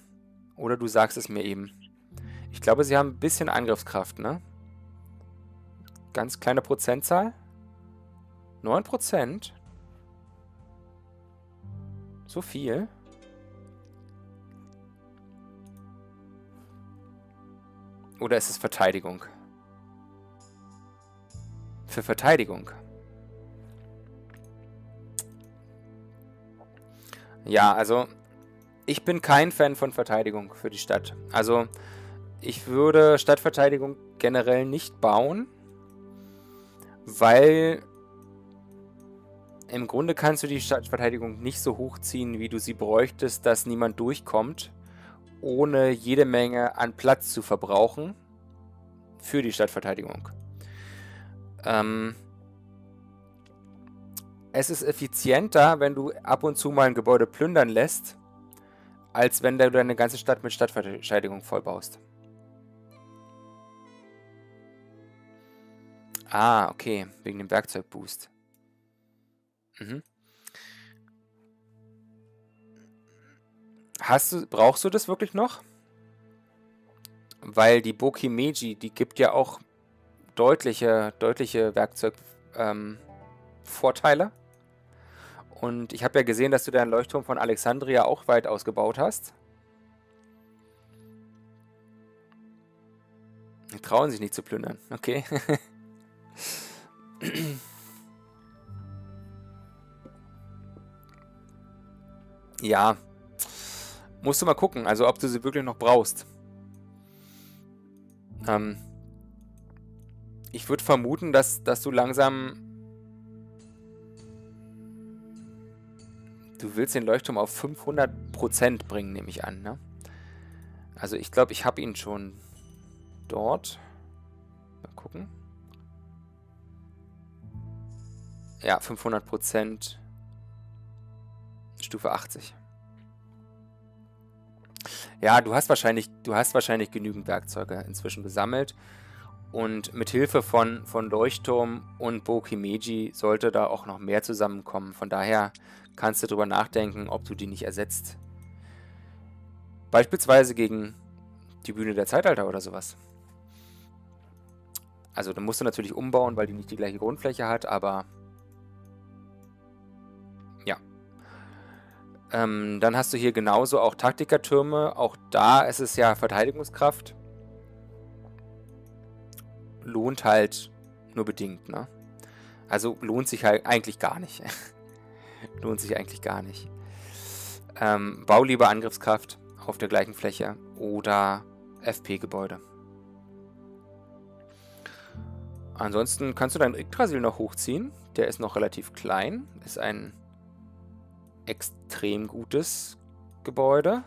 Oder du sagst es mir eben. Ich glaube, sie haben ein bisschen Angriffskraft, ne? Ganz kleine Prozentzahl. 9%? So viel? Oder ist es Verteidigung? Für Verteidigung. Ja, also ich bin kein Fan von Verteidigung für die Stadt. Also ich würde Stadtverteidigung generell nicht bauen, weil im Grunde kannst du die Stadtverteidigung nicht so hochziehen, wie du sie bräuchtest, dass niemand durchkommt, ohne jede Menge an Platz zu verbrauchen für die Stadtverteidigung. Ähm, es ist effizienter, wenn du ab und zu mal ein Gebäude plündern lässt als wenn du deine ganze Stadt mit Stadtverteidigung vollbaust. Ah, okay, wegen dem Werkzeugboost. Mhm. Hast du, brauchst du das wirklich noch? Weil die Bokimeji, die gibt ja auch deutliche, deutliche Werkzeugvorteile. Ähm, und ich habe ja gesehen, dass du deinen Leuchtturm von Alexandria auch weit ausgebaut hast. Die trauen sich nicht zu plündern. Okay. ja. Musst du mal gucken, also ob du sie wirklich noch brauchst. Ähm, ich würde vermuten, dass, dass du langsam Du willst den Leuchtturm auf 500% bringen, nehme ich an, ne? Also ich glaube, ich habe ihn schon dort. Mal gucken. Ja, 500% Stufe 80. Ja, du hast wahrscheinlich, du hast wahrscheinlich genügend Werkzeuge inzwischen gesammelt. Und mit Hilfe von, von Leuchtturm und Bokimeji sollte da auch noch mehr zusammenkommen. Von daher kannst du darüber nachdenken, ob du die nicht ersetzt. Beispielsweise gegen die Bühne der Zeitalter oder sowas. Also dann musst du natürlich umbauen, weil die nicht die gleiche Grundfläche hat, aber ja. Ähm, dann hast du hier genauso auch Taktikertürme. Auch da ist es ja Verteidigungskraft. Lohnt halt nur bedingt, ne? Also lohnt sich halt eigentlich gar nicht. lohnt sich eigentlich gar nicht. Ähm, bau lieber Angriffskraft auf der gleichen Fläche oder FP-Gebäude. Ansonsten kannst du deinen Yggdrasil noch hochziehen. Der ist noch relativ klein. Ist ein extrem gutes Gebäude.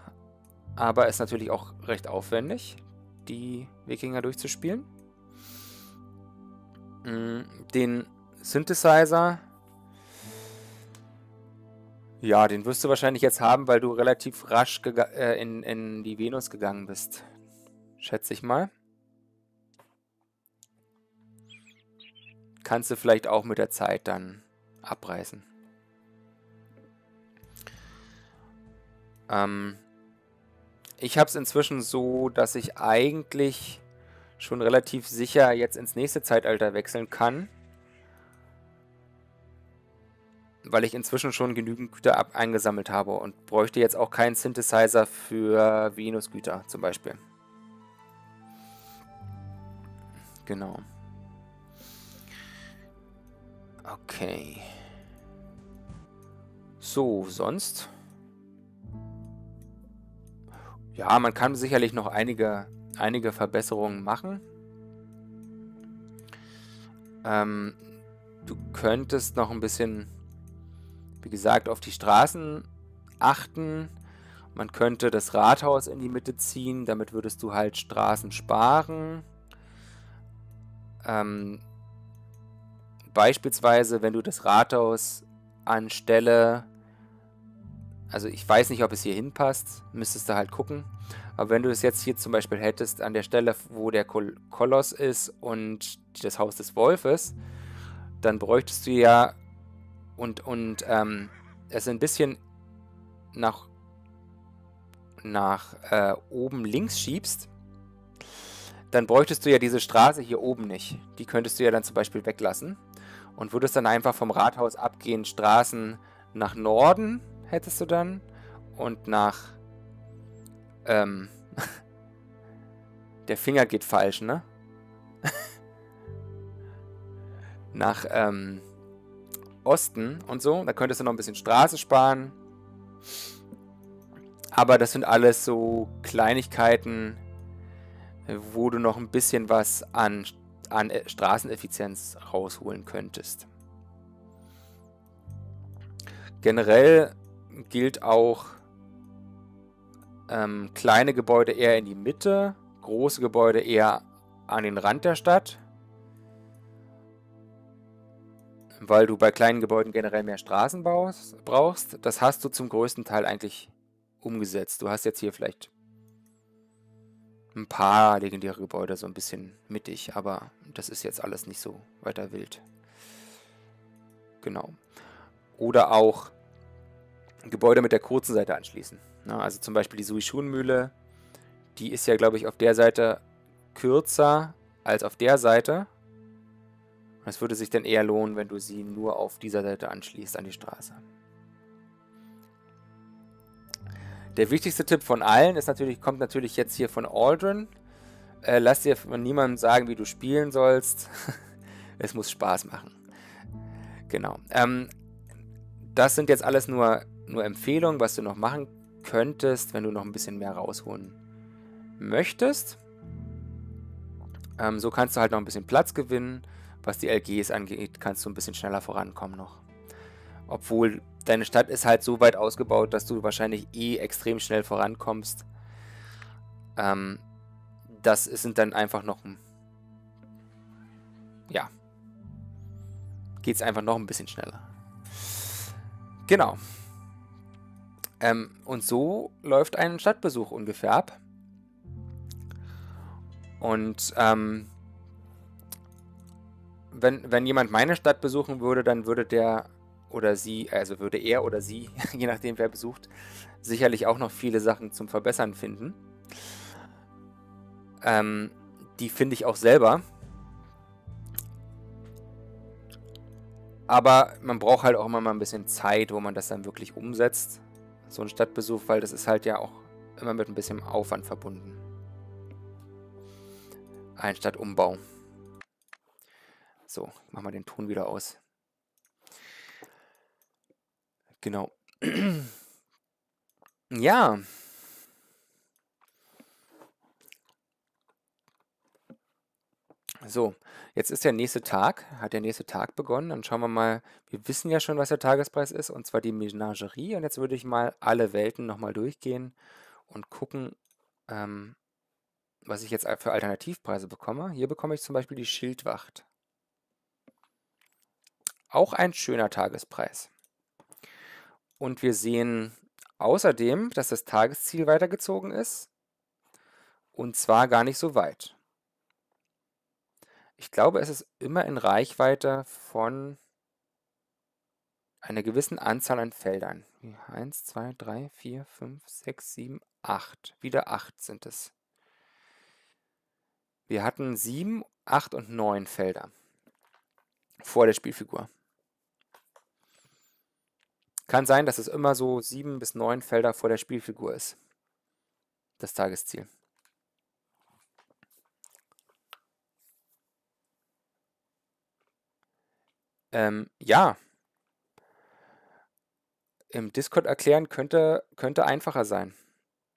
Aber ist natürlich auch recht aufwendig, die Wikinger durchzuspielen. Mm, den Synthesizer ja, den wirst du wahrscheinlich jetzt haben, weil du relativ rasch äh, in, in die Venus gegangen bist. Schätze ich mal. Kannst du vielleicht auch mit der Zeit dann abreißen. Ähm, ich habe es inzwischen so, dass ich eigentlich schon relativ sicher jetzt ins nächste Zeitalter wechseln kann weil ich inzwischen schon genügend Güter ab eingesammelt habe und bräuchte jetzt auch keinen Synthesizer für Venus-Güter zum Beispiel. Genau. Okay. So, sonst? Ja, man kann sicherlich noch einige, einige Verbesserungen machen. Ähm, du könntest noch ein bisschen wie gesagt, auf die Straßen achten. Man könnte das Rathaus in die Mitte ziehen, damit würdest du halt Straßen sparen. Ähm, beispielsweise, wenn du das Rathaus anstelle, also ich weiß nicht, ob es hier hinpasst, müsstest du halt gucken. Aber wenn du es jetzt hier zum Beispiel hättest, an der Stelle, wo der Kol Koloss ist und das Haus des Wolfes, dann bräuchtest du ja und, und ähm, es ein bisschen nach, nach äh, oben links schiebst, dann bräuchtest du ja diese Straße hier oben nicht. Die könntest du ja dann zum Beispiel weglassen und würdest dann einfach vom Rathaus abgehen, Straßen nach Norden hättest du dann und nach ähm, der Finger geht falsch, ne? nach ähm, Osten und so. Da könntest du noch ein bisschen Straße sparen. Aber das sind alles so Kleinigkeiten, wo du noch ein bisschen was an, an Straßeneffizienz rausholen könntest. Generell gilt auch ähm, kleine Gebäude eher in die Mitte, große Gebäude eher an den Rand der Stadt. weil du bei kleinen Gebäuden generell mehr Straßen baust, brauchst. Das hast du zum größten Teil eigentlich umgesetzt. Du hast jetzt hier vielleicht ein paar legendäre Gebäude so ein bisschen mittig, aber das ist jetzt alles nicht so weiter wild. Genau. Oder auch Gebäude mit der kurzen Seite anschließen. Na, ne, also zum Beispiel die Suishun-Mühle, die ist ja, glaube ich, auf der Seite kürzer als auf der Seite es würde sich dann eher lohnen, wenn du sie nur auf dieser Seite anschließt an die Straße. Der wichtigste Tipp von allen ist natürlich, kommt natürlich jetzt hier von Aldrin. Äh, lass dir von niemandem sagen, wie du spielen sollst. es muss Spaß machen. Genau. Ähm, das sind jetzt alles nur, nur Empfehlungen, was du noch machen könntest, wenn du noch ein bisschen mehr rausholen möchtest. Ähm, so kannst du halt noch ein bisschen Platz gewinnen was die LGs angeht, kannst du ein bisschen schneller vorankommen noch. Obwohl deine Stadt ist halt so weit ausgebaut, dass du wahrscheinlich eh extrem schnell vorankommst. Ähm, das sind dann einfach noch ein. Ja. Geht's einfach noch ein bisschen schneller. Genau. Ähm, und so läuft ein Stadtbesuch ungefähr ab. Und ähm, wenn, wenn jemand meine Stadt besuchen würde, dann würde der oder sie, also würde er oder sie, je nachdem wer besucht, sicherlich auch noch viele Sachen zum Verbessern finden. Ähm, die finde ich auch selber. Aber man braucht halt auch immer mal ein bisschen Zeit, wo man das dann wirklich umsetzt. So ein Stadtbesuch, weil das ist halt ja auch immer mit ein bisschen Aufwand verbunden. Ein Stadtumbau. So, ich mach mal den Ton wieder aus. Genau. ja. So, jetzt ist der nächste Tag, hat der nächste Tag begonnen. Dann schauen wir mal, wir wissen ja schon, was der Tagespreis ist, und zwar die Menagerie. Und jetzt würde ich mal alle Welten nochmal durchgehen und gucken, ähm, was ich jetzt für Alternativpreise bekomme. Hier bekomme ich zum Beispiel die Schildwacht. Auch ein schöner Tagespreis. Und wir sehen außerdem, dass das Tagesziel weitergezogen ist. Und zwar gar nicht so weit. Ich glaube, es ist immer in Reichweite von einer gewissen Anzahl an Feldern. 1, 2, 3, 4, 5, 6, 7, 8. Wieder 8 sind es. Wir hatten 7, 8 und 9 Felder vor der Spielfigur. Kann sein, dass es immer so sieben bis neun Felder vor der Spielfigur ist. Das Tagesziel. Ähm, ja. Im Discord erklären könnte, könnte einfacher sein.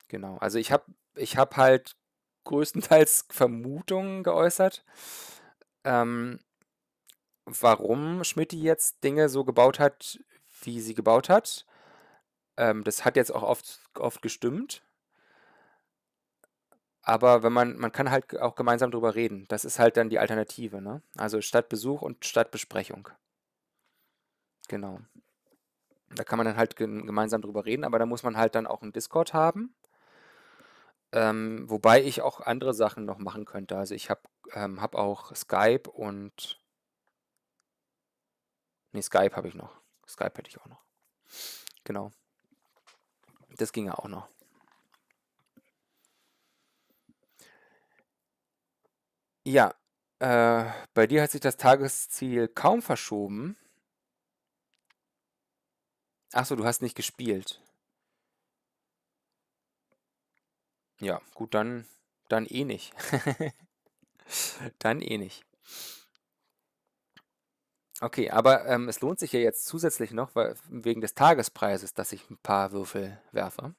Genau. Also ich habe ich hab halt größtenteils Vermutungen geäußert, ähm, warum Schmidt jetzt Dinge so gebaut hat, die sie gebaut hat. Ähm, das hat jetzt auch oft, oft gestimmt. Aber wenn man, man kann halt auch gemeinsam drüber reden. Das ist halt dann die Alternative, ne? Also Stadtbesuch und Stadtbesprechung. Genau. Da kann man dann halt gemeinsam drüber reden, aber da muss man halt dann auch einen Discord haben. Ähm, wobei ich auch andere Sachen noch machen könnte. Also ich habe ähm, hab auch Skype und. Nee, Skype habe ich noch. Skype hätte ich auch noch. Genau. Das ging ja auch noch. Ja, äh, bei dir hat sich das Tagesziel kaum verschoben. Achso, du hast nicht gespielt. Ja, gut, dann, dann eh nicht. dann eh nicht. Okay, aber ähm, es lohnt sich ja jetzt zusätzlich noch, weil, wegen des Tagespreises, dass ich ein paar Würfel werfe.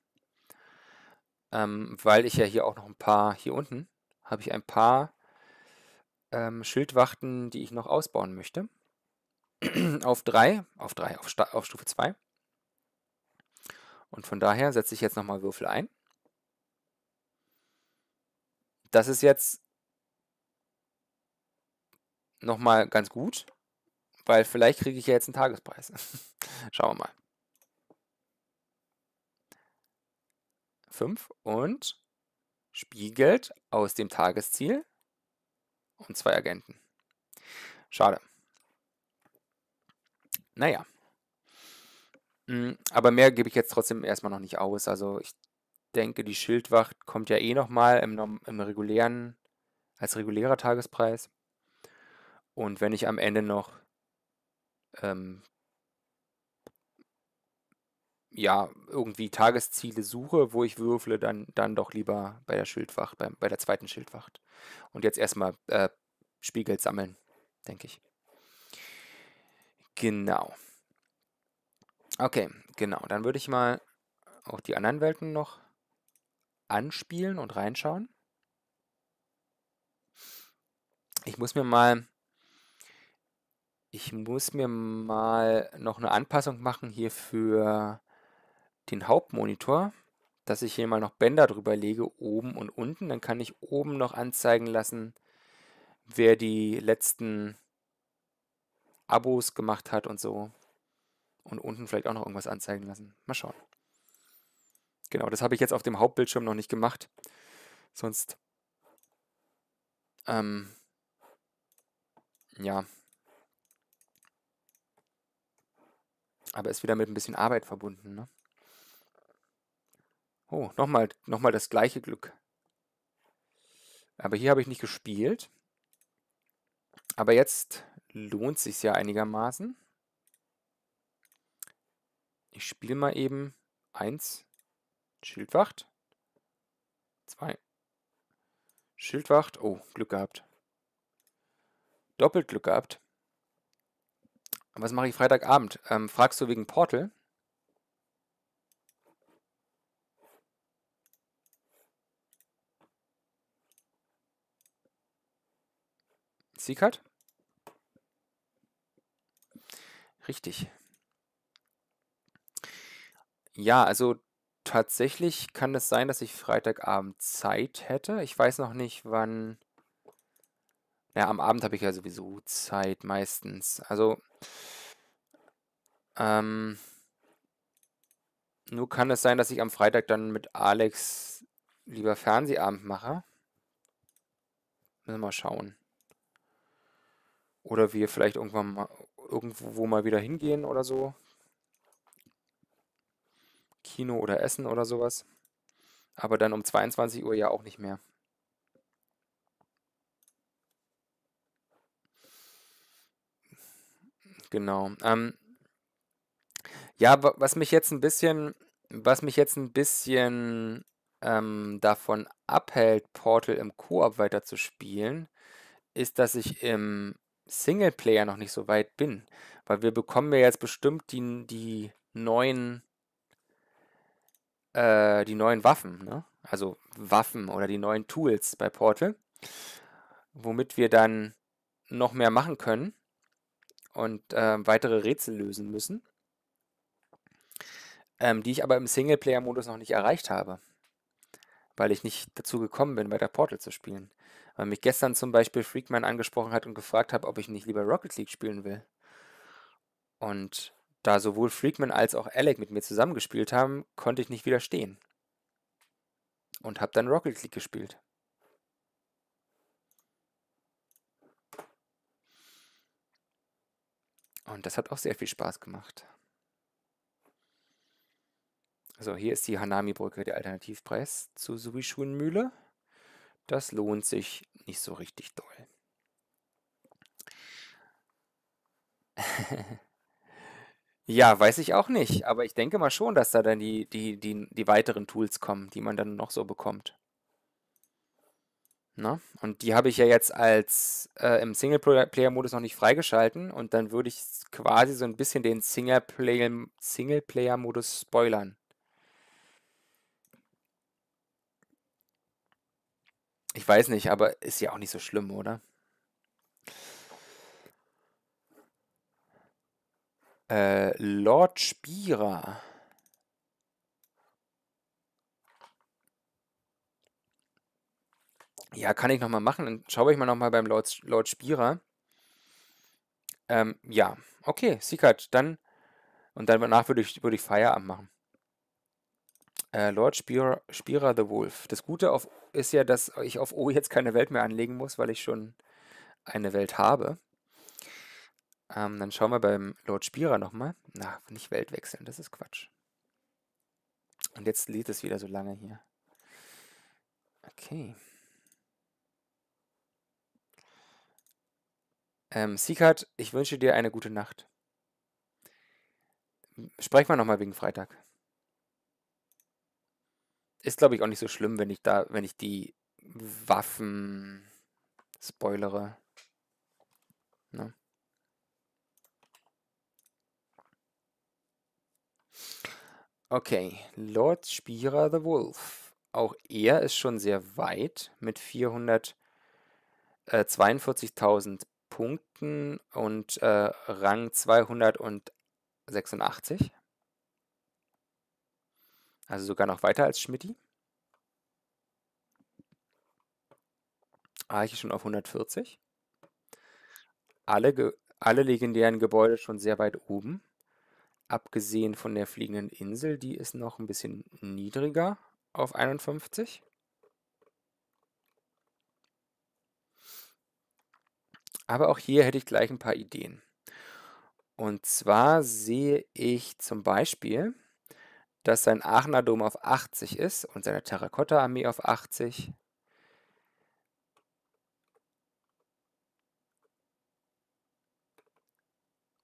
Ähm, weil ich ja hier auch noch ein paar, hier unten habe ich ein paar ähm, Schildwachten, die ich noch ausbauen möchte. auf 3, auf 3, auf, auf, Stufe 2. Und von daher setze ich jetzt nochmal Würfel ein. Das ist jetzt nochmal ganz gut. Weil vielleicht kriege ich ja jetzt einen Tagespreis. Schauen wir mal. 5 und spiegelt aus dem Tagesziel und zwei Agenten. Schade. Naja. Hm, aber mehr gebe ich jetzt trotzdem erstmal noch nicht aus. Also ich denke, die Schildwacht kommt ja eh nochmal im, im regulären, als regulärer Tagespreis. Und wenn ich am Ende noch ähm, ja, irgendwie Tagesziele suche, wo ich würfle, dann, dann doch lieber bei der Schildwacht, bei, bei der zweiten Schildwacht. Und jetzt erstmal äh, Spielgeld sammeln, denke ich. Genau. Okay, genau. Dann würde ich mal auch die anderen Welten noch anspielen und reinschauen. Ich muss mir mal ich muss mir mal noch eine Anpassung machen hier für den Hauptmonitor, dass ich hier mal noch Bänder drüber lege, oben und unten. Dann kann ich oben noch anzeigen lassen, wer die letzten Abos gemacht hat und so. Und unten vielleicht auch noch irgendwas anzeigen lassen. Mal schauen. Genau, das habe ich jetzt auf dem Hauptbildschirm noch nicht gemacht. Sonst. Ähm, ja, aber ist wieder mit ein bisschen Arbeit verbunden. Ne? Oh, nochmal noch mal das gleiche Glück. Aber hier habe ich nicht gespielt. Aber jetzt lohnt sich ja einigermaßen. Ich spiele mal eben 1 Schildwacht. 2 Schildwacht. Oh, Glück gehabt. Doppelt Glück gehabt. Was mache ich Freitagabend? Ähm, fragst du wegen Portal? Siegert? Richtig. Ja, also tatsächlich kann es sein, dass ich Freitagabend Zeit hätte. Ich weiß noch nicht, wann ja, am Abend habe ich ja sowieso Zeit meistens. Also, ähm, nur kann es sein, dass ich am Freitag dann mit Alex lieber Fernsehabend mache. Müssen wir mal schauen. Oder wir vielleicht irgendwann mal irgendwo mal wieder hingehen oder so. Kino oder Essen oder sowas. Aber dann um 22 Uhr ja auch nicht mehr. Genau. Ähm, ja, was mich jetzt ein bisschen was mich jetzt 'n bisschen, ähm, davon abhält, Portal im Koop weiter zu spielen, ist, dass ich im Singleplayer noch nicht so weit bin, weil wir bekommen ja jetzt bestimmt die die neuen äh, die neuen Waffen, ne? Also, Waffen oder die neuen Tools bei Portal, womit wir dann noch mehr machen können und äh, weitere Rätsel lösen müssen, ähm, die ich aber im Singleplayer-Modus noch nicht erreicht habe, weil ich nicht dazu gekommen bin, weiter Portal zu spielen. Weil mich gestern zum Beispiel Freakman angesprochen hat und gefragt hat, ob ich nicht lieber Rocket League spielen will. Und da sowohl Freakman als auch Alec mit mir zusammengespielt haben, konnte ich nicht widerstehen. Und habe dann Rocket League gespielt. Und das hat auch sehr viel Spaß gemacht. So, hier ist die Hanami-Brücke, der Alternativpreis zu Suishun-Mühle. Das lohnt sich nicht so richtig doll. ja, weiß ich auch nicht, aber ich denke mal schon, dass da dann die, die, die, die weiteren Tools kommen, die man dann noch so bekommt. Ne? Und die habe ich ja jetzt als äh, im Singleplayer-Modus noch nicht freigeschalten und dann würde ich quasi so ein bisschen den Singleplayer-Modus spoilern. Ich weiß nicht, aber ist ja auch nicht so schlimm, oder? Äh, Lord Spira. Ja, kann ich nochmal machen. Dann schaue ich mal nochmal beim Lord, Laut Spierer. Ähm, ja, okay, Sikat, dann. Und dann danach würde ich, würde ich Feierabend machen. Äh, Lord Spira, Spira the Wolf. Das Gute auf, ist ja, dass ich auf O jetzt keine Welt mehr anlegen muss, weil ich schon eine Welt habe. Ähm, dann schauen wir beim Lord Spira nochmal. Na, nicht Welt wechseln, das ist Quatsch. Und jetzt lädt es wieder so lange hier. Okay. Ähm, Sieghard, ich wünsche dir eine gute Nacht. Sprechen wir nochmal wegen Freitag. Ist, glaube ich, auch nicht so schlimm, wenn ich da, wenn ich die Waffen spoilere. Ne? Okay, Lord Spira the Wolf. Auch er ist schon sehr weit mit 442.000 Punkten und äh, Rang 286. Also sogar noch weiter als Schmidti. Arche ah, schon auf 140. Alle, alle legendären Gebäude schon sehr weit oben. Abgesehen von der fliegenden Insel, die ist noch ein bisschen niedriger auf 51. Aber auch hier hätte ich gleich ein paar Ideen. Und zwar sehe ich zum Beispiel, dass sein Aachener Dom auf 80 ist und seine Terrakotta-Armee auf 80.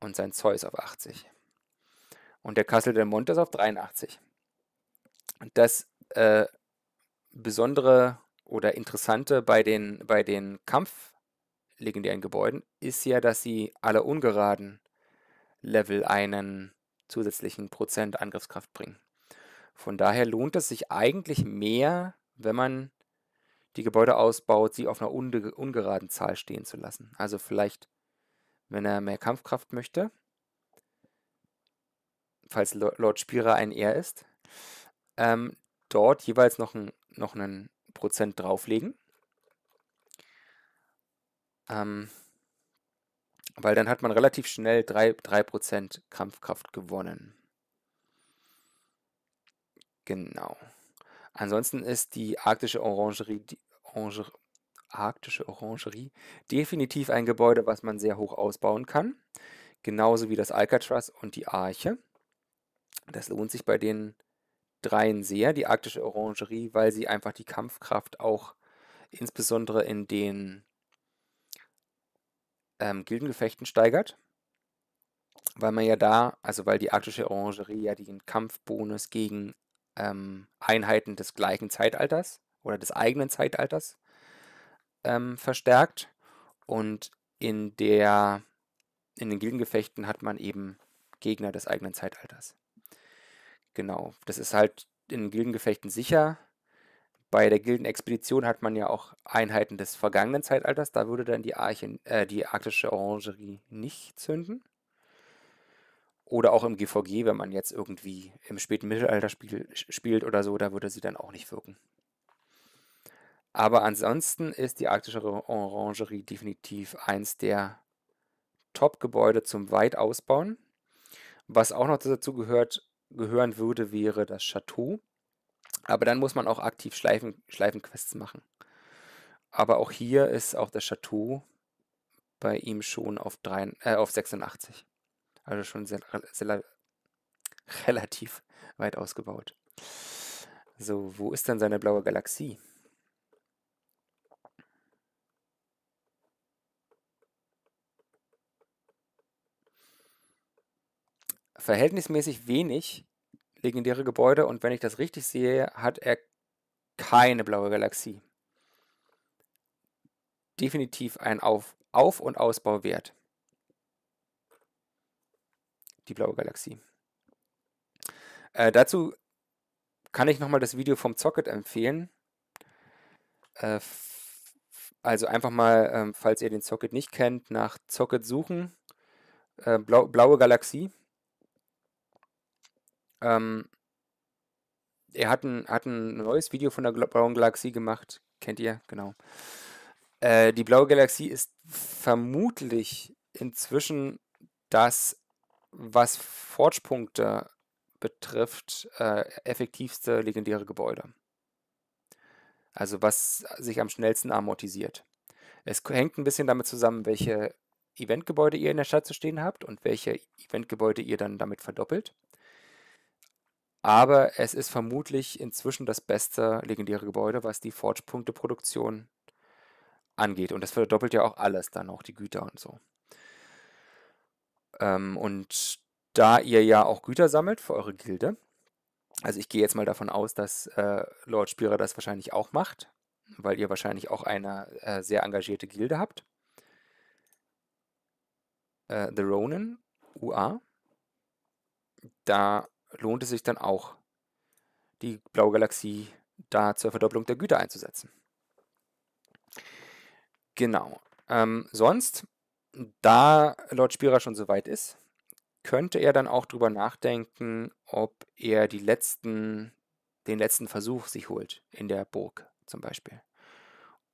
Und sein Zeus auf 80. Und der Kassel der Monte ist auf 83. Und das äh, Besondere oder Interessante bei den, bei den Kampf- legendären Gebäuden, ist ja, dass sie alle ungeraden Level einen zusätzlichen Prozent Angriffskraft bringen. Von daher lohnt es sich eigentlich mehr, wenn man die Gebäude ausbaut, sie auf einer unge ungeraden Zahl stehen zu lassen. Also vielleicht, wenn er mehr Kampfkraft möchte, falls Lord Spira ein R ist, ähm, dort jeweils noch, ein, noch einen Prozent drauflegen ähm, weil dann hat man relativ schnell 3%, 3 Kampfkraft gewonnen. Genau. Ansonsten ist die arktische Orangerie, die Orangerie, arktische Orangerie definitiv ein Gebäude, was man sehr hoch ausbauen kann. Genauso wie das Alcatraz und die Arche. Das lohnt sich bei den dreien sehr, die arktische Orangerie, weil sie einfach die Kampfkraft auch insbesondere in den ähm, Gildengefechten steigert, weil man ja da, also weil die arktische Orangerie ja den Kampfbonus gegen ähm, Einheiten des gleichen Zeitalters oder des eigenen Zeitalters ähm, verstärkt. Und in, der, in den Gildengefechten hat man eben Gegner des eigenen Zeitalters. Genau, das ist halt in Gildengefechten sicher, bei der Gildenexpedition hat man ja auch Einheiten des vergangenen Zeitalters. Da würde dann die, Arche, äh, die arktische Orangerie nicht zünden. Oder auch im GVG, wenn man jetzt irgendwie im späten Mittelalter spiel, spielt oder so, da würde sie dann auch nicht wirken. Aber ansonsten ist die arktische Orangerie definitiv eins der Top-Gebäude zum weit ausbauen. Was auch noch dazu gehört, gehören würde, wäre das Chateau. Aber dann muss man auch aktiv Schleifen, Schleifenquests machen. Aber auch hier ist auch das Chateau bei ihm schon auf, drei, äh, auf 86. Also schon sehr, sehr, relativ weit ausgebaut. So, wo ist denn seine blaue Galaxie? Verhältnismäßig wenig legendäre Gebäude und wenn ich das richtig sehe, hat er keine blaue Galaxie. Definitiv ein Auf-, Auf und Ausbau wert. Die blaue Galaxie. Äh, dazu kann ich nochmal das Video vom Zocket empfehlen. Äh, also einfach mal, ähm, falls ihr den Zocket nicht kennt, nach Zocket suchen. Äh, Blau blaue Galaxie ähm, er hat ein, hat ein neues Video von der blauen Galaxie gemacht. Kennt ihr? Genau. Äh, die blaue Galaxie ist vermutlich inzwischen das, was forge betrifft, äh, effektivste legendäre Gebäude. Also was sich am schnellsten amortisiert. Es hängt ein bisschen damit zusammen, welche Eventgebäude ihr in der Stadt zu stehen habt und welche Eventgebäude ihr dann damit verdoppelt. Aber es ist vermutlich inzwischen das beste legendäre Gebäude, was die Forge-Punkte-Produktion angeht. Und das verdoppelt ja auch alles dann, auch die Güter und so. Ähm, und da ihr ja auch Güter sammelt für eure Gilde, also ich gehe jetzt mal davon aus, dass äh, Lord Spira das wahrscheinlich auch macht, weil ihr wahrscheinlich auch eine äh, sehr engagierte Gilde habt. Äh, The Ronin, UA. Da lohnt es sich dann auch, die blaue Galaxie da zur Verdopplung der Güter einzusetzen. Genau. Ähm, sonst, da Lord Spira schon so weit ist, könnte er dann auch drüber nachdenken, ob er die letzten, den letzten Versuch sich holt, in der Burg zum Beispiel.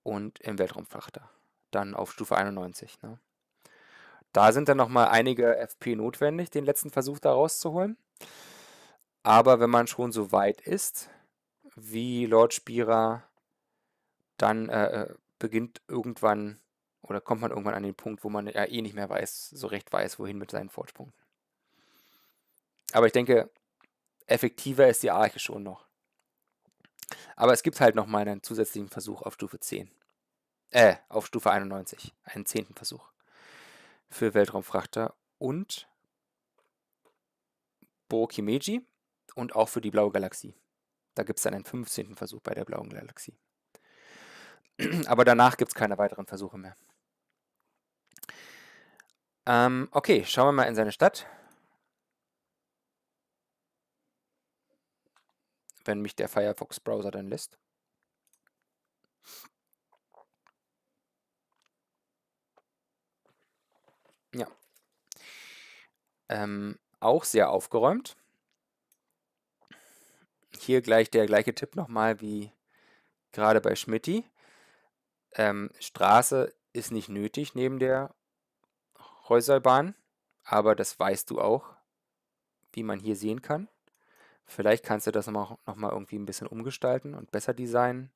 Und im Weltraumfrachter. Dann auf Stufe 91. Ne? Da sind dann nochmal einige FP notwendig, den letzten Versuch da rauszuholen. Aber wenn man schon so weit ist, wie Lord Spira, dann äh, äh, beginnt irgendwann oder kommt man irgendwann an den Punkt, wo man ja eh nicht mehr weiß, so recht weiß, wohin mit seinen Fortspunkten. Aber ich denke, effektiver ist die Arche schon noch. Aber es gibt halt noch mal einen zusätzlichen Versuch auf Stufe 10. Äh, auf Stufe 91. Einen zehnten Versuch. Für Weltraumfrachter und Burg Himeji und auch für die blaue Galaxie. Da gibt es dann einen 15. Versuch bei der blauen Galaxie. Aber danach gibt es keine weiteren Versuche mehr. Ähm, okay, schauen wir mal in seine Stadt. Wenn mich der Firefox-Browser dann lässt. Ja. Ähm, auch sehr aufgeräumt hier gleich der gleiche Tipp nochmal wie gerade bei Schmidti. Ähm, Straße ist nicht nötig neben der Häuserbahn, aber das weißt du auch, wie man hier sehen kann. Vielleicht kannst du das nochmal irgendwie ein bisschen umgestalten und besser designen.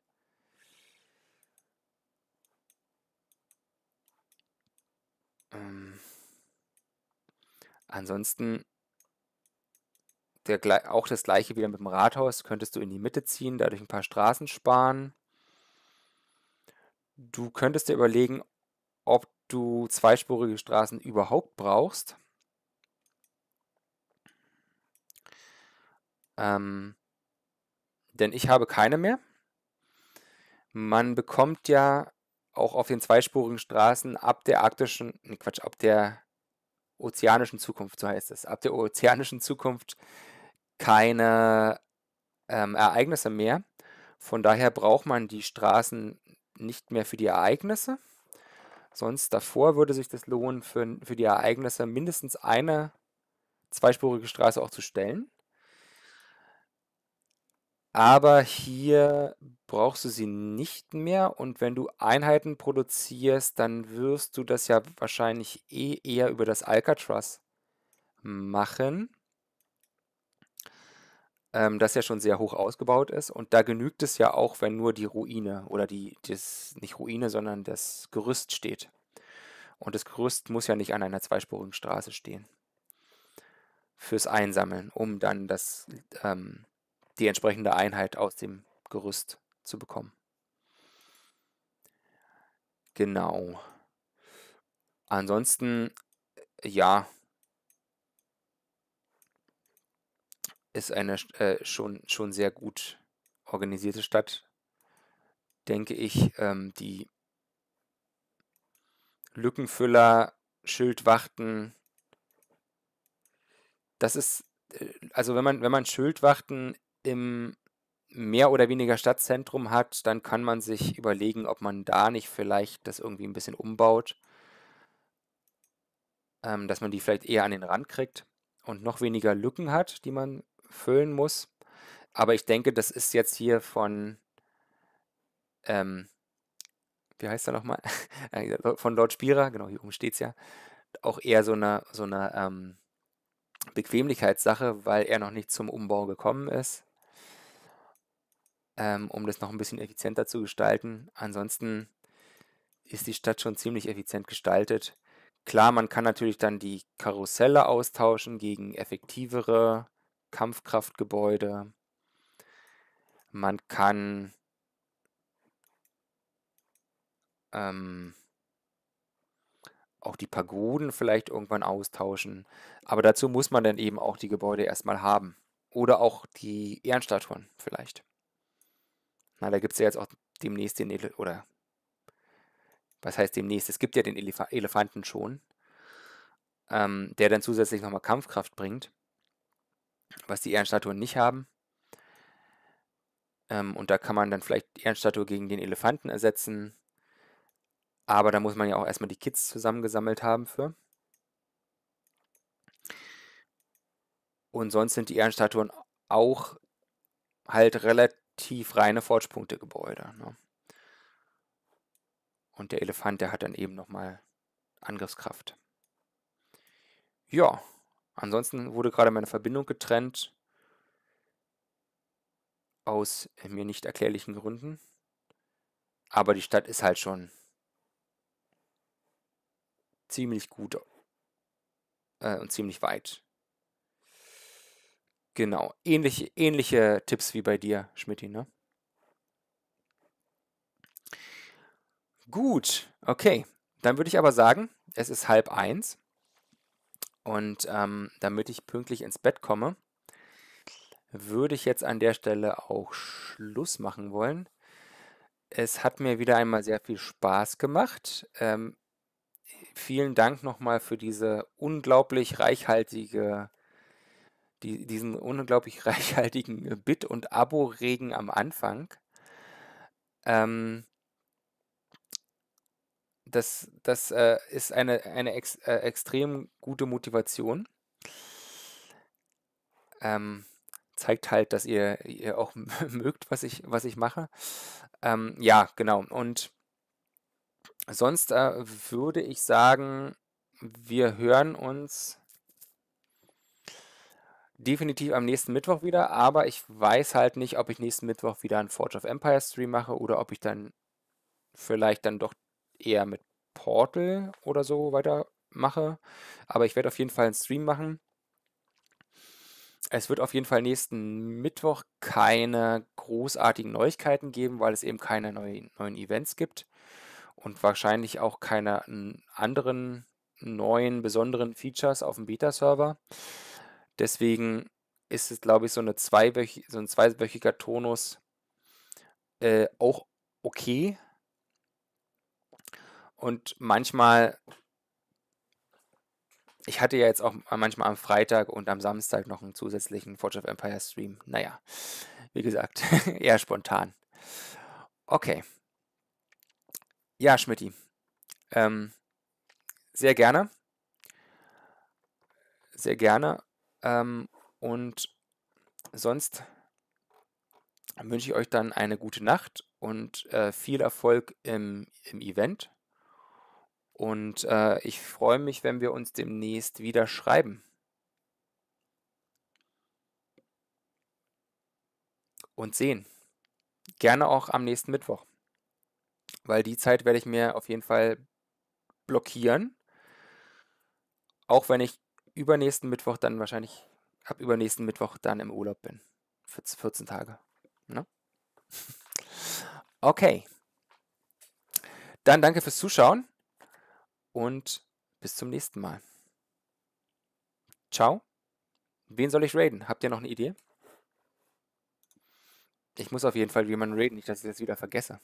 Ähm, ansonsten der, auch das gleiche wieder mit dem Rathaus. Könntest du in die Mitte ziehen, dadurch ein paar Straßen sparen. Du könntest dir überlegen, ob du zweispurige Straßen überhaupt brauchst. Ähm, denn ich habe keine mehr. Man bekommt ja auch auf den zweispurigen Straßen ab der arktischen, Quatsch, ab der ozeanischen Zukunft, so heißt es, ab der ozeanischen Zukunft keine ähm, Ereignisse mehr. Von daher braucht man die Straßen nicht mehr für die Ereignisse. Sonst davor würde sich das lohnen, für, für die Ereignisse mindestens eine zweispurige Straße auch zu stellen. Aber hier brauchst du sie nicht mehr und wenn du Einheiten produzierst, dann wirst du das ja wahrscheinlich eh eher über das Alcatraz machen, ähm, das ja schon sehr hoch ausgebaut ist. Und da genügt es ja auch, wenn nur die Ruine oder die, das, nicht Ruine, sondern das Gerüst steht. Und das Gerüst muss ja nicht an einer zweispurigen Straße stehen. Fürs Einsammeln, um dann das ähm, die entsprechende Einheit aus dem Gerüst zu bekommen. Genau. Ansonsten, äh, ja, ist eine äh, schon, schon sehr gut organisierte Stadt, denke ich. Ähm, die Lückenfüller, Schildwachten, das ist, äh, also wenn man, wenn man Schildwachten im mehr oder weniger Stadtzentrum hat, dann kann man sich überlegen, ob man da nicht vielleicht das irgendwie ein bisschen umbaut, ähm, dass man die vielleicht eher an den Rand kriegt und noch weniger Lücken hat, die man füllen muss. Aber ich denke, das ist jetzt hier von, ähm, wie heißt er nochmal? von Lord Spira, genau, hier oben steht es ja, auch eher so eine, so eine ähm, Bequemlichkeitssache, weil er noch nicht zum Umbau gekommen ist, ähm, um das noch ein bisschen effizienter zu gestalten. Ansonsten ist die Stadt schon ziemlich effizient gestaltet. Klar, man kann natürlich dann die Karusselle austauschen gegen effektivere Kampfkraftgebäude. Man kann ähm, auch die Pagoden vielleicht irgendwann austauschen. Aber dazu muss man dann eben auch die Gebäude erstmal haben. Oder auch die Ehrenstatuen vielleicht. Na, da gibt es ja jetzt auch demnächst den, Ele oder was heißt demnächst? Es gibt ja den Elef Elefanten schon, ähm, der dann zusätzlich nochmal Kampfkraft bringt, was die Ehrenstatuen nicht haben. Ähm, und da kann man dann vielleicht die Ehrenstatue gegen den Elefanten ersetzen. Aber da muss man ja auch erstmal die Kids zusammengesammelt haben für. Und sonst sind die Ehrenstatuen auch halt relativ relativ reine Fortspunktegebäude. Ne? Und der Elefant, der hat dann eben nochmal Angriffskraft. Ja, ansonsten wurde gerade meine Verbindung getrennt. Aus äh, mir nicht erklärlichen Gründen. Aber die Stadt ist halt schon ziemlich gut äh, und ziemlich weit Genau, ähnliche, ähnliche Tipps wie bei dir, Schmidti, ne? Gut, okay. Dann würde ich aber sagen, es ist halb eins. Und ähm, damit ich pünktlich ins Bett komme, würde ich jetzt an der Stelle auch Schluss machen wollen. Es hat mir wieder einmal sehr viel Spaß gemacht. Ähm, vielen Dank nochmal für diese unglaublich reichhaltige die, diesen unglaublich reichhaltigen Bit- und Abo-Regen am Anfang. Ähm, das das äh, ist eine, eine ex, äh, extrem gute Motivation. Ähm, zeigt halt, dass ihr, ihr auch mögt, was ich, was ich mache. Ähm, ja, genau. Und sonst äh, würde ich sagen, wir hören uns definitiv am nächsten Mittwoch wieder, aber ich weiß halt nicht, ob ich nächsten Mittwoch wieder einen Forge of Empires Stream mache oder ob ich dann vielleicht dann doch eher mit Portal oder so weitermache. Aber ich werde auf jeden Fall einen Stream machen. Es wird auf jeden Fall nächsten Mittwoch keine großartigen Neuigkeiten geben, weil es eben keine neuen, neuen Events gibt und wahrscheinlich auch keine anderen neuen besonderen Features auf dem Beta-Server. Deswegen ist es, glaube ich, so, eine zweiwöch so ein zweiwöchiger Tonus äh, auch okay. Und manchmal, ich hatte ja jetzt auch manchmal am Freitag und am Samstag noch einen zusätzlichen Forge of Empire Stream. Naja, wie gesagt, eher spontan. Okay. Ja, Schmidti. Ähm, sehr gerne. Sehr gerne. Ähm, und sonst wünsche ich euch dann eine gute Nacht und äh, viel Erfolg im, im Event. Und äh, ich freue mich, wenn wir uns demnächst wieder schreiben. Und sehen. Gerne auch am nächsten Mittwoch. Weil die Zeit werde ich mir auf jeden Fall blockieren. Auch wenn ich übernächsten Mittwoch dann wahrscheinlich, ab übernächsten Mittwoch dann im Urlaub bin. Für 14 Tage. Ne? Okay. Dann danke fürs Zuschauen und bis zum nächsten Mal. Ciao. Wen soll ich raiden? Habt ihr noch eine Idee? Ich muss auf jeden Fall jemanden raiden, nicht, dass ich das wieder vergesse.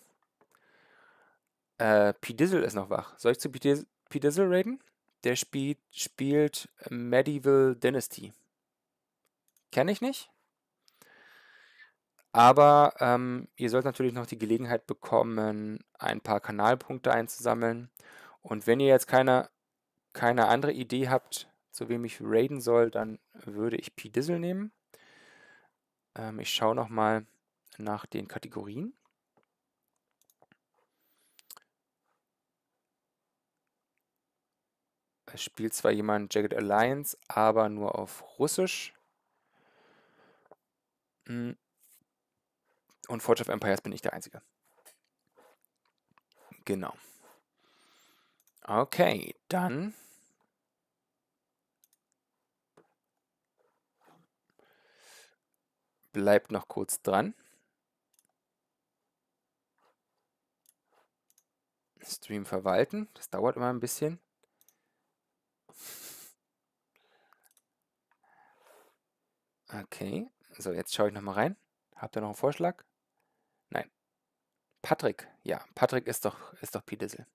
Äh, P. Dizzle ist noch wach. Soll ich zu P. Dizzle raiden? Der spielt, spielt Medieval Dynasty. Kenne ich nicht. Aber ähm, ihr sollt natürlich noch die Gelegenheit bekommen, ein paar Kanalpunkte einzusammeln. Und wenn ihr jetzt keine, keine andere Idee habt, zu wem ich raiden soll, dann würde ich P-Dizzle nehmen. Ähm, ich schaue nochmal nach den Kategorien. Es spielt zwar jemand Jagged Alliance, aber nur auf Russisch. Hm. Und Forge of Empires bin ich der Einzige. Genau. Okay, dann. Bleibt noch kurz dran. Stream verwalten. Das dauert immer ein bisschen. Okay, so jetzt schaue ich nochmal rein. Habt ihr noch einen Vorschlag? Nein. Patrick, ja, Patrick ist doch, ist doch Pidissel.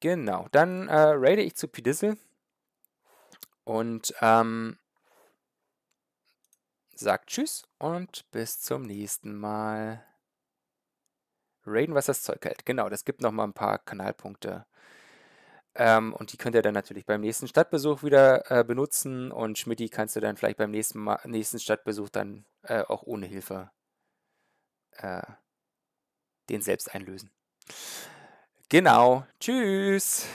Genau, dann äh, raide ich zu Pidissel und ähm, sagt Tschüss und bis zum nächsten Mal. Raiden, was das Zeug hält. Genau, das gibt nochmal ein paar Kanalpunkte. Ähm, und die könnt ihr dann natürlich beim nächsten Stadtbesuch wieder äh, benutzen und Schmidti kannst du dann vielleicht beim nächsten, Mal, nächsten Stadtbesuch dann äh, auch ohne Hilfe äh, den selbst einlösen. Genau. Tschüss.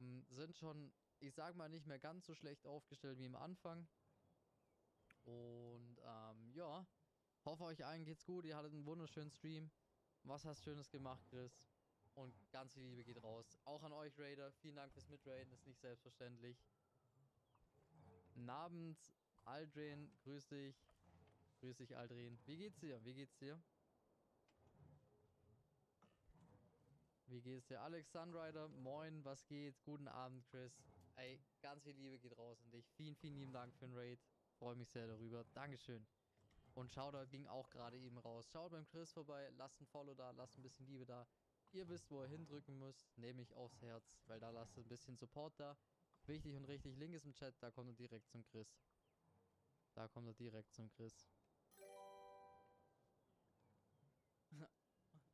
ähm, sind schon, ich sag mal, nicht mehr ganz so schlecht aufgestellt wie am Anfang. Und ähm, ja, hoffe euch allen geht's gut. Ihr hattet einen wunderschönen Stream. Was hast Schönes gemacht, Chris? Und ganz viel Liebe geht raus. Auch an euch, Raider. Vielen Dank fürs Mitraiden. Ist nicht selbstverständlich. Abend, Aldrin. Grüß dich. Grüß dich, Aldrin. Wie geht's dir? Wie geht's dir? Wie geht's dir? Alex Sunrider, moin, was geht? Guten Abend, Chris. Ey, ganz viel Liebe geht raus an dich. Vielen, vielen lieben Dank für den Raid. Freue mich sehr darüber. Dankeschön. Und Shoutout ging auch gerade eben raus. Schaut beim Chris vorbei, lasst ein Follow da, lasst ein bisschen Liebe da. Ihr wisst, wo ihr hindrücken müsst. Nehme ich aufs Herz, weil da lasst ein bisschen Support da. Wichtig und richtig, Link ist im Chat, da kommt ihr direkt zum Chris. Da kommt er direkt zum Chris.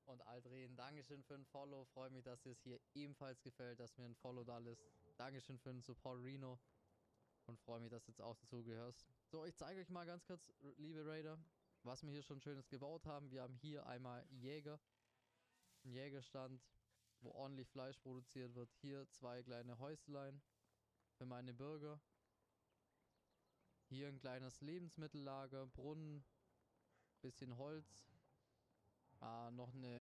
und Aldrin. Dankeschön für ein Follow. Freue mich, dass dir es hier ebenfalls gefällt, dass mir ein Follow da ist. Dankeschön für den Support, Reno. Und freue mich, dass du jetzt auch dazugehörst. So, ich zeige euch mal ganz kurz, liebe Raider, was wir hier schon Schönes gebaut haben. Wir haben hier einmal Jäger. Ein Jägerstand, wo ordentlich Fleisch produziert wird. Hier zwei kleine Häuslein für meine Bürger. Hier ein kleines Lebensmittellager, Brunnen, bisschen Holz, äh, noch eine